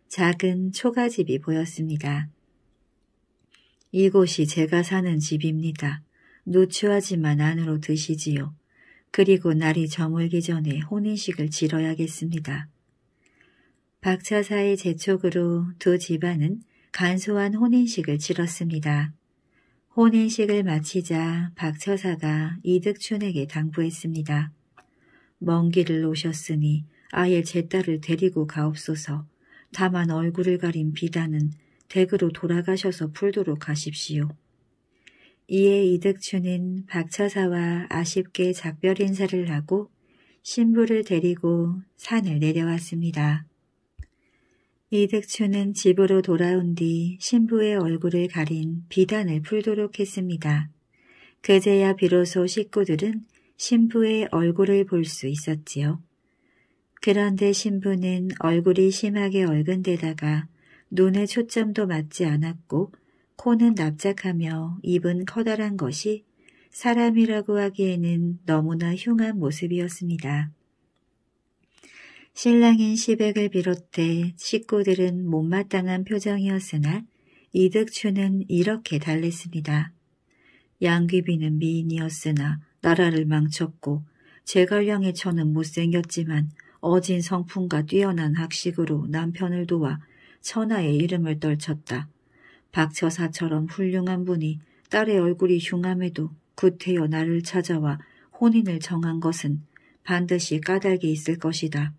작은 초가집이 보였습니다. 이곳이 제가 사는 집입니다. 누추하지만 안으로 드시지요. 그리고 날이 저물기 전에 혼인식을 치러야겠습니다. 박차사의 재촉으로 두 집안은 간소한 혼인식을 치렀습니다. 혼인식을 마치자 박처사가 이득춘에게 당부했습니다. 먼 길을 오셨으니 아예 제 딸을 데리고 가옵소서 다만 얼굴을 가린 비단은 댁으로 돌아가셔서 풀도록 하십시오. 이에 이득춘은박처사와 아쉽게 작별 인사를 하고 신부를 데리고 산을 내려왔습니다. 이득춘은 집으로 돌아온 뒤 신부의 얼굴을 가린 비단을 풀도록 했습니다. 그제야 비로소 식구들은 신부의 얼굴을 볼 수 있었지요. 그런데 신부는 얼굴이 심하게 얼근데다가 눈에 초점도 맞지 않았고 코는 납작하며 입은 커다란 것이 사람이라고 하기에는 너무나 흉한 모습이었습니다. 신랑인 시백을 비롯해 식구들은 못마땅한 표정이었으나 이득추는 이렇게 달랬습니다. 양귀비는 미인이었으나 나라를 망쳤고 제갈량에 처는 못생겼지만 어진 성품과 뛰어난 학식으로 남편을 도와 천하의 이름을 떨쳤다. 박처사처럼 훌륭한 분이 딸의 얼굴이 흉함에도 구태여 나를 찾아와 혼인을 정한 것은 반드시 까닭이 있을 것이다.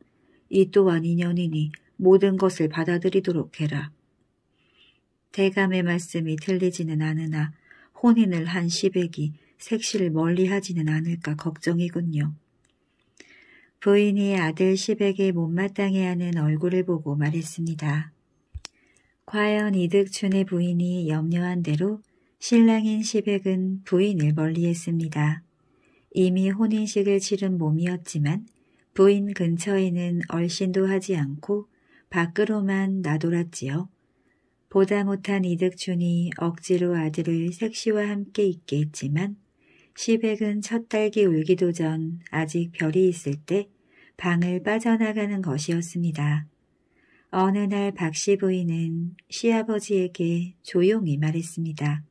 이 또한 인연이니 모든 것을 받아들이도록 해라. 대감의 말씀이 틀리지는 않으나 혼인을 한 시백이 색시를 멀리하지는 않을까 걱정이군요. 부인이 아들 시백에 못마땅해하는 얼굴을 보고 말했습니다. 과연 이득춘의 부인이 염려한 대로 신랑인 시백은 부인을 멀리했습니다. 이미 혼인식을 치른 몸이었지만 부인 근처에는 얼씬도 하지 않고 밖으로만 나돌았지요. 보다 못한 이득춘이 억지로 아들을 색시와 함께 있게 했지만 시백은 첫 딸기 울기도 전 아직 별이 있을 때 방을 빠져나가는 것이었습니다. 어느 날 박씨 부인은 시아버지에게 조용히 말했습니다.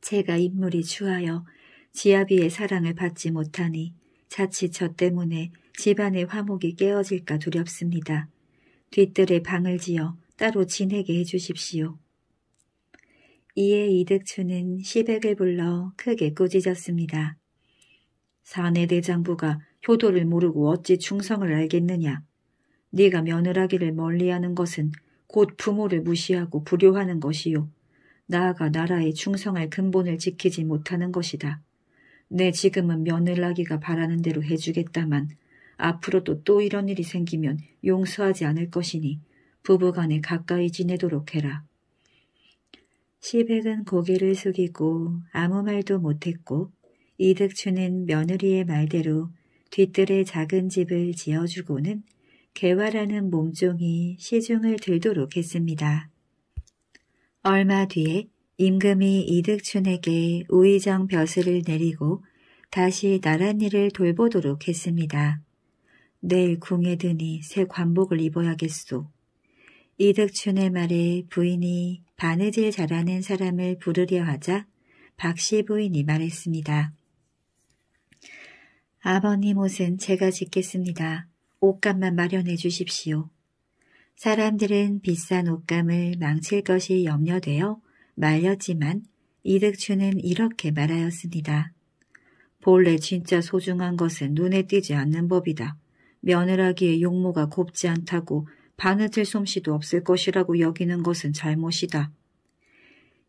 제가 인물이 추하여 지아비의 사랑을 받지 못하니 자칫 저 때문에 집안의 화목이 깨어질까 두렵습니다. 뒤뜰에 방을 지어 따로 지내게 해주십시오. 이에 이득추는 시백을 불러 크게 꾸짖었습니다. 사내 대장부가 효도를 모르고 어찌 충성을 알겠느냐. 네가 며느라기를 멀리하는 것은 곧 부모를 무시하고 불효하는 것이요. 나아가 나라의 충성할 근본을 지키지 못하는 것이다. 내 지금은 며느라기가 바라는 대로 해주겠다만 앞으로도 또 이런 일이 생기면 용서하지 않을 것이니 부부간에 가까이 지내도록 해라. 시백은 고개를 숙이고 아무 말도 못했고 이득춘은 며느리의 말대로 뒤뜰에 작은 집을 지어주고는 개화라는 몸종이 시중을 들도록 했습니다. 얼마 뒤에 임금이 이득춘에게 우의정 벼슬을 내리고 다시 나랏일을 돌보도록 했습니다. 내일 궁에 드니 새 관복을 입어야겠소. 이득춘의 말에 부인이 바느질 잘하는 사람을 부르려 하자 박씨 부인이 말했습니다. 아버님 옷은 제가 짓겠습니다. 옷감만 마련해 주십시오. 사람들은 비싼 옷감을 망칠 것이 염려되어 말렸지만 이득추는 이렇게 말하였습니다. 본래 진짜 소중한 것은 눈에 띄지 않는 법이다. 며느라기의 용모가 곱지 않다고 바느질 솜씨도 없을 것이라고 여기는 것은 잘못이다.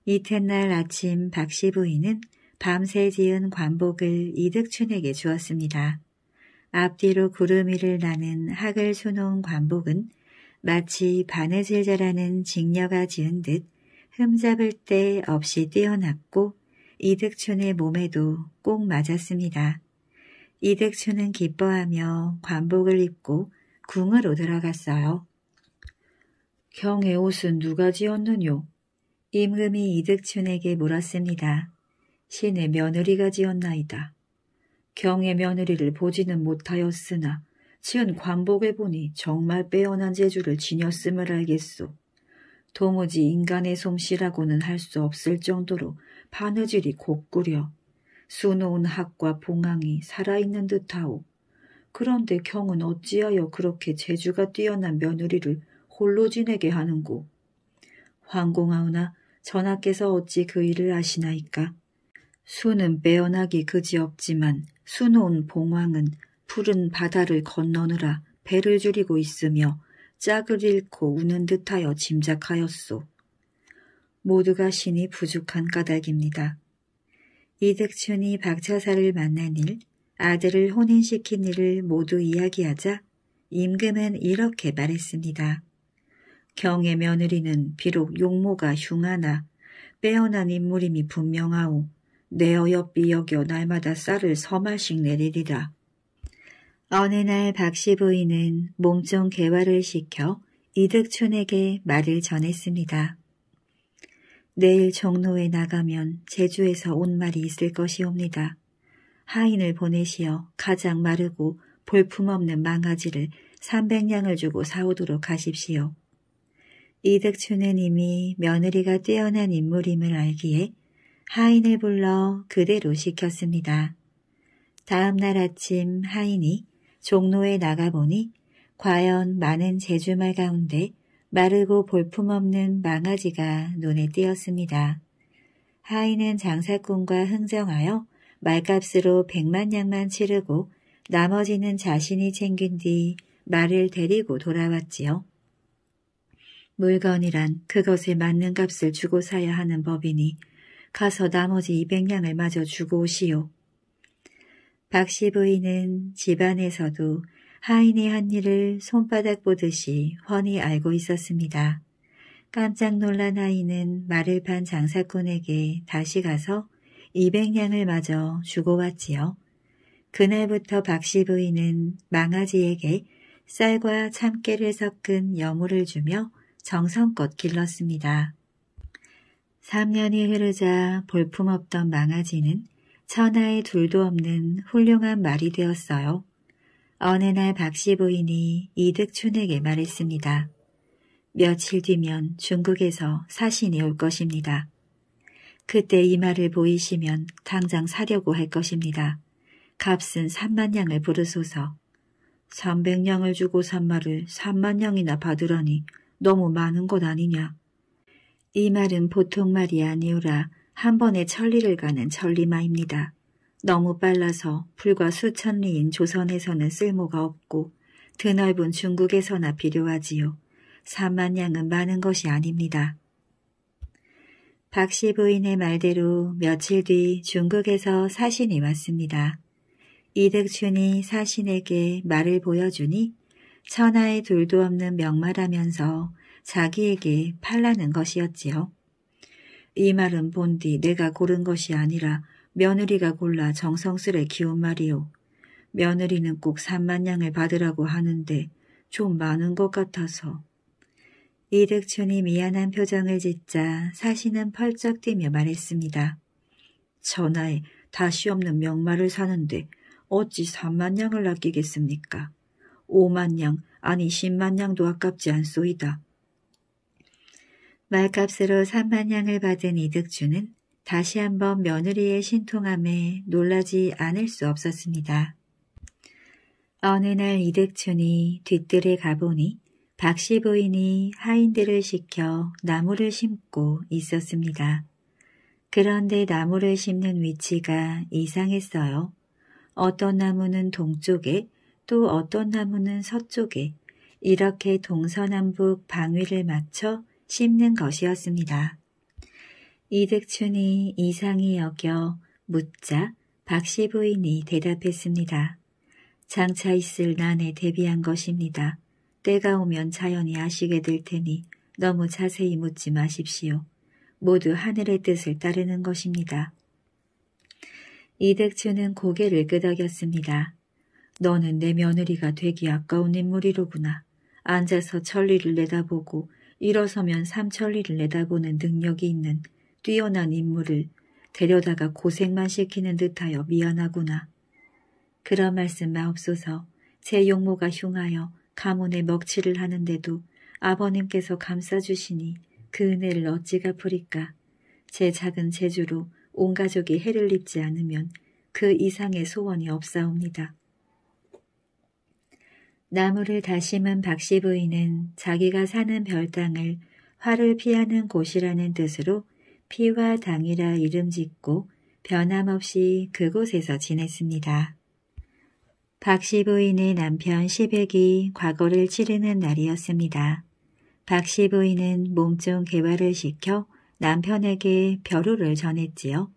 이튿날 아침 박씨 부인은 밤새 지은 관복을 이득춘에게 주었습니다. 앞뒤로 구름 위를 나는 학을 수놓은 관복은 마치 바느질 자라는 직녀가 지은 듯 흠잡을 데 없이 뛰어났고 이득춘의 몸에도 꼭 맞았습니다. 이득춘은 기뻐하며 관복을 입고 궁으로 들어갔어요. 경의 옷은 누가 지었느뇨? 임금이 이득춘에게 물었습니다. 신의 며느리가 지었나이다. 경의 며느리를 보지는 못하였으나 치은 관복에 보니 정말 빼어난 재주를 지녔음을 알겠소. 도무지 인간의 솜씨라고는 할 수 없을 정도로 바느질이 곱구려. 수놓은 학과 봉황이 살아있는 듯하오. 그런데 경은 어찌하여 그렇게 재주가 뛰어난 며느리를 홀로 지내게 하는고. 황공하오나 전하께서 어찌 그 일을 아시나이까. 수는 빼어나기 그지없지만 수놓은 봉황은 푸른 바다를 건너느라 배를 줄이고 있으며 짝을 잃고 우는 듯하여 짐작하였소. 모두가 신이 부족한 까닭입니다. 이득춘이 박차사를 만난 일, 아들을 혼인시킨 일을 모두 이야기하자 임금은 이렇게 말했습니다. 경의 며느리는 비록 용모가 흉하나 빼어난 인물임이 분명하오. 내어여 삐여겨 날마다 쌀을 서마씩 내리리라. 어느 날 박씨 부인은 몸종 개화를 시켜 이득춘에게 말을 전했습니다. 내일 종로에 나가면 제주에서 온 말이 있을 것이옵니다. 하인을 보내시어 가장 마르고 볼품없는 망아지를 300냥을 주고 사오도록 하십시오. 이득춘은 이미 며느리가 뛰어난 인물임을 알기에 하인을 불러 그대로 시켰습니다. 다음 날 아침 하인이 종로에 나가보니 과연 많은 제주말 가운데 마르고 볼품없는 망아지가 눈에 띄었습니다. 하인은 장사꾼과 흥정하여 말값으로 백만 냥만 치르고 나머지는 자신이 챙긴 뒤 말을 데리고 돌아왔지요. 물건이란 그것에 맞는 값을 주고 사야 하는 법이니 가서 나머지 2 0 0냥을 마저 주고 오시오. 박씨 부인은 집안에서도 하인의 한 일을 손바닥 보듯이 훤히 알고 있었습니다. 깜짝 놀란 하인은 말을 판 장사꾼에게 다시 가서 2 0 0냥을 마저 주고 왔지요. 그날부터 박씨 부인은 망아지에게 쌀과 참깨를 섞은 여물을 주며 정성껏 길렀습니다. 3년이 흐르자 볼품없던 망아지는 천하에 둘도 없는 훌륭한 말이 되었어요. 어느 날 박씨 부인이 이득춘에게 말했습니다. 며칠 뒤면 중국에서 사신이 올 것입니다. 그때 이 말을 보이시면 당장 사려고 할 것입니다. 값은 3만냥을 부르소서. 300냥을 주고 산 말을 3만냥이나 받으라니 너무 많은 것 아니냐. 이 말은 보통 말이 아니오라 한 번에 천리를 가는 천리마입니다. 너무 빨라서 불과 수천리인 조선에서는 쓸모가 없고 드넓은 중국에서나 필요하지요. 삼만 양은 많은 것이 아닙니다. 박씨 부인의 말대로 며칠 뒤 중국에서 사신이 왔습니다. 이득춘이 사신에게 말을 보여주니 천하에 둘도 없는 명마라면서 자기에게 팔라는 것이었지요. 이 말은 본디 내가 고른 것이 아니라 며느리가 골라 정성스레 기운 말이오. 며느리는 꼭 3만 냥을 받으라고 하는데 좀 많은 것 같아서. 이득천이 미안한 표정을 짓자 사시는 펄쩍 뛰며 말했습니다. 전하에 다시 없는 명말을 사는데 어찌 3만 냥을 아끼겠습니까? 5만 냥 아니 10만 냥도 아깝지 않소이다. 말값으로 3만냥을 받은 이득주는 다시 한번 며느리의 신통함에 놀라지 않을 수 없었습니다. 어느 날 이득춘이 뒤뜰에 가보니 박씨 부인이 하인들을 시켜 나무를 심고 있었습니다. 그런데 나무를 심는 위치가 이상했어요. 어떤 나무는 동쪽에 또 어떤 나무는 서쪽에 이렇게 동서남북 방위를 맞춰 씹는 것이었습니다. 이득춘이 이상히 여겨 묻자 박씨 부인이 대답했습니다. 장차 있을 난에 대비한 것입니다. 때가 오면 자연히 아시게 될 테니 너무 자세히 묻지 마십시오. 모두 하늘의 뜻을 따르는 것입니다. 이득춘은 고개를 끄덕였습니다. 너는 내 며느리가 되기 아까운 인물이로구나. 앉아서 천리를 내다보고 일어서면 삼천리를 내다보는 능력이 있는 뛰어난 인물을 데려다가 고생만 시키는 듯하여 미안하구나. 그런 말씀 마옵소서 제 용모가 흉하여 가문에 먹칠을 하는데도 아버님께서 감싸주시니 그 은혜를 어찌 갚으리까. 제 작은 재주로 온 가족이 해를 입지 않으면 그 이상의 소원이 없사옵니다. 나무를 다심은 박씨 부인은 자기가 사는 별당을 화를 피하는 곳이라는 뜻으로 피와 당이라 이름 짓고 변함없이 그곳에서 지냈습니다. 박씨 부인의 남편 시백이 과거를 치르는 날이었습니다. 박씨 부인은 몸종 개화를 시켜 남편에게 벼루를 전했지요.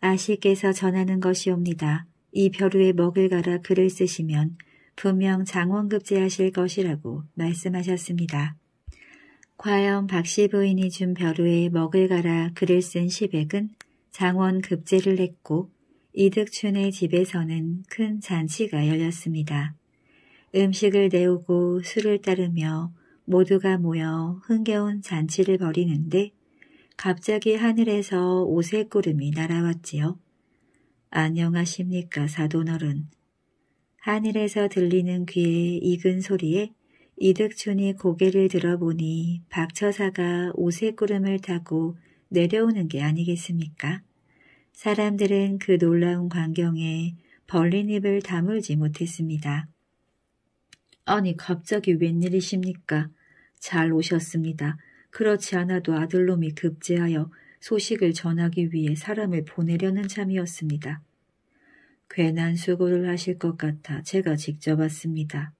아씨께서 전하는 것이옵니다. 이 벼루에 먹을 갈아 글을 쓰시면 분명 장원급제하실 것이라고 말씀하셨습니다. 과연 박씨 부인이 준 벼루에 먹을 가라 글을 쓴 시백은 장원급제를 했고 이득춘의 집에서는 큰 잔치가 열렸습니다. 음식을 내우고 술을 따르며 모두가 모여 흥겨운 잔치를 벌이는데 갑자기 하늘에서 오색 구름이 날아왔지요. 안녕하십니까 사돈어른. 하늘에서 들리는 귀에 익은 소리에 이득춘이 고개를 들어보니 박처사가 오색구름을 타고 내려오는 게 아니겠습니까? 사람들은 그 놀라운 광경에 벌린 입을 다물지 못했습니다. 아니 갑자기 웬일이십니까? 잘 오셨습니다. 그렇지 않아도 아들놈이 급제하여 소식을 전하기 위해 사람을 보내려는 참이었습니다. 괜한 수고를 하실 것 같아 제가 직접 왔습니다.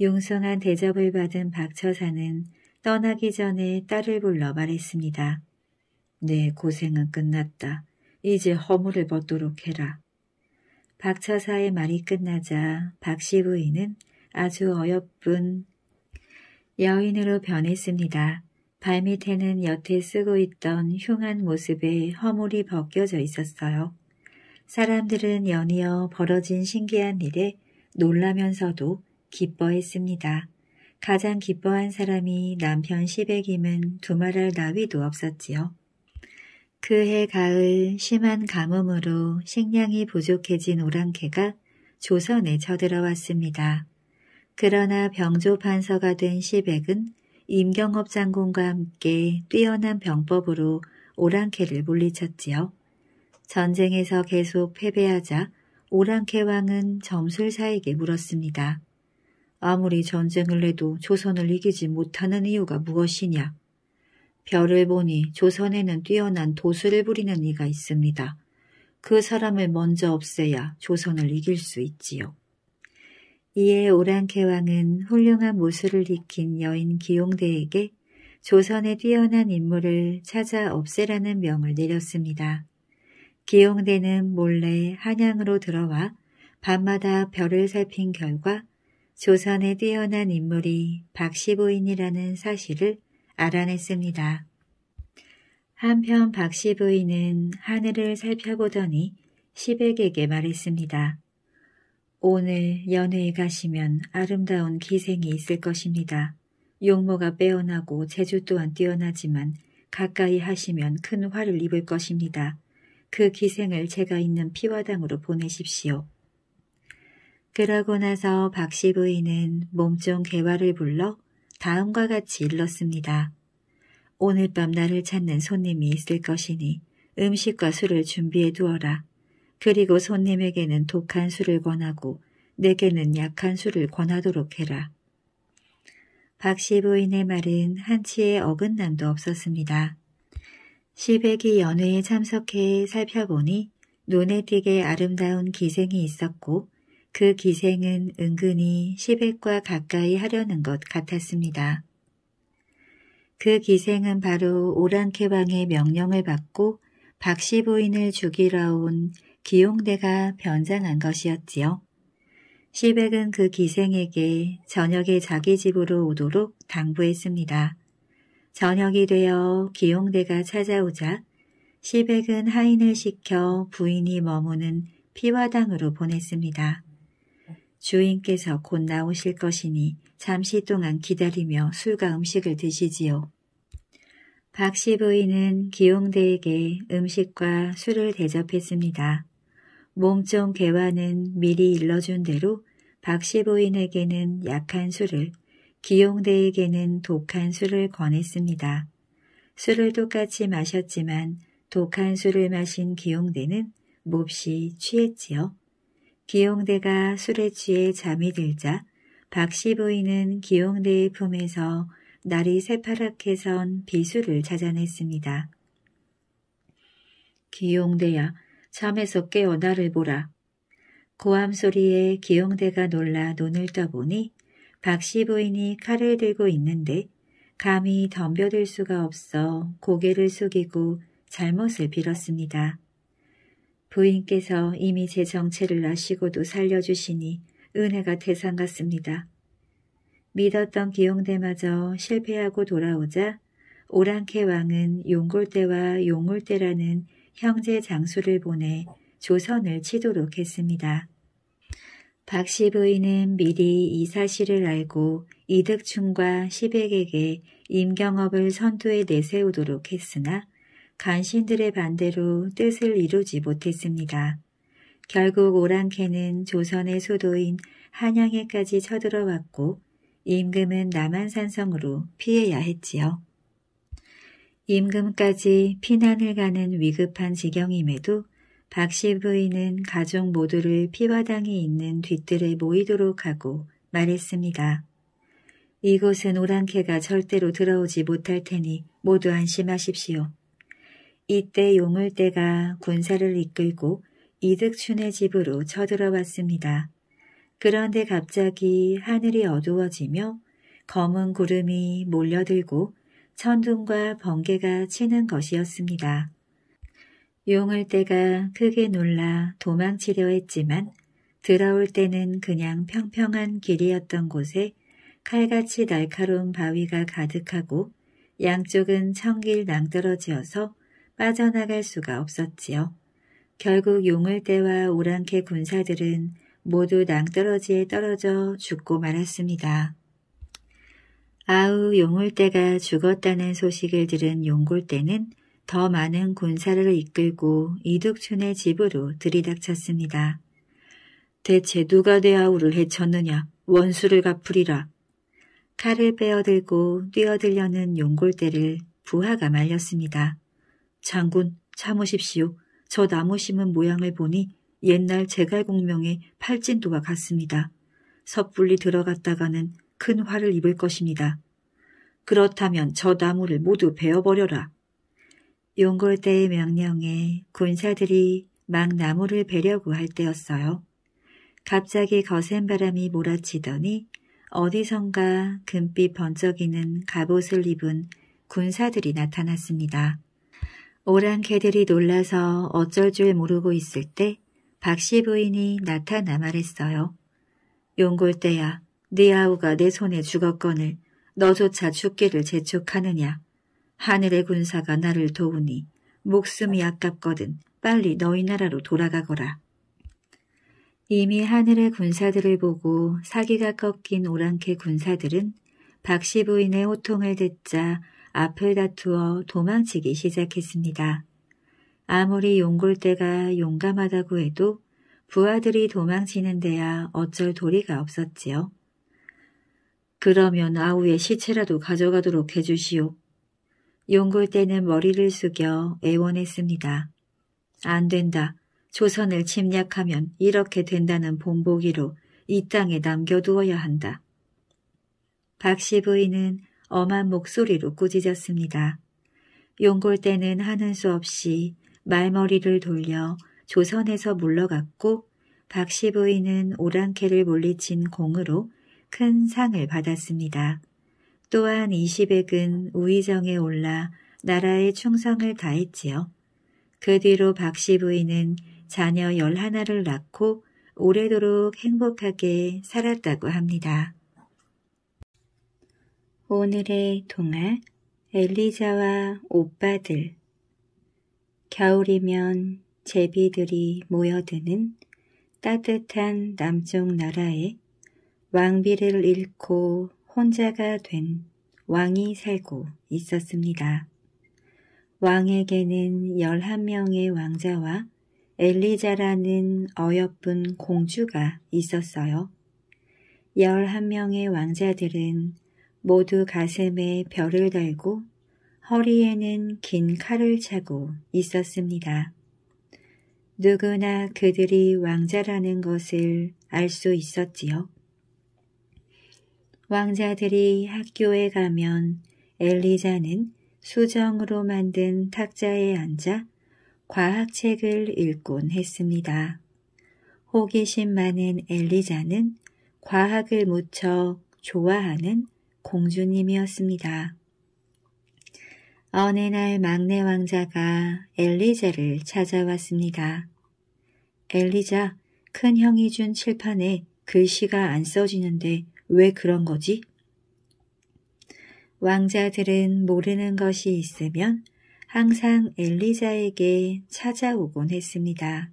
용성한 대접을 받은 박처사는 떠나기 전에 딸을 불러 말했습니다. 내 네, 고생은 끝났다. 이제 허물을 벗도록 해라. 박처사의 말이 끝나자 박씨 부인은 아주 어여쁜 여인으로 변했습니다. 발밑에는 여태 쓰고 있던 흉한 모습에 허물이 벗겨져 있었어요. 사람들은 연이어 벌어진 신기한 일에 놀라면서도 기뻐했습니다. 가장 기뻐한 사람이 남편 시백임은 두말할 나위도 없었지요. 그해 가을 심한 가뭄으로 식량이 부족해진 오랑캐가 조선에 쳐들어왔습니다. 그러나 병조판서가 된 시백은 임경업 장군과 함께 뛰어난 병법으로 오랑캐를 물리쳤지요. 전쟁에서 계속 패배하자 오랑캐왕은 점술사에게 물었습니다. 아무리 전쟁을 해도 조선을 이기지 못하는 이유가 무엇이냐? 별을 보니 조선에는 뛰어난 도수를 부리는 이가 있습니다. 그 사람을 먼저 없애야 조선을 이길 수 있지요. 이에 오랑캐왕은 훌륭한 모술을 익힌 여인 기용대에게 조선의 뛰어난 인물을 찾아 없애라는 명을 내렸습니다. 기용대는 몰래 한양으로 들어와 밤마다 별을 살핀 결과 조선에 뛰어난 인물이 박씨부인이라는 사실을 알아냈습니다. 한편 박씨부인은 하늘을 살펴보더니 시백에게 말했습니다. 오늘 연회에 가시면 아름다운 기생이 있을 것입니다. 용모가 빼어나고 재주 또한 뛰어나지만 가까이 하시면 큰 화를 입을 것입니다. 그 기생을 제가 있는 피와당으로 보내십시오. 그러고 나서 박씨 부인은 몸종 개화를 불러 다음과 같이 일렀습니다. 오늘 밤 나를 찾는 손님이 있을 것이니 음식과 술을 준비해 두어라. 그리고 손님에게는 독한 술을 권하고 내게는 약한 술을 권하도록 해라. 박씨 부인의 말은 한치의 어긋남도 없었습니다. 시백이 연회에 참석해 살펴보니 눈에 띄게 아름다운 기생이 있었고 그 기생은 은근히 시백과 가까이 하려는 것 같았습니다. 그 기생은 바로 오랑캐왕의 명령을 받고 박씨 부인을 죽이러 온 기용대가 변장한 것이었지요. 시백은 그 기생에게 저녁에 자기 집으로 오도록 당부했습니다. 저녁이 되어 기용대가 찾아오자 시백은 하인을 시켜 부인이 머무는 피화당으로 보냈습니다. 주인께서 곧 나오실 것이니 잠시 동안 기다리며 술과 음식을 드시지요. 박씨 부인은 기용대에게 음식과 술을 대접했습니다. 몸종 개화는 미리 일러준 대로 박씨 부인에게는 약한 술을 기용대에게는 독한 술을 권했습니다. 술을 똑같이 마셨지만 독한 술을 마신 기용대는 몹시 취했지요. 기용대가 술에 취해 잠이 들자 박씨 부인은 기용대의 품에서 날이 새파랗게 선 비수를 찾아냈습니다. 기용대야, 잠에서 깨어 나를 보라. 고함 소리에 기용대가 놀라 눈을 떠보니 박씨 부인이 칼을 들고 있는데 감히 덤벼들 수가 없어 고개를 숙이고 잘못을 빌었습니다. 부인께서 이미 제 정체를 아시고도 살려주시니 은혜가 대상 같습니다. 믿었던 기용대마저 실패하고 돌아오자 오랑캐 왕은 용골대와 용울대라는 형제 장수를 보내 조선을 치도록 했습니다. 박씨 부인은 미리 이 사실을 알고 이득충과 시백에게 임경업을 선두에 내세우도록 했으나 간신들의 반대로 뜻을 이루지 못했습니다. 결국 오랑캐는 조선의 수도인 한양에까지 쳐들어왔고 임금은 남한산성으로 피해야 했지요. 임금까지 피난을 가는 위급한 지경임에도 박씨 부인은 가족 모두를 피화당이 있는 뒤뜰에 모이도록 하고 말했습니다. 이곳은 오랑캐가 절대로 들어오지 못할 테니 모두 안심하십시오. 이때 용을대가 군사를 이끌고 이득춘의 집으로 쳐들어왔습니다. 그런데 갑자기 하늘이 어두워지며 검은 구름이 몰려들고 천둥과 번개가 치는 것이었습니다. 용할 때가 크게 놀라 도망치려 했지만 들어올 때는 그냥 평평한 길이었던 곳에 칼같이 날카로운 바위가 가득하고 양쪽은 청길 낭떠러지어서 빠져나갈 수가 없었지요. 결국 용을 때와 오랑캐 군사들은 모두 낭떠러지에 떨어져 죽고 말았습니다. 아우 용을 때가 죽었다는 소식을 들은 용골 때는 더 많은 군사를 이끌고 이득춘의 집으로 들이닥쳤습니다. 대체 누가 대 아우를 해쳤느냐 원수를 갚으리라. 칼을 빼어들고 뛰어들려는 용골대를 부하가 말렸습니다. 장군 참으십시오. 저 나무 심은 모양을 보니 옛날 제갈공명의 팔진도와 같습니다. 섣불리 들어갔다가는 큰 화를 입을 것입니다. 그렇다면 저 나무를 모두 베어버려라. 용골대의 명령에 군사들이 막 나무를 베려고 할 때였어요. 갑자기 거센 바람이 몰아치더니 어디선가 금빛 번쩍이는 갑옷을 입은 군사들이 나타났습니다. 오랑 개들이 놀라서 어쩔 줄 모르고 있을 때 박씨 부인이 나타나 말했어요. 용골대야, 네 아우가 내 손에 죽었거늘 너조차 죽기를 재촉하느냐. 하늘의 군사가 나를 도우니 목숨이 아깝거든 빨리 너희 나라로 돌아가거라. 이미 하늘의 군사들을 보고 사기가 꺾인 오랑캐 군사들은 박씨 부인의 호통을 듣자 앞을 다투어 도망치기 시작했습니다. 아무리 용골대가 용감하다고 해도 부하들이 도망치는 데야 어쩔 도리가 없었지요. 그러면 아우의 시체라도 가져가도록 해주시오. 용골대는 머리를 숙여 애원했습니다. 안 된다. 조선을 침략하면 이렇게 된다는 본보기로 이 땅에 남겨두어야 한다. 박씨 부인은 엄한 목소리로 꾸짖었습니다. 용골대는 하는 수 없이 말머리를 돌려 조선에서 물러갔고 박씨 부인은 오랑캐를 몰리친 공으로 큰 상을 받았습니다. 또한 이시백은 우의정에 올라 나라에 충성을 다했지요. 그 뒤로 박씨 부인은 자녀 열하나를 낳고 오래도록 행복하게 살았다고 합니다. 오늘의 동화 엘리자와 오빠들 겨울이면 제비들이 모여드는 따뜻한 남쪽 나라에 왕비를 잃고 혼자가 된 왕이 살고 있었습니다. 왕에게는 11명의 왕자와 엘리자라는 어여쁜 공주가 있었어요. 11명의 왕자들은 모두 가슴에 별을 달고 허리에는 긴 칼을 차고 있었습니다. 누구나 그들이 왕자라는 것을 알 수 있었지요. 왕자들이 학교에 가면 엘리자는 수정으로 만든 탁자에 앉아 과학책을 읽곤 했습니다. 호기심 많은 엘리자는 과학을 무척 좋아하는 공주님이었습니다. 어느 날 막내 왕자가 엘리자를 찾아왔습니다. 엘리자, 큰 형이 준 칠판에 글씨가 안 써지는데 왜 그런 거지? 왕자들은 모르는 것이 있으면 항상 엘리자에게 찾아오곤 했습니다.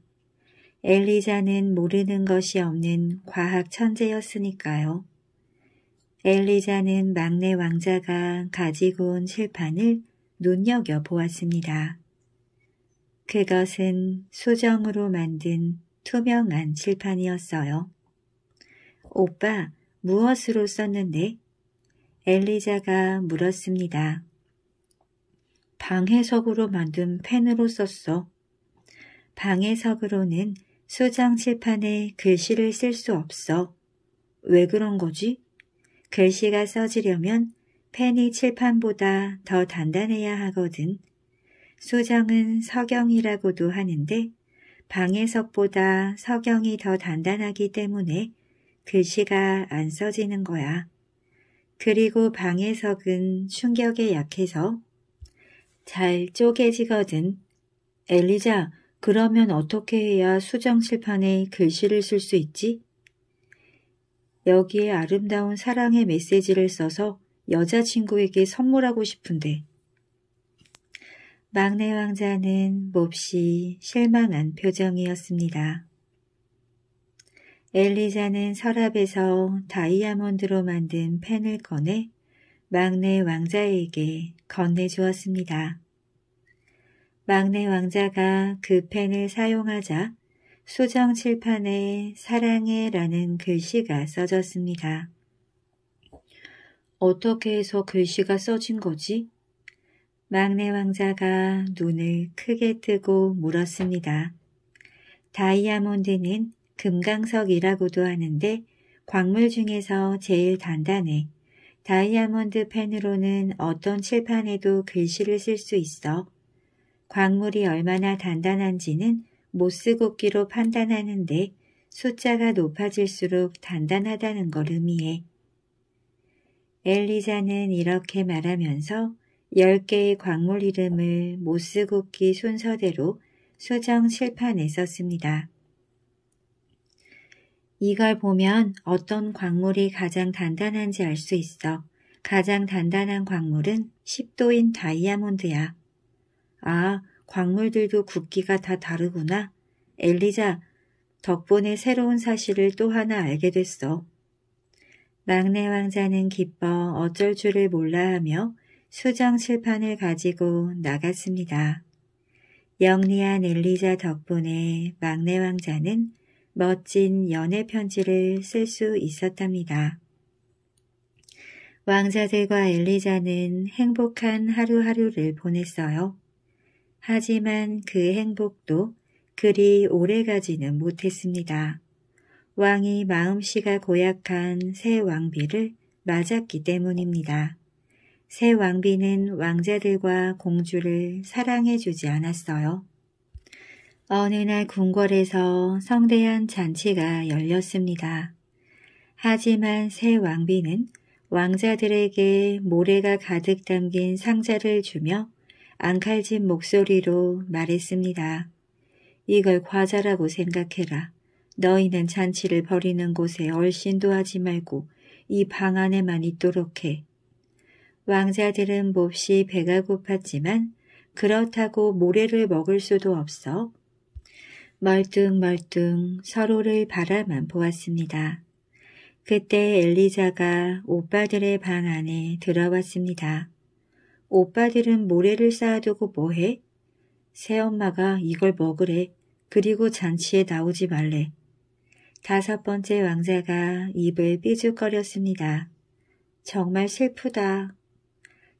엘리자는 모르는 것이 없는 과학 천재였으니까요. 엘리자는 막내 왕자가 가지고 온 칠판을 눈여겨 보았습니다. 그것은 수정으로 만든 투명한 칠판이었어요. 오빠, 무엇으로 썼는데? 엘리자가 물었습니다. 방해석으로 만든 펜으로 썼어. 방해석으로는 수장 칠판에 글씨를 쓸 수 없어. 왜 그런 거지? 글씨가 써지려면 펜이 칠판보다 더 단단해야 하거든. 수정은 서경이라고도 하는데 방해석보다 서경이 더 단단하기 때문에 글씨가 그 안 써지는 거야. 그리고 방해석은 충격에 약해서 잘 쪼개지거든. 엘리자, 그러면 어떻게 해야 수정 칠판에 글씨를 쓸 수 있지? 여기에 아름다운 사랑의 메시지를 써서 여자친구에게 선물하고 싶은데. 막내 왕자는 몹시 실망한 표정이었습니다. 엘리자는 서랍에서 다이아몬드로 만든 펜을 꺼내 막내 왕자에게 건네주었습니다. 막내 왕자가 그 펜을 사용하자 수정 칠판에 사랑해 라는 글씨가 써졌습니다. 어떻게 해서 글씨가 써진 거지? 막내 왕자가 눈을 크게 뜨고 물었습니다. 다이아몬드는 금강석이라고도 하는데 광물 중에서 제일 단단해. 다이아몬드 펜으로는 어떤 칠판에도 글씨를 쓸 수 있어. 광물이 얼마나 단단한지는 모스곱기로 판단하는데 숫자가 높아질수록 단단하다는 걸 의미해. 엘리자는 이렇게 말하면서 10개의 광물 이름을 모스곱기 순서대로 수정 칠판에 썼습니다. 이걸 보면 어떤 광물이 가장 단단한지 알 수 있어. 가장 단단한 광물은 10도인 다이아몬드야. 아, 광물들도 굵기가 다 다르구나. 엘리자, 덕분에 새로운 사실을 또 하나 알게 됐어. 막내 왕자는 기뻐 어쩔 줄을 몰라 하며 수정 칠판을 가지고 나갔습니다. 영리한 엘리자 덕분에 막내 왕자는 멋진 연애 편지를 쓸 수 있었답니다. 왕자들과 엘리자는 행복한 하루하루를 보냈어요. 하지만 그 행복도 그리 오래가지는 못했습니다. 왕이 마음씨가 고약한 새 왕비를 맞았기 때문입니다. 새 왕비는 왕자들과 공주를 사랑해주지 않았어요. 어느 날 궁궐에서 성대한 잔치가 열렸습니다. 하지만 새 왕비는 왕자들에게 모래가 가득 담긴 상자를 주며 앙칼진 목소리로 말했습니다. 이걸 과자라고 생각해라. 너희는 잔치를 벌이는 곳에 얼씬도 하지 말고 이 방 안에만 있도록 해. 왕자들은 몹시 배가 고팠지만 그렇다고 모래를 먹을 수도 없어 멀뚱멀뚱 서로를 바라만 보았습니다. 그때 엘리자가 오빠들의 방 안에 들어왔습니다. 오빠들은 모래를 쌓아두고 뭐해? 새엄마가 이걸 먹으래. 그리고 잔치에 나오지 말래. 다섯 번째 왕자가 입을 삐죽거렸습니다. 정말 슬프다.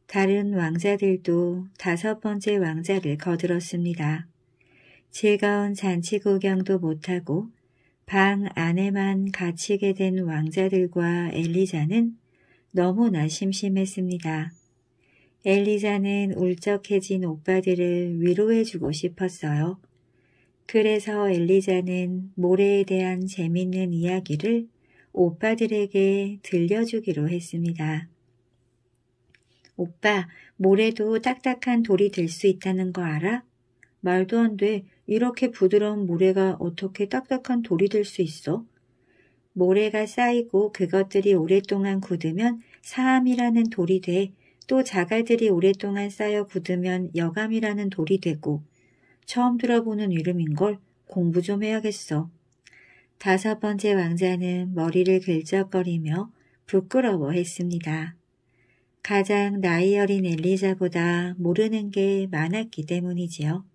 다른 왕자들도 다섯 번째 왕자를 거들었습니다. 즐거운 잔치 구경도 못하고 방 안에만 갇히게 된 왕자들과 엘리자는 너무나 심심했습니다. 엘리자는 울적해진 오빠들을 위로해주고 싶었어요. 그래서 엘리자는 모래에 대한 재밌는 이야기를 오빠들에게 들려주기로 했습니다. 오빠, 모래도 딱딱한 돌이 될 수 있다는 거 알아? 말도 안 돼. 이렇게 부드러운 모래가 어떻게 딱딱한 돌이 될 수 있어? 모래가 쌓이고 그것들이 오랫동안 굳으면 사암이라는 돌이 돼. 또 자갈들이 오랫동안 쌓여 굳으면 여감이라는 돌이 되고. 처음 들어보는 이름인걸 공부 좀 해야겠어. 다섯 번째 왕자는 머리를 긁적거리며 부끄러워했습니다. 가장 나이 어린 엘리자보다 모르는 게 많았기 때문이지요.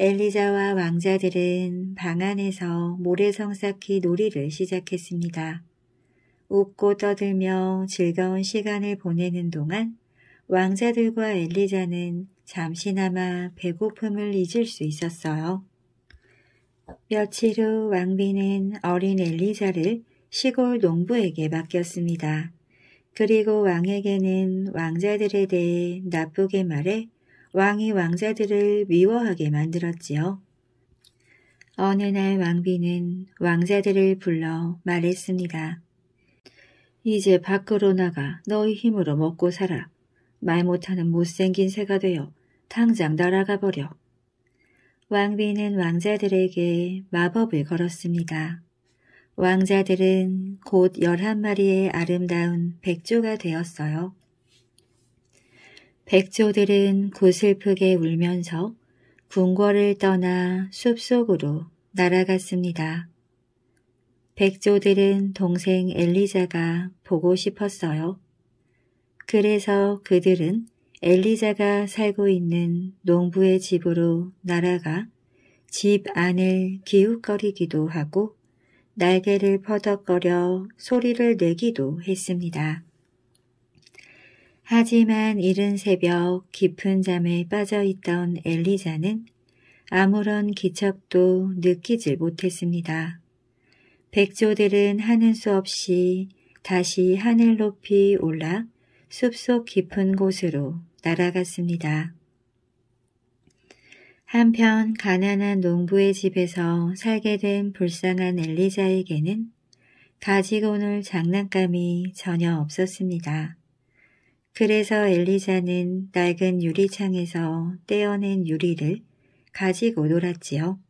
엘리자와 왕자들은 방 안에서 모래성 쌓기 놀이를 시작했습니다. 웃고 떠들며 즐거운 시간을 보내는 동안 왕자들과 엘리자는 잠시나마 배고픔을 잊을 수 있었어요. 며칠 후 왕비는 어린 엘리자를 시골 농부에게 맡겼습니다. 그리고 왕에게는 왕자들에 대해 나쁘게 말해 왕이 왕자들을 미워하게 만들었지요. 어느 날 왕비는 왕자들을 불러 말했습니다. 이제 밖으로 나가 너희 힘으로 먹고 살아. 말 못하는 못생긴 새가 되어 당장 날아가 버려. 왕비는 왕자들에게 마법을 걸었습니다. 왕자들은 곧 열한 마리의 아름다운 백조가 되었어요. 백조들은 고슬프게 울면서 궁궐을 떠나 숲속으로 날아갔습니다. 백조들은 동생 엘리자가 보고 싶었어요. 그래서 그들은 엘리자가 살고 있는 농부의 집으로 날아가 집 안을 기웃거리기도 하고 날개를 퍼덕거려 소리를 내기도 했습니다. 하지만 이른 새벽 깊은 잠에 빠져 있던 엘리자는 아무런 기척도 느끼질 못했습니다. 백조들은 하는 수 없이 다시 하늘 높이 올라 숲속 깊은 곳으로 날아갔습니다. 한편 가난한 농부의 집에서 살게 된 불쌍한 엘리자에게는 가지고 놀 장난감이 전혀 없었습니다. 그래서 엘리자는 낡은 유리창에서 떼어낸 유리를 가지고 놀았지요.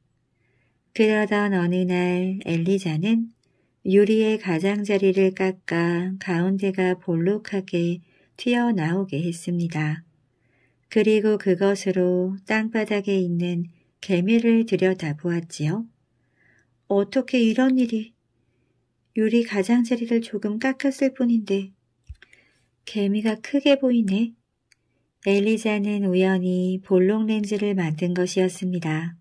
그러던 어느 날 엘리자는 유리의 가장자리를 깎아 가운데가 볼록하게 튀어나오게 했습니다. 그리고 그것으로 땅바닥에 있는 개미를 들여다보았지요. 어떻게 이런 일이? 유리 가장자리를 조금 깎았을 뿐인데 개미가 크게 보이네. 엘리자는 우연히 볼록 렌즈를 만든 것이었습니다.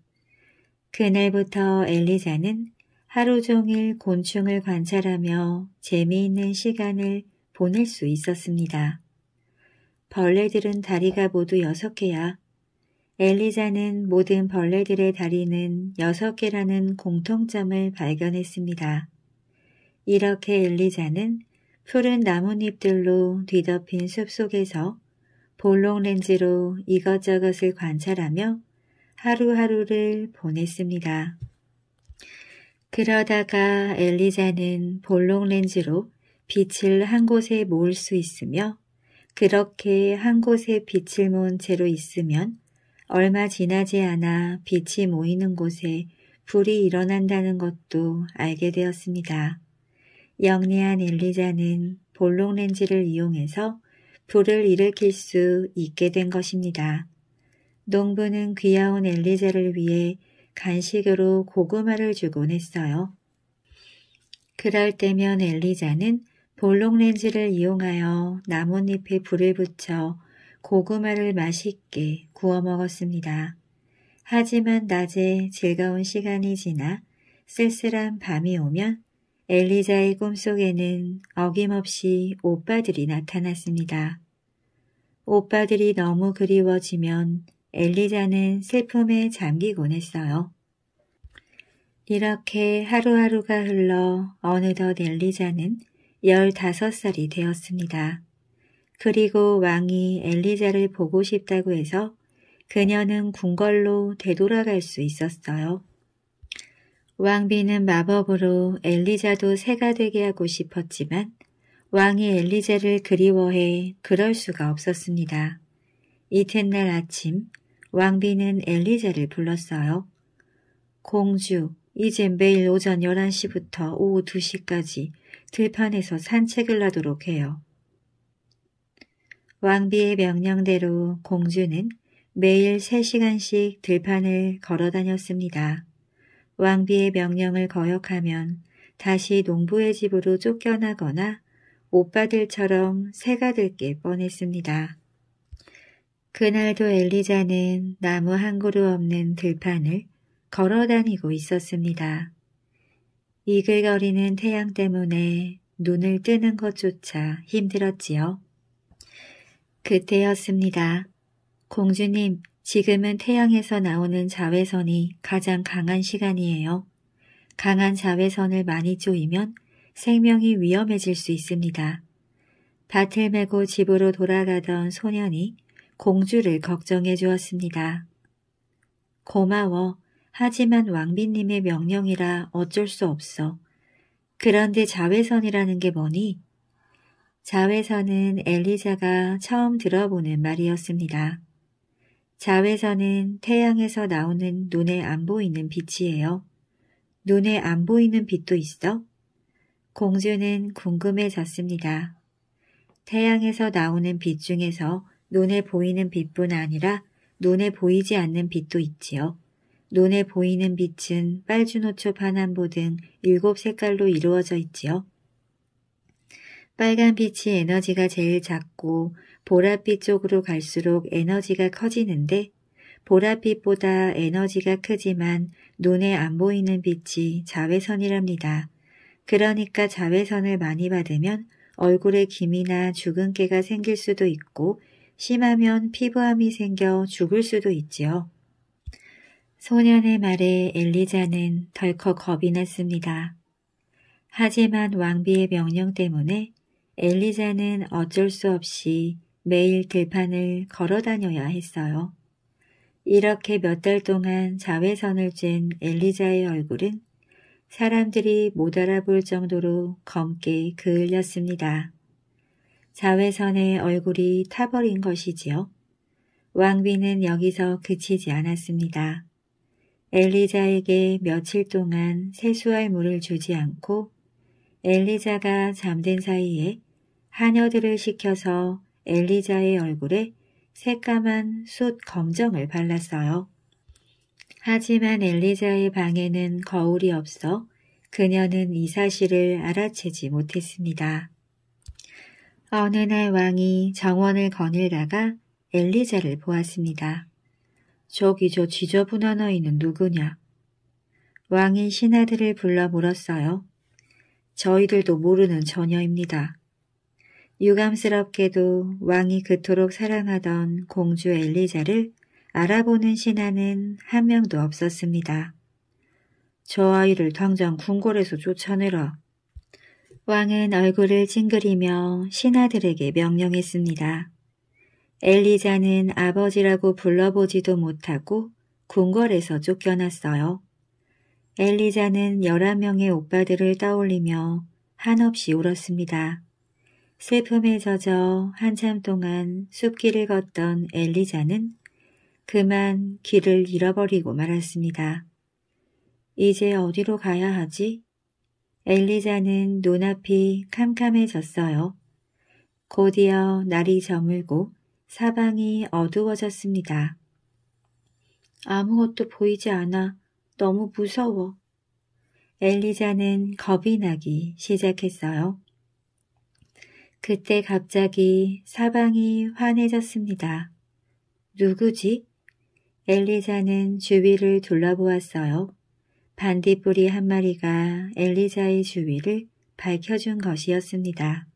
그날부터 엘리자는 하루 종일 곤충을 관찰하며 재미있는 시간을 보낼 수 있었습니다. 벌레들은 다리가 모두 여섯 개야. 엘리자는 모든 벌레들의 다리는 여섯 개라는 공통점을 발견했습니다. 이렇게 엘리자는 푸른 나뭇잎들로 뒤덮인 숲속에서 볼록 렌즈로 이것저것을 관찰하며 하루하루를 보냈습니다. 그러다가 엘리자는 볼록 렌즈로 빛을 한 곳에 모을 수 있으며 그렇게 한 곳에 빛을 모은 채로 있으면 얼마 지나지 않아 빛이 모이는 곳에 불이 일어난다는 것도 알게 되었습니다. 영리한 엘리자는 볼록 렌즈를 이용해서 불을 일으킬 수 있게 된 것입니다. 농부는 귀여운 엘리자를 위해 간식으로 고구마를 주곤 했어요. 그럴 때면 엘리자는 볼록 렌즈를 이용하여 나뭇잎에 불을 붙여 고구마를 맛있게 구워 먹었습니다. 하지만 낮에 즐거운 시간이 지나 쓸쓸한 밤이 오면 엘리자의 꿈속에는 어김없이 오빠들이 나타났습니다. 오빠들이 너무 그리워지면 엘리자는 슬픔에 잠기곤 했어요. 이렇게 하루하루가 흘러 어느덧 엘리자는 15살이 되었습니다. 그리고 왕이 엘리자를 보고 싶다고 해서 그녀는 궁궐로 되돌아갈 수 있었어요. 왕비는 마법으로 엘리자도 새가 되게 하고 싶었지만 왕이 엘리자를 그리워해 그럴 수가 없었습니다. 이튿날 아침 왕비는 엘리자를 불렀어요. 공주, 이젠 매일 오전 11시부터 오후 2시까지 들판에서 산책을 하도록 해요. 왕비의 명령대로 공주는 매일 3시간씩 들판을 걸어 다녔습니다. 왕비의 명령을 거역하면 다시 농부의 집으로 쫓겨나거나 오빠들처럼 새가 들길 뻔했습니다. 그날도 엘리자는 나무 한 그루 없는 들판을 걸어 다니고 있었습니다. 이글거리는 태양 때문에 눈을 뜨는 것조차 힘들었지요. 그때였습니다. 공주님, 지금은 태양에서 나오는 자외선이 가장 강한 시간이에요. 강한 자외선을 많이 쪼이면 생명이 위험해질 수 있습니다. 밭을 메고 집으로 돌아가던 소년이 공주를 걱정해 주었습니다. 고마워. 하지만 왕비님의 명령이라 어쩔 수 없어. 그런데 자외선이라는 게 뭐니? 자외선은 엘리자가 처음 들어보는 말이었습니다. 자외선은 태양에서 나오는 눈에 안 보이는 빛이에요. 눈에 안 보이는 빛도 있어? 공주는 궁금해졌습니다. 태양에서 나오는 빛 중에서 눈에 보이는 빛뿐 아니라 눈에 보이지 않는 빛도 있지요. 눈에 보이는 빛은 빨주노초 파남보 등 일곱 색깔로 이루어져 있지요. 빨간 빛이 에너지가 제일 작고 보랏빛 쪽으로 갈수록 에너지가 커지는데 보랏빛보다 에너지가 크지만 눈에 안 보이는 빛이 자외선이랍니다. 그러니까 자외선을 많이 받으면 얼굴에 기미나 주근깨가 생길 수도 있고 심하면 피부암이 생겨 죽을 수도 있지요. 소년의 말에 엘리자는 덜컥 겁이 났습니다. 하지만 왕비의 명령 때문에 엘리자는 어쩔 수 없이 매일 들판을 걸어 다녀야 했어요. 이렇게 몇 달 동안 자외선을 쬐 엘리자의 얼굴은 사람들이 못 알아볼 정도로 검게 그을렸습니다. 자외선의 얼굴이 타버린 것이지요. 왕비는 여기서 그치지 않았습니다. 엘리자에게 며칠 동안 세수할 물을 주지 않고 엘리자가 잠든 사이에 하녀들을 시켜서 엘리자의 얼굴에 새까만 숯 검정을 발랐어요. 하지만 엘리자의 방에는 거울이 없어 그녀는 이 사실을 알아채지 못했습니다. 어느 날 왕이 정원을 거닐다가 엘리자를 보았습니다. 저기 저 지저분한 어이는 누구냐? 왕이 신하들을 불러 물었어요. 저희들도 모르는 처녀입니다. 유감스럽게도 왕이 그토록 사랑하던 공주 엘리자를 알아보는 신하는 한 명도 없었습니다. 저 아이를 당장 궁궐에서 쫓아내라. 왕은 얼굴을 찡그리며 신하들에게 명령했습니다. 엘리자는 아버지라고 불러보지도 못하고 궁궐에서 쫓겨났어요. 엘리자는 11명의 오빠들을 떠올리며 한없이 울었습니다. 슬픔에 젖어 한참 동안 숲길을 걷던 엘리자는 그만 길을 잃어버리고 말았습니다. 이제 어디로 가야 하지? 엘리자는 눈앞이 캄캄해졌어요. 곧이어 날이 저물고 사방이 어두워졌습니다. 아무것도 보이지 않아 너무 무서워. 엘리자는 겁이 나기 시작했어요. 그때 갑자기 사방이 환해졌습니다. 누구지? 엘리자는 주위를 둘러보았어요. 반딧불이 한 마리가 엘리자의 주위를 밝혀준 것이었습니다.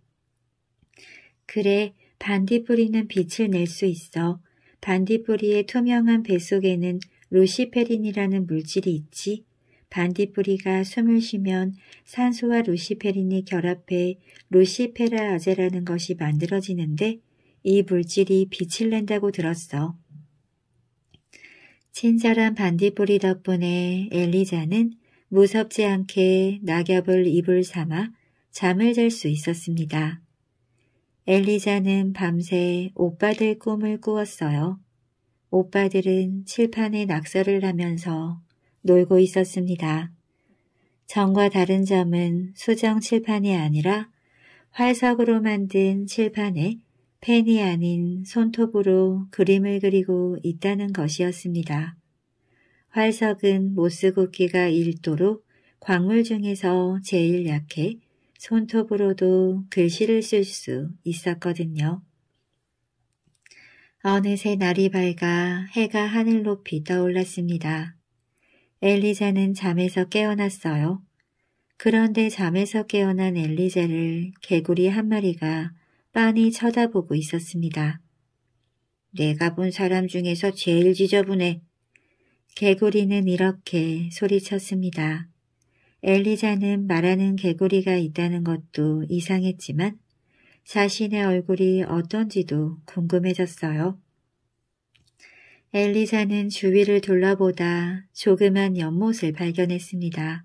그래, 반딧불이는 빛을 낼 수 있어. 반딧불이의 투명한 뱃속에는 루시페린이라는 물질이 있지. 반딧불이가 숨을 쉬면 산소와 루시페린이 결합해 루시페라 아제라는 것이 만들어지는데 이 물질이 빛을 낸다고 들었어. 친절한 반딧불이 덕분에 엘리자는 무섭지 않게 낙엽을 입을 삼아 잠을 잘 수 있었습니다. 엘리자는 밤새 오빠들 꿈을 꾸었어요. 오빠들은 칠판에 낙서를 하면서 놀고 있었습니다. 전과 다른 점은 수정 칠판이 아니라 활석으로 만든 칠판에 펜이 아닌 손톱으로 그림을 그리고 있다는 것이었습니다. 활석은 모스 굽기가 1도로 광물 중에서 제일 약해 손톱으로도 글씨를 쓸 수 있었거든요. 어느새 날이 밝아 해가 하늘 높이 떠올랐습니다. 엘리자는 잠에서 깨어났어요. 그런데 잠에서 깨어난 엘리자를 개구리 한 마리가 빤히 쳐다보고 있었습니다. 내가 본 사람 중에서 제일 지저분해. 개구리는 이렇게 소리쳤습니다. 엘리자는 말하는 개구리가 있다는 것도 이상했지만 자신의 얼굴이 어떤지도 궁금해졌어요. 엘리자는 주위를 둘러보다 조그만 연못을 발견했습니다.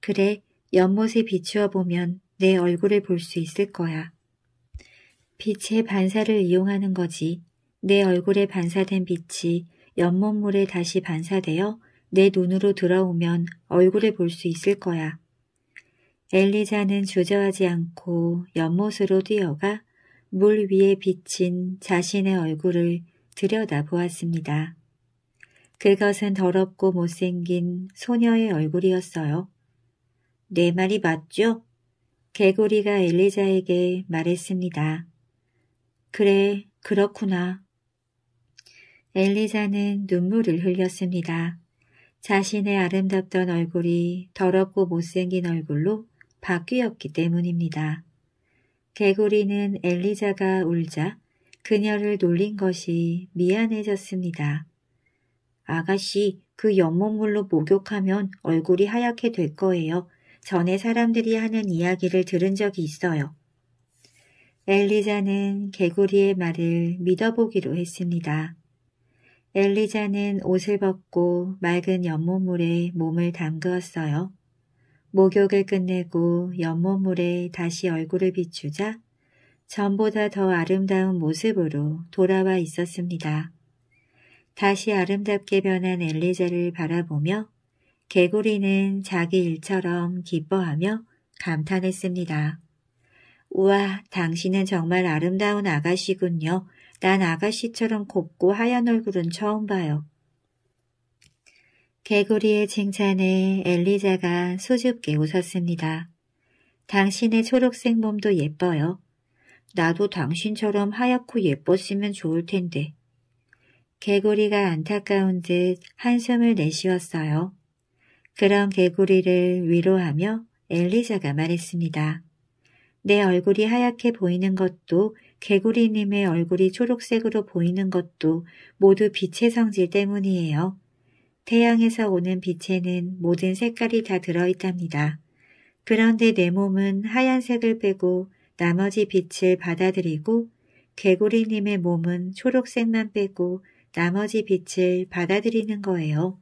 그래, 연못에 비추어 보면 내 얼굴을 볼 수 있을 거야. 빛의 반사를 이용하는 거지. 내 얼굴에 반사된 빛이 연못물에 다시 반사되어 내 눈으로 들어오면 얼굴을 볼 수 있을 거야. 엘리자는 주저하지 않고 연못으로 뛰어가 물 위에 비친 자신의 얼굴을 들여다보았습니다. 그것은 더럽고 못생긴 소녀의 얼굴이었어요. 내 네 말이 맞죠? 개구리가 엘리자에게 말했습니다. 그래, 그렇구나. 엘리자는 눈물을 흘렸습니다. 자신의 아름답던 얼굴이 더럽고 못생긴 얼굴로 바뀌었기 때문입니다. 개구리는 엘리자가 울자 그녀를 놀린 것이 미안해졌습니다. 아가씨, 그 연못물로 목욕하면 얼굴이 하얗게 될 거예요. 전에 사람들이 하는 이야기를 들은 적이 있어요. 엘리자는 개구리의 말을 믿어보기로 했습니다. 엘리자는 옷을 벗고 맑은 연못물에 몸을 담그었어요. 목욕을 끝내고 연못물에 다시 얼굴을 비추자 전보다 더 아름다운 모습으로 돌아와 있었습니다. 다시 아름답게 변한 엘리자를 바라보며 개구리는 자기 일처럼 기뻐하며 감탄했습니다. 우와, 당신은 정말 아름다운 아가씨군요. 난 아가씨처럼 곱고 하얀 얼굴은 처음 봐요. 개구리의 칭찬에 엘리자가 수줍게 웃었습니다. 당신의 초록색 몸도 예뻐요. 나도 당신처럼 하얗고 예뻤으면 좋을 텐데. 개구리가 안타까운 듯 한숨을 내쉬었어요. 그런 개구리를 위로하며 엘리자가 말했습니다. 내 얼굴이 하얗게 보이는 것도 개구리님의 얼굴이 초록색으로 보이는 것도 모두 빛의 성질 때문이에요. 태양에서 오는 빛에는 모든 색깔이 다 들어있답니다. 그런데 내 몸은 하얀색을 빼고 나머지 빛을 받아들이고 개구리님의 몸은 초록색만 빼고 나머지 빛을 받아들이는 거예요.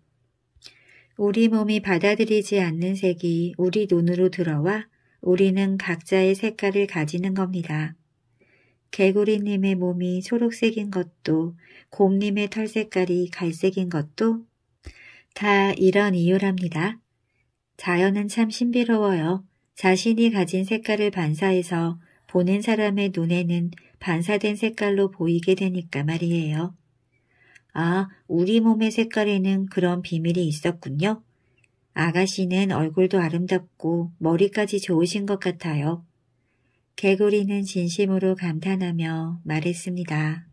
우리 몸이 받아들이지 않는 색이 우리 눈으로 들어와 우리는 각자의 색깔을 가지는 겁니다. 개구리님의 몸이 초록색인 것도 곰님의 털 색깔이 갈색인 것도 다 이런 이유랍니다. 자연은 참 신비로워요. 자신이 가진 색깔을 반사해서 보는 사람의 눈에는 반사된 색깔로 보이게 되니까 말이에요. 아, 우리 몸의 색깔에는 그런 비밀이 있었군요. 아가씨는 얼굴도 아름답고 머리까지 좋으신 것 같아요. 개구리는 진심으로 감탄하며 말했습니다.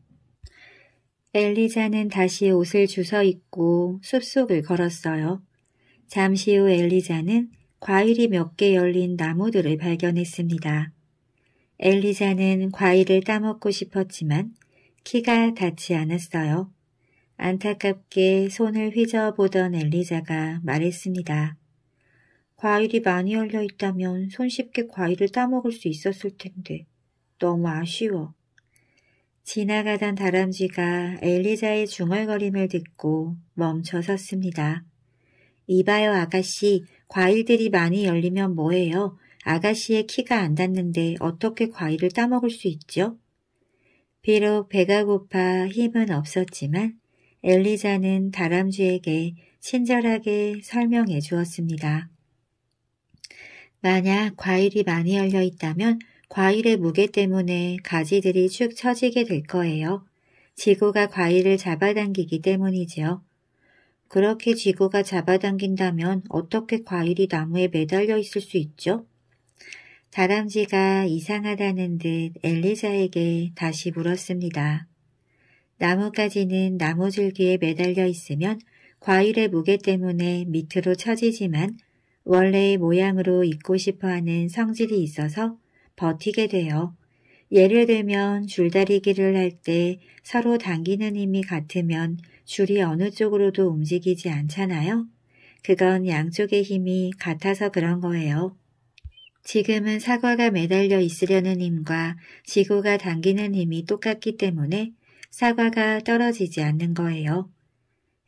엘리자는 다시 옷을 주서 입고 숲속을 걸었어요. 잠시 후 엘리자는 과일이 몇 개 열린 나무들을 발견했습니다. 엘리자는 과일을 따먹고 싶었지만 키가 닿지 않았어요. 안타깝게 손을 휘저어보던 엘리자가 말했습니다. 과일이 많이 열려 있다면 손쉽게 과일을 따먹을 수 있었을 텐데 너무 아쉬워. 지나가던 다람쥐가 엘리자의 중얼거림을 듣고 멈춰 섰습니다. 이봐요 아가씨, 과일들이 많이 열리면 뭐해요 아가씨의 키가 안 닿는데 어떻게 과일을 따먹을 수 있죠? 비록 배가 고파 힘은 없었지만 엘리자는 다람쥐에게 친절하게 설명해 주었습니다. 만약 과일이 많이 열려 있다면 과일의 무게 때문에 가지들이 축 처지게 될 거예요. 지구가 과일을 잡아당기기 때문이지요. 그렇게 지구가 잡아당긴다면 어떻게 과일이 나무에 매달려 있을 수 있죠? 다람쥐가 이상하다는 듯 엘리자에게 다시 물었습니다. 나뭇가지는 나무줄기에 매달려 있으면 과일의 무게 때문에 밑으로 처지지만 원래의 모양으로 있고 싶어하는 성질이 있어서 버티게 되어 예를 들면 줄다리기를 할 때 서로 당기는 힘이 같으면 줄이 어느 쪽으로도 움직이지 않잖아요. 그건 양쪽의 힘이 같아서 그런 거예요. 지금은 사과가 매달려 있으려는 힘과 지구가 당기는 힘이 똑같기 때문에 사과가 떨어지지 않는 거예요.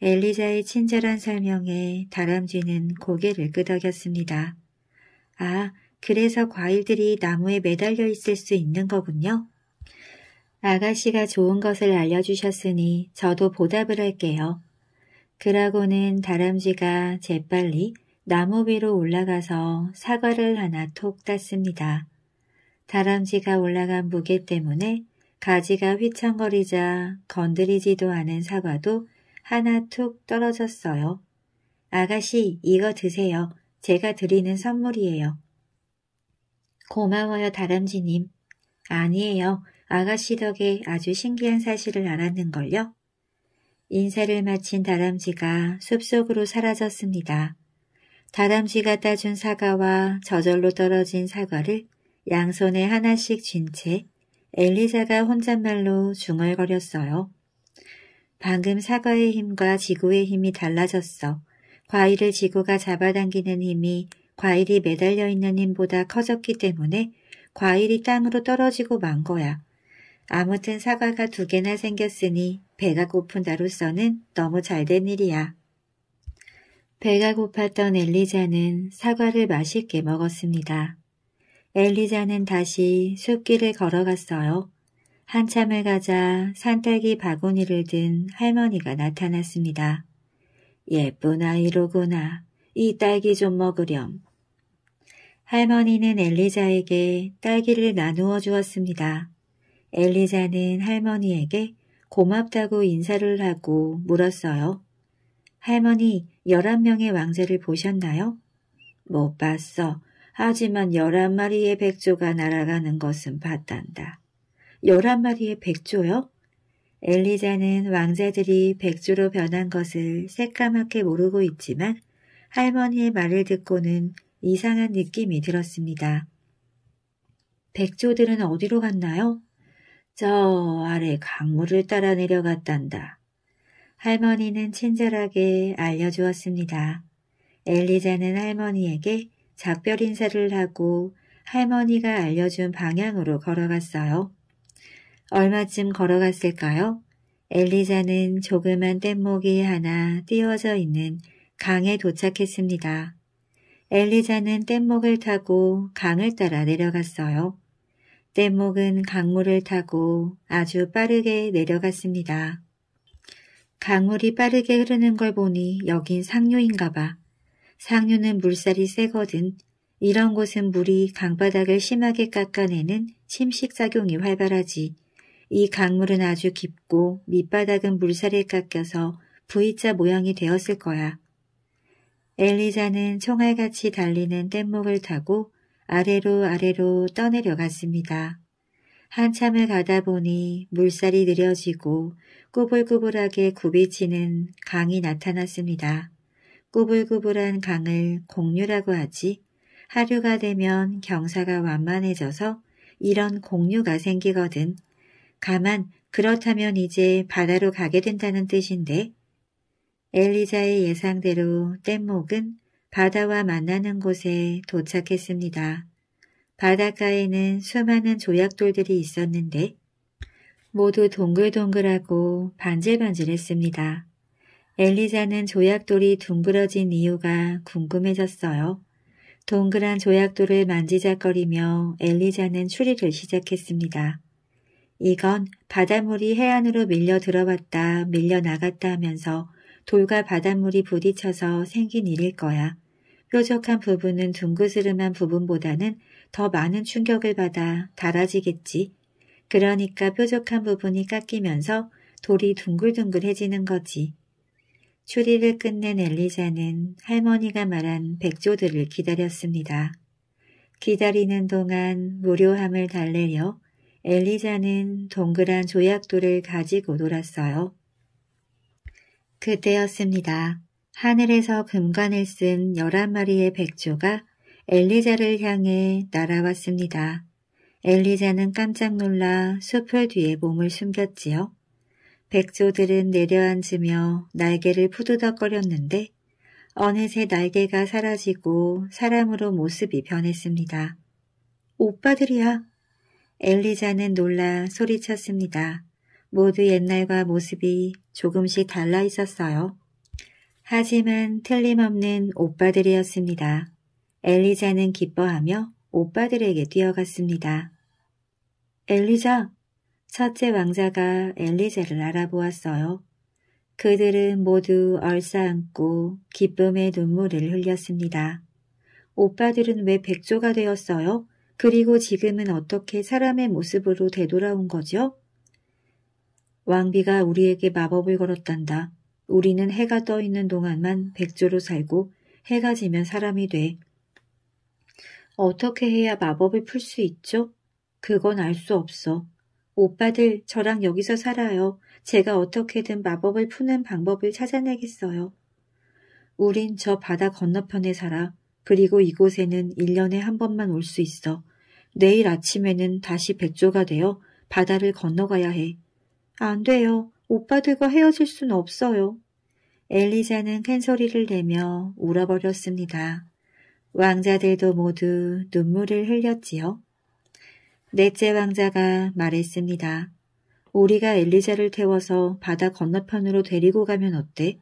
엘리자의 친절한 설명에 다람쥐는 고개를 끄덕였습니다. 아, 그래서 과일들이 나무에 매달려 있을 수 있는 거군요. 아가씨가 좋은 것을 알려주셨으니 저도 보답을 할게요. 그러고는 다람쥐가 재빨리 나무 위로 올라가서 사과를 하나 톡 땄습니다. 다람쥐가 올라간 무게 때문에 가지가 휘청거리자 건드리지도 않은 사과도 하나 툭 떨어졌어요. 아가씨 이거 드세요. 제가 드리는 선물이에요. 고마워요 다람쥐님. 아니에요. 아가씨 덕에 아주 신기한 사실을 알았는걸요. 인사를 마친 다람쥐가 숲속으로 사라졌습니다. 다람쥐가 따준 사과와 저절로 떨어진 사과를 양손에 하나씩 쥔 채 엘리자가 혼잣말로 중얼거렸어요. 방금 사과의 힘과 지구의 힘이 달라졌어. 과일을 지구가 잡아당기는 힘이 과일이 매달려 있는 힘보다 커졌기 때문에 과일이 땅으로 떨어지고 만 거야. 아무튼 사과가 두 개나 생겼으니 배가 고픈 다로서는 너무 잘 된 일이야. 배가 고팠던 엘리자는 사과를 맛있게 먹었습니다. 엘리자는 다시 숲길을 걸어갔어요. 한참을 가자 산딸기 바구니를 든 할머니가 나타났습니다. 예쁜 아이로구나. 이 딸기 좀 먹으렴. 할머니는 엘리자에게 딸기를 나누어 주었습니다. 엘리자는 할머니에게 고맙다고 인사를 하고 물었어요. 할머니, 열한 명의 왕자를 보셨나요? 못 봤어. 하지만 열한 마리의 백조가 날아가는 것은 봤단다. 열한 마리의 백조요? 엘리자는 왕자들이 백조로 변한 것을 새까맣게 모르고 있지만 할머니의 말을 듣고는 이상한 느낌이 들었습니다. 백조들은 어디로 갔나요? 저 아래 강물을 따라 내려갔단다. 할머니는 친절하게 알려주었습니다. 엘리자는 할머니에게 작별 인사를 하고 할머니가 알려준 방향으로 걸어갔어요. 얼마쯤 걸어갔을까요? 엘리자는 조그만 뗏목이 하나 띄워져 있는 강에 도착했습니다. 엘리자는 뗏목을 타고 강을 따라 내려갔어요. 뗏목은 강물을 타고 아주 빠르게 내려갔습니다. 강물이 빠르게 흐르는 걸 보니 여긴 상류인가 봐. 상류는 물살이 세거든 이런 곳은 물이 강바닥을 심하게 깎아내는 침식작용이 활발하지. 이 강물은 아주 깊고 밑바닥은 물살에 깎여서 V자 모양이 되었을 거야. 엘리자는 총알같이 달리는 뗏목을 타고 아래로 아래로 떠내려갔습니다. 한참을 가다 보니 물살이 느려지고 꾸불꾸불하게 굽이치는 강이 나타났습니다. 꾸불꾸불한 강을 공류라고 하지 하류가 되면 경사가 완만해져서 이런 공류가 생기거든. 가만 그렇다면 이제 바다로 가게 된다는 뜻인데 엘리자의 예상대로 뗏목은 바다와 만나는 곳에 도착했습니다. 바닷가에는 수많은 조약돌들이 있었는데 모두 동글동글하고 반질반질했습니다. 엘리자는 조약돌이 둥그러진 이유가 궁금해졌어요. 동그란 조약돌을 만지작거리며 엘리자는 추리를 시작했습니다. 이건 바닷물이 해안으로 밀려 들어왔다 밀려 나갔다 하면서 돌과 바닷물이 부딪혀서 생긴 일일 거야. 뾰족한 부분은 둥그스름한 부분보다는 더 많은 충격을 받아 닳아지겠지 그러니까 뾰족한 부분이 깎이면서 돌이 둥글둥글해지는 거지. 추리를 끝낸 엘리자는 할머니가 말한 백조들을 기다렸습니다. 기다리는 동안 무료함을 달래려 엘리자는 동그란 조약돌을 가지고 놀았어요. 그때였습니다. 하늘에서 금관을 쓴 열한 마리의 백조가 엘리자를 향해 날아왔습니다. 엘리자는 깜짝 놀라 숲을 뒤에 몸을 숨겼지요. 백조들은 내려앉으며 날개를 푸드덕거렸는데 어느새 날개가 사라지고 사람으로 모습이 변했습니다. 오빠들이야. 엘리자는 놀라 소리쳤습니다. 모두 옛날과 모습이 조금씩 달라 있었어요. 하지만 틀림없는 오빠들이었습니다. 엘리자는 기뻐하며 오빠들에게 뛰어갔습니다. 엘리자! 첫째 왕자가 엘리자를 알아보았어요. 그들은 모두 얼싸안고 기쁨의 눈물을 흘렸습니다. 오빠들은 왜 백조가 되었어요? 그리고 지금은 어떻게 사람의 모습으로 되돌아온 거죠? 왕비가 우리에게 마법을 걸었단다. 우리는 해가 떠 있는 동안만 백조로 살고 해가 지면 사람이 돼. 어떻게 해야 마법을 풀 수 있죠? 그건 알 수 없어. 오빠들 저랑 여기서 살아요. 제가 어떻게든 마법을 푸는 방법을 찾아내겠어요. 우린 저 바다 건너편에 살아. 그리고 이곳에는 1년에 한 번만 올 수 있어. 내일 아침에는 다시 백조가 되어 바다를 건너가야 해. 안 돼요. 오빠들과 헤어질 순 없어요. 엘리자는 큰 소리를 내며 울어버렸습니다. 왕자들도 모두 눈물을 흘렸지요. 넷째 왕자가 말했습니다. 우리가 엘리자를 태워서 바다 건너편으로 데리고 가면 어때?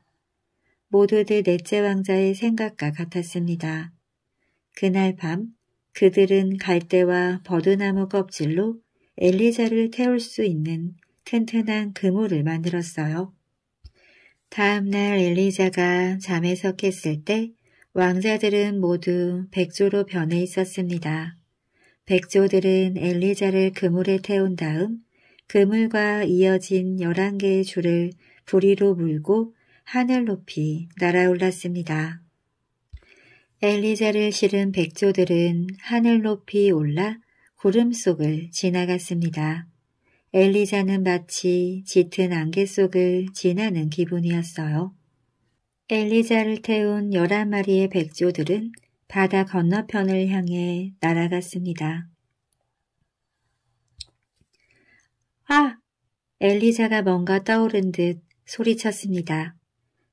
모두들 넷째 왕자의 생각과 같았습니다. 그날 밤 그들은 갈대와 버드나무 껍질로 엘리자를 태울 수 있는 튼튼한 그물을 만들었어요. 다음날 엘리자가 잠에서 깼을 때 왕자들은 모두 백조로 변해 있었습니다. 백조들은 엘리자를 그물에 태운 다음 그물과 이어진 11개의 줄을 부리로 물고 하늘 높이 날아올랐습니다. 엘리자를 실은 백조들은 하늘 높이 올라 구름 속을 지나갔습니다. 엘리자는 마치 짙은 안개 속을 지나는 기분이었어요. 엘리자를 태운 11마리의 백조들은 바다 건너편을 향해 날아갔습니다. 아! 엘리자가 뭔가 떠오른 듯 소리쳤습니다.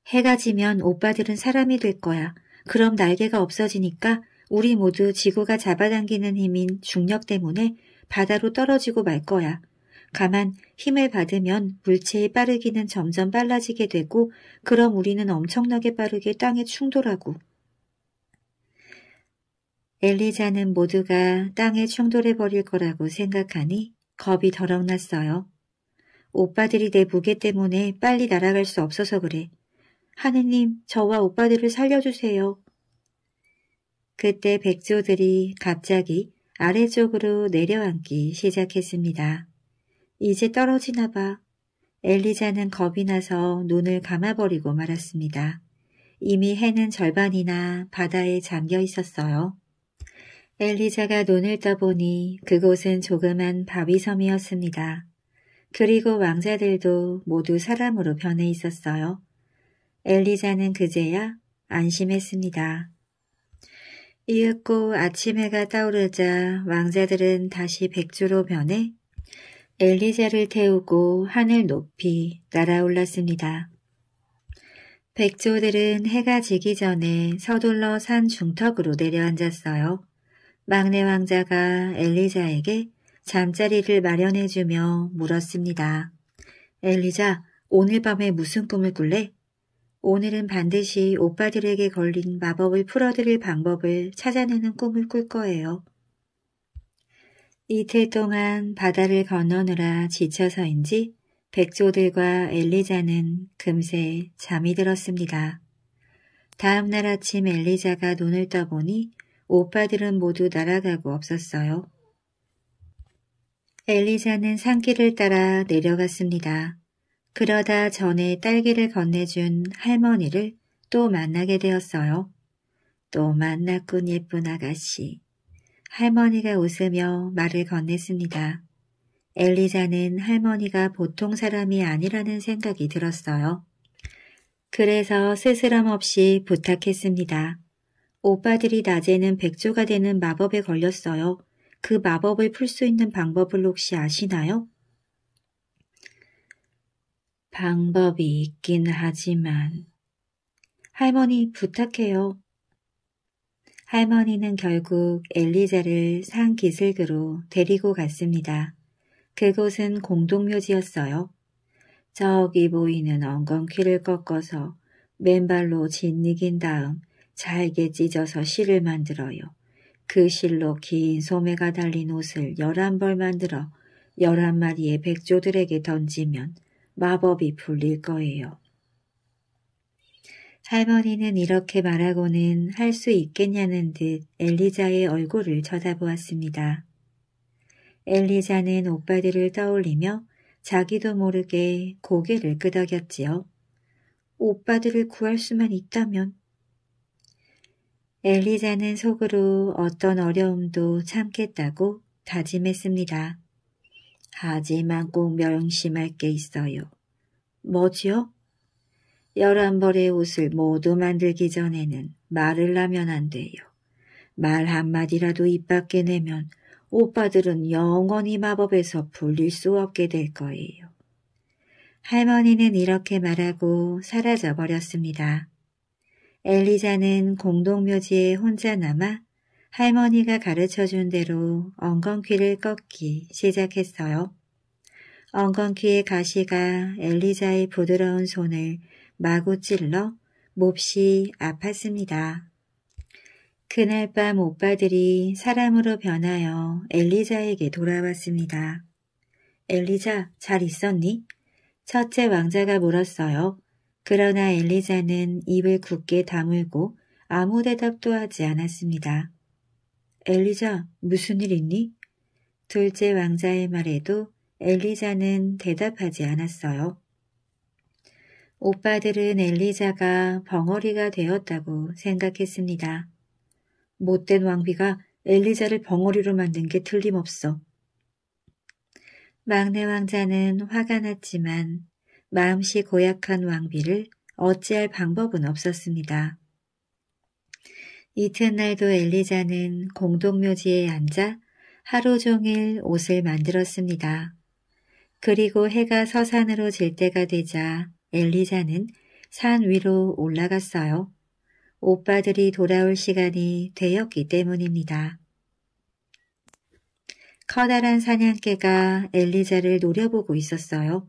해가 지면 오빠들은 사람이 될 거야. 그럼 날개가 없어지니까 우리 모두 지구가 잡아당기는 힘인 중력 때문에 바다로 떨어지고 말 거야. 가만 힘을 받으면 물체의 빠르기는 점점 빨라지게 되고 그럼 우리는 엄청나게 빠르게 땅에 충돌하고 엘리자는 모두가 땅에 충돌해버릴 거라고 생각하니 겁이 더럭 났어요. 오빠들이 내 무게 때문에 빨리 날아갈 수 없어서 그래. 하느님, 저와 오빠들을 살려주세요. 그때 백조들이 갑자기 아래쪽으로 내려앉기 시작했습니다. 이제 떨어지나 봐. 엘리자는 겁이 나서 눈을 감아버리고 말았습니다. 이미 해는 절반이나 바다에 잠겨 있었어요. 엘리자가 눈을 떠보니 그곳은 조그만 바위섬이었습니다. 그리고 왕자들도 모두 사람으로 변해 있었어요. 엘리자는 그제야 안심했습니다. 이윽고 아침해가 떠오르자 왕자들은 다시 백조로 변해 엘리제를 태우고 하늘 높이 날아올랐습니다. 백조들은 해가 지기 전에 서둘러 산 중턱으로 내려앉았어요. 막내 왕자가 엘리자에게 잠자리를 마련해주며 물었습니다. 엘리자, 오늘 밤에 무슨 꿈을 꿀래? 오늘은 반드시 오빠들에게 걸린 마법을 풀어드릴 방법을 찾아내는 꿈을 꿀 거예요. 이틀 동안 바다를 건너느라 지쳐서인지 백조들과 엘리자는 금세 잠이 들었습니다. 다음 날 아침 엘리자가 눈을 떠보니 오빠들은 모두 날아가고 없었어요. 엘리자는 산길을 따라 내려갔습니다. 그러다 전에 딸기를 건네준 할머니를 또 만나게 되었어요. 또 만났군 예쁜 아가씨. 할머니가 웃으며 말을 건넸습니다. 엘리자는 할머니가 보통 사람이 아니라는 생각이 들었어요. 그래서 스스럼 없이 부탁했습니다. 오빠들이 낮에는 백조가 되는 마법에 걸렸어요. 그 마법을 풀 수 있는 방법을 혹시 아시나요? 방법이 있긴 하지만 할머니 부탁해요. 할머니는 결국 엘리제를 산 기슭으로 데리고 갔습니다. 그곳은 공동묘지였어요. 저기 보이는 엉겅퀴를 꺾어서 맨발로 짓이긴 다음 잘게 찢어서 실을 만들어요. 그 실로 긴 소매가 달린 옷을 열한 벌 만들어 열한 마리의 백조들에게 던지면 마법이 풀릴 거예요. 할머니는 이렇게 말하고는 할 수 있겠냐는 듯 엘리자의 얼굴을 쳐다보았습니다. 엘리자는 오빠들을 떠올리며 자기도 모르게 고개를 끄덕였지요. 오빠들을 구할 수만 있다면. 엘리자는 속으로 어떤 어려움도 참겠다고 다짐했습니다. 하지만 꼭 명심할 게 있어요. 뭐지요? 열한 벌의 옷을 모두 만들기 전에는 말을 하면 안 돼요. 말 한마디라도 입 밖에 내면 오빠들은 영원히 마법에서 불릴 수 없게 될 거예요. 할머니는 이렇게 말하고 사라져 버렸습니다. 엘리자는 공동묘지에 혼자 남아 할머니가 가르쳐준 대로 엉겅퀴를 꺾기 시작했어요. 엉겅퀴의 가시가 엘리자의 부드러운 손을 마구 찔러 몹시 아팠습니다. 그날 밤 오빠들이 사람으로 변하여 엘리자에게 돌아왔습니다. 엘리자, 잘 있었니? 첫째 왕자가 물었어요. 그러나 엘리자는 입을 굳게 다물고 아무 대답도 하지 않았습니다. 엘리자, 무슨 일 있니? 둘째 왕자의 말에도 엘리자는 대답하지 않았어요. 오빠들은 엘리자가 벙어리가 되었다고 생각했습니다. 못된 왕비가 엘리자를 벙어리로 만든 게 틀림없어. 막내 왕자는 화가 났지만 마음씨 고약한 왕비를 어찌할 방법은 없었습니다. 이튿날도 엘리자는 공동묘지에 앉아 하루 종일 옷을 만들었습니다. 그리고 해가 서산으로 질 때가 되자 엘리자는 산 위로 올라갔어요. 오빠들이 돌아올 시간이 되었기 때문입니다. 커다란 사냥개가 엘리자를 노려보고 있었어요.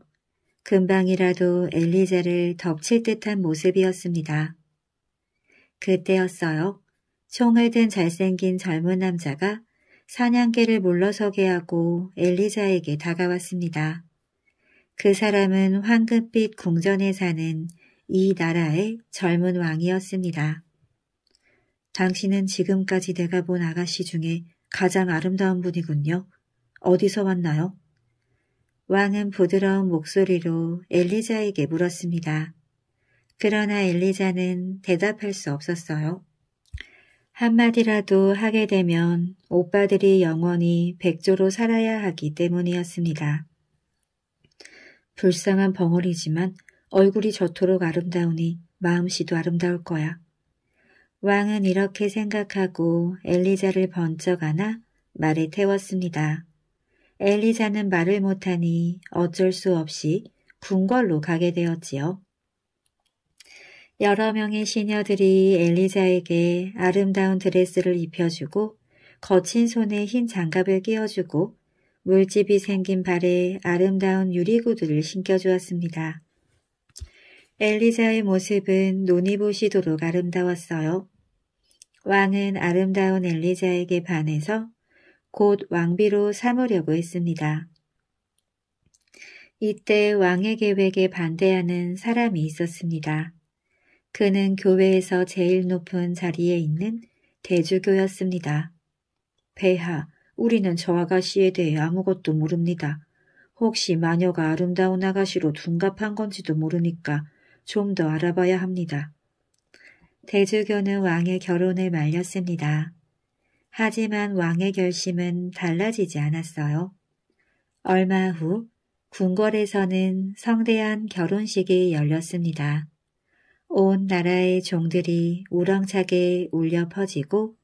금방이라도 엘리자를 덮칠 듯한 모습이었습니다. 그때였어요. 총을 든 잘생긴 젊은 남자가 사냥개를 물러서게 하고 엘리자에게 다가왔습니다. 그 사람은 황금빛 궁전에 사는 이 나라의 젊은 왕이었습니다. 당신은 지금까지 내가 본 아가씨 중에 가장 아름다운 분이군요. 어디서 왔나요? 왕은 부드러운 목소리로 엘리자에게 물었습니다. 그러나 엘리자는 대답할 수 없었어요. 한마디라도 하게 되면 오빠들이 영원히 백조로 살아야 하기 때문이었습니다. 불쌍한 벙어리지만 얼굴이 저토록 아름다우니 마음씨도 아름다울 거야. 왕은 이렇게 생각하고 엘리자를 번쩍 안아 말에 태웠습니다. 엘리자는 말을 못하니 어쩔 수 없이 궁궐로 가게 되었지요. 여러 명의 시녀들이 엘리자에게 아름다운 드레스를 입혀주고 거친 손에 흰 장갑을 끼워주고 물집이 생긴 발에 아름다운 유리구두를 신겨주었습니다. 엘리자의 모습은 눈이 보시도록 아름다웠어요. 왕은 아름다운 엘리자에게 반해서 곧 왕비로 삼으려고 했습니다. 이때 왕의 계획에 반대하는 사람이 있었습니다. 그는 교회에서 제일 높은 자리에 있는 대주교였습니다. 배하, 우리는 저 아가씨에 대해 아무것도 모릅니다. 혹시 마녀가 아름다운 아가씨로 둔갑한 건지도 모르니까 좀 더 알아봐야 합니다. 대주교는 왕의 결혼을 말렸습니다. 하지만 왕의 결심은 달라지지 않았어요. 얼마 후 궁궐에서는 성대한 결혼식이 열렸습니다. 온 나라의 종들이 우렁차게 울려 퍼지고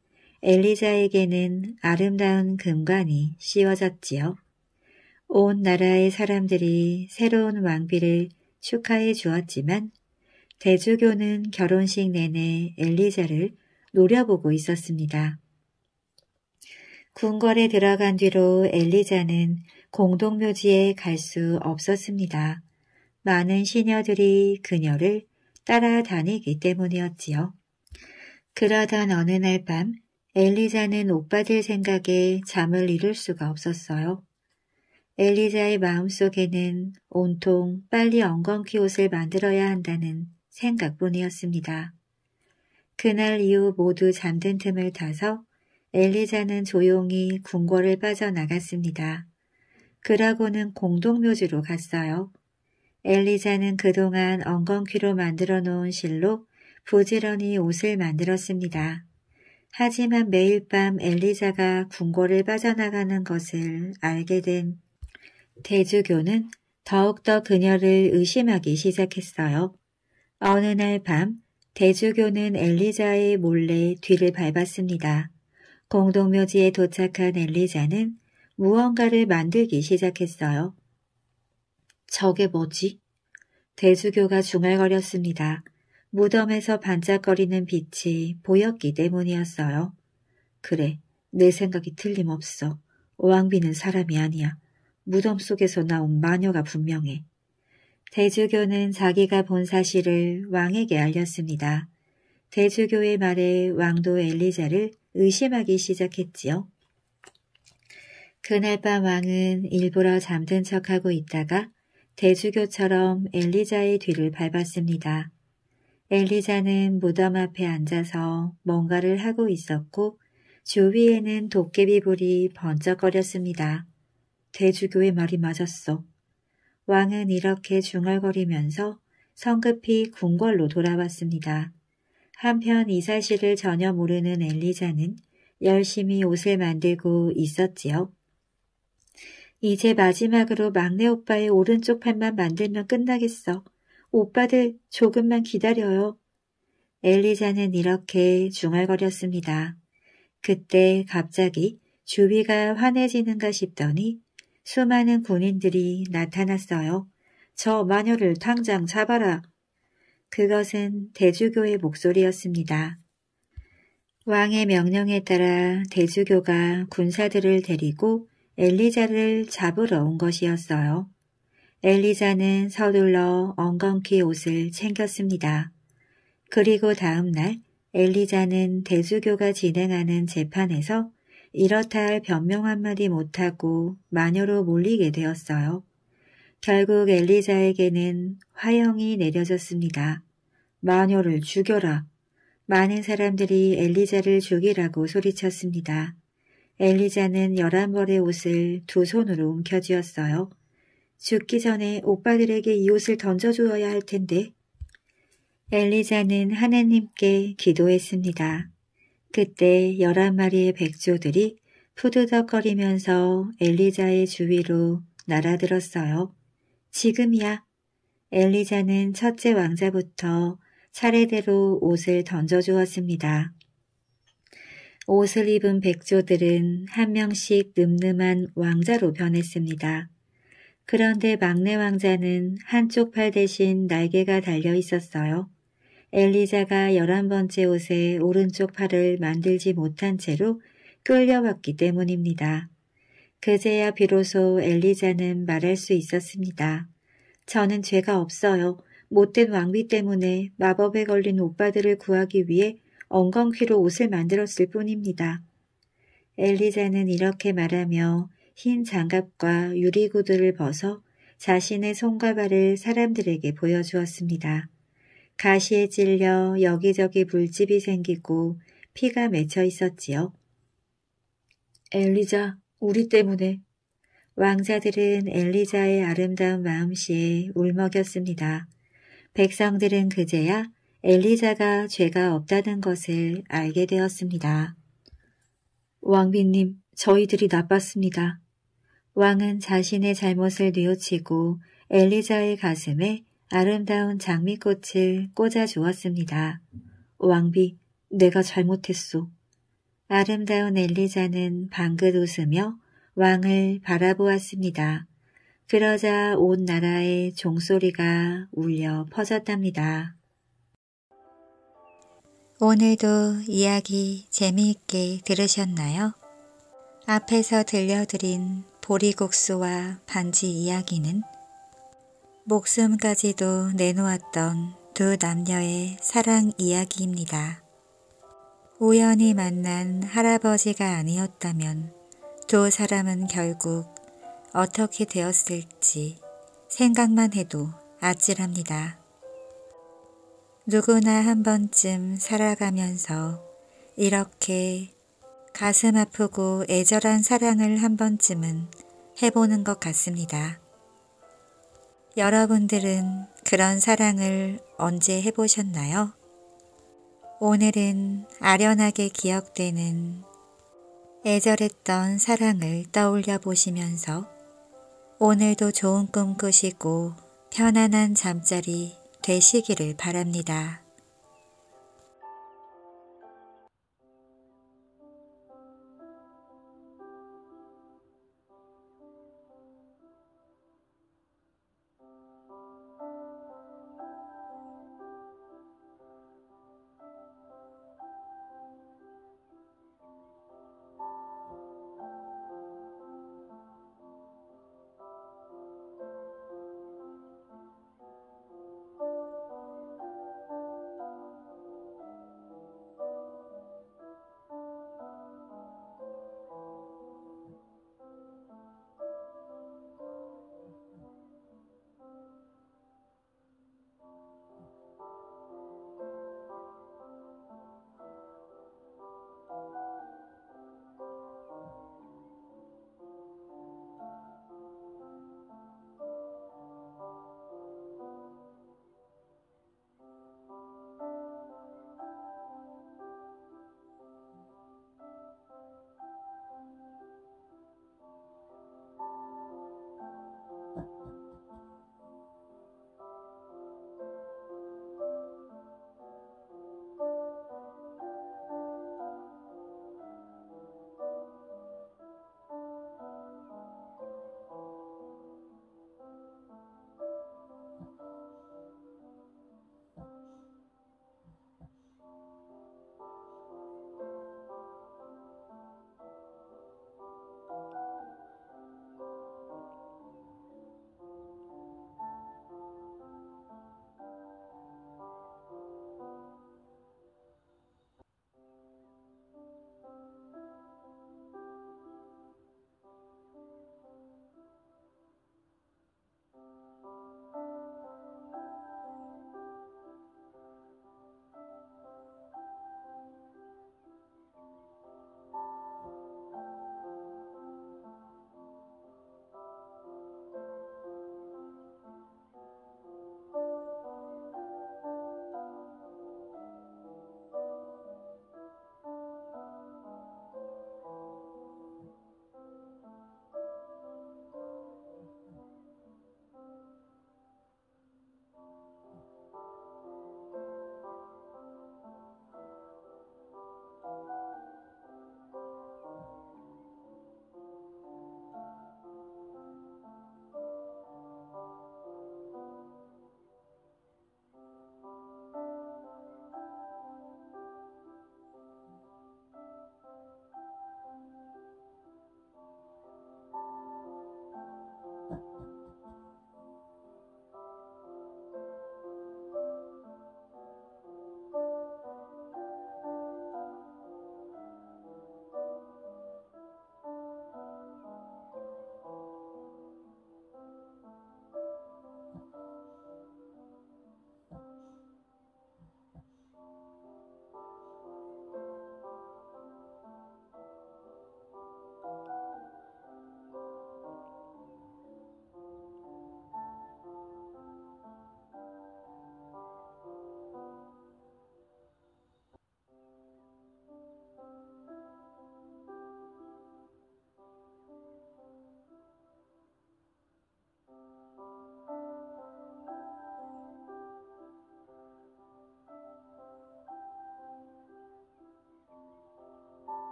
엘리자에게는 아름다운 금관이 씌워졌지요. 온 나라의 사람들이 새로운 왕비를 축하해 주었지만 대주교는 결혼식 내내 엘리자를 노려보고 있었습니다. 궁궐에 들어간 뒤로 엘리자는 공동묘지에 갈 수 없었습니다. 많은 시녀들이 그녀를 따라다니기 때문이었지요. 그러던 어느 날밤 엘리자는 오빠들 생각에 잠을 이룰 수가 없었어요. 엘리자의 마음속에는 온통 빨리 엉겅퀴 옷을 만들어야 한다는 생각뿐이었습니다. 그날 이후 모두 잠든 틈을 타서 엘리자는 조용히 궁궐을 빠져나갔습니다. 그라고는 공동묘지로 갔어요. 엘리자는 그동안 엉겅퀴로 만들어 놓은 실로 부지런히 옷을 만들었습니다. 하지만 매일 밤 엘리자가 궁궐을 빠져나가는 것을 알게 된 대주교는 더욱더 그녀를 의심하기 시작했어요. 어느 날 밤 대주교는 엘리자의 몰래 뒤를 밟았습니다. 공동묘지에 도착한 엘리자는 무언가를 만들기 시작했어요. 저게 뭐지? 대주교가 중얼거렸습니다. 무덤에서 반짝거리는 빛이 보였기 때문이었어요. 그래, 내 생각이 틀림없어. 오왕비는 사람이 아니야. 무덤 속에서 나온 마녀가 분명해. 대주교는 자기가 본 사실을 왕에게 알렸습니다. 대주교의 말에 왕도 엘리자를 의심하기 시작했지요. 그날 밤 왕은 일부러 잠든 척하고 있다가 대주교처럼 엘리자의 뒤를 밟았습니다. 엘리자는 무덤 앞에 앉아서 뭔가를 하고 있었고 주위에는 도깨비불이 번쩍거렸습니다. 대주교의 말이 맞았어. 왕은 이렇게 중얼거리면서 성급히 궁궐로 돌아왔습니다. 한편 이 사실을 전혀 모르는 엘리자는 열심히 옷을 만들고 있었지요. 이제 마지막으로 막내 오빠의 오른쪽 팔만 만들면 끝나겠어. 오빠들 조금만 기다려요. 엘리자는 이렇게 중얼거렸습니다. 그때 갑자기 주위가 환해지는가 싶더니 수많은 군인들이 나타났어요. 저 마녀를 당장 잡아라. 그것은 대주교의 목소리였습니다. 왕의 명령에 따라 대주교가 군사들을 데리고 엘리자를 잡으러 온 것이었어요. 엘리자는 서둘러 엉겅퀴 옷을 챙겼습니다. 그리고 다음 날 엘리자는 대주교가 진행하는 재판에서 이렇다 할 변명 한마디 못하고 마녀로 몰리게 되었어요. 결국 엘리자에게는 화형이 내려졌습니다. 마녀를 죽여라. 많은 사람들이 엘리자를 죽이라고 소리쳤습니다. 엘리자는 열한 벌의 옷을 두 손으로 움켜쥐었어요. 죽기 전에 오빠들에게 이 옷을 던져주어야 할 텐데. 엘리자는 하나님께 기도했습니다. 그때 열한 마리의 백조들이 푸드덕거리면서 엘리자의 주위로 날아들었어요. 지금이야. 엘리자는 첫째 왕자부터 차례대로 옷을 던져주었습니다. 옷을 입은 백조들은 한 명씩 늠름한 왕자로 변했습니다. 그런데 막내 왕자는 한쪽 팔 대신 날개가 달려 있었어요. 엘리자가 열한 번째 옷에 오른쪽 팔을 만들지 못한 채로 끌려왔기 때문입니다. 그제야 비로소 엘리자는 말할 수 있었습니다. 저는 죄가 없어요. 못된 왕비 때문에 마법에 걸린 오빠들을 구하기 위해 엉겅퀴로 옷을 만들었을 뿐입니다. 엘리자는 이렇게 말하며 흰 장갑과 유리구두를 벗어 자신의 손과 발을 사람들에게 보여주었습니다. 가시에 찔려 여기저기 물집이 생기고 피가 맺혀 있었지요. 엘리자, 우리 때문에. 왕자들은 엘리자의 아름다운 마음씨에 울먹였습니다. 백성들은 그제야 엘리자가 죄가 없다는 것을 알게 되었습니다. 왕비님, 저희들이 나빴습니다. 왕은 자신의 잘못을 뉘우치고 엘리자의 가슴에 아름다운 장미꽃을 꽂아 주었습니다. 왕비, 내가 잘못했소. 아름다운 엘리자는 방긋 웃으며 왕을 바라보았습니다. 그러자 온 나라에 종소리가 울려 퍼졌답니다. 오늘도 이야기 재미있게 들으셨나요? 앞에서 들려드린 보리국수와 반지 이야기는 목숨까지도 내놓았던 두 남녀의 사랑 이야기입니다. 우연히 만난 할아버지가 아니었다면 두 사람은 결국 어떻게 되었을지 생각만 해도 아찔합니다. 누구나 한 번쯤 살아가면서 이렇게 가슴 아프고 애절한 사랑을 한 번쯤은 해보는 것 같습니다. 여러분들은 그런 사랑을 언제 해보셨나요? 오늘은 아련하게 기억되는 애절했던 사랑을 떠올려 보시면서 오늘도 좋은 꿈 꾸시고 편안한 잠자리 되시기를 바랍니다.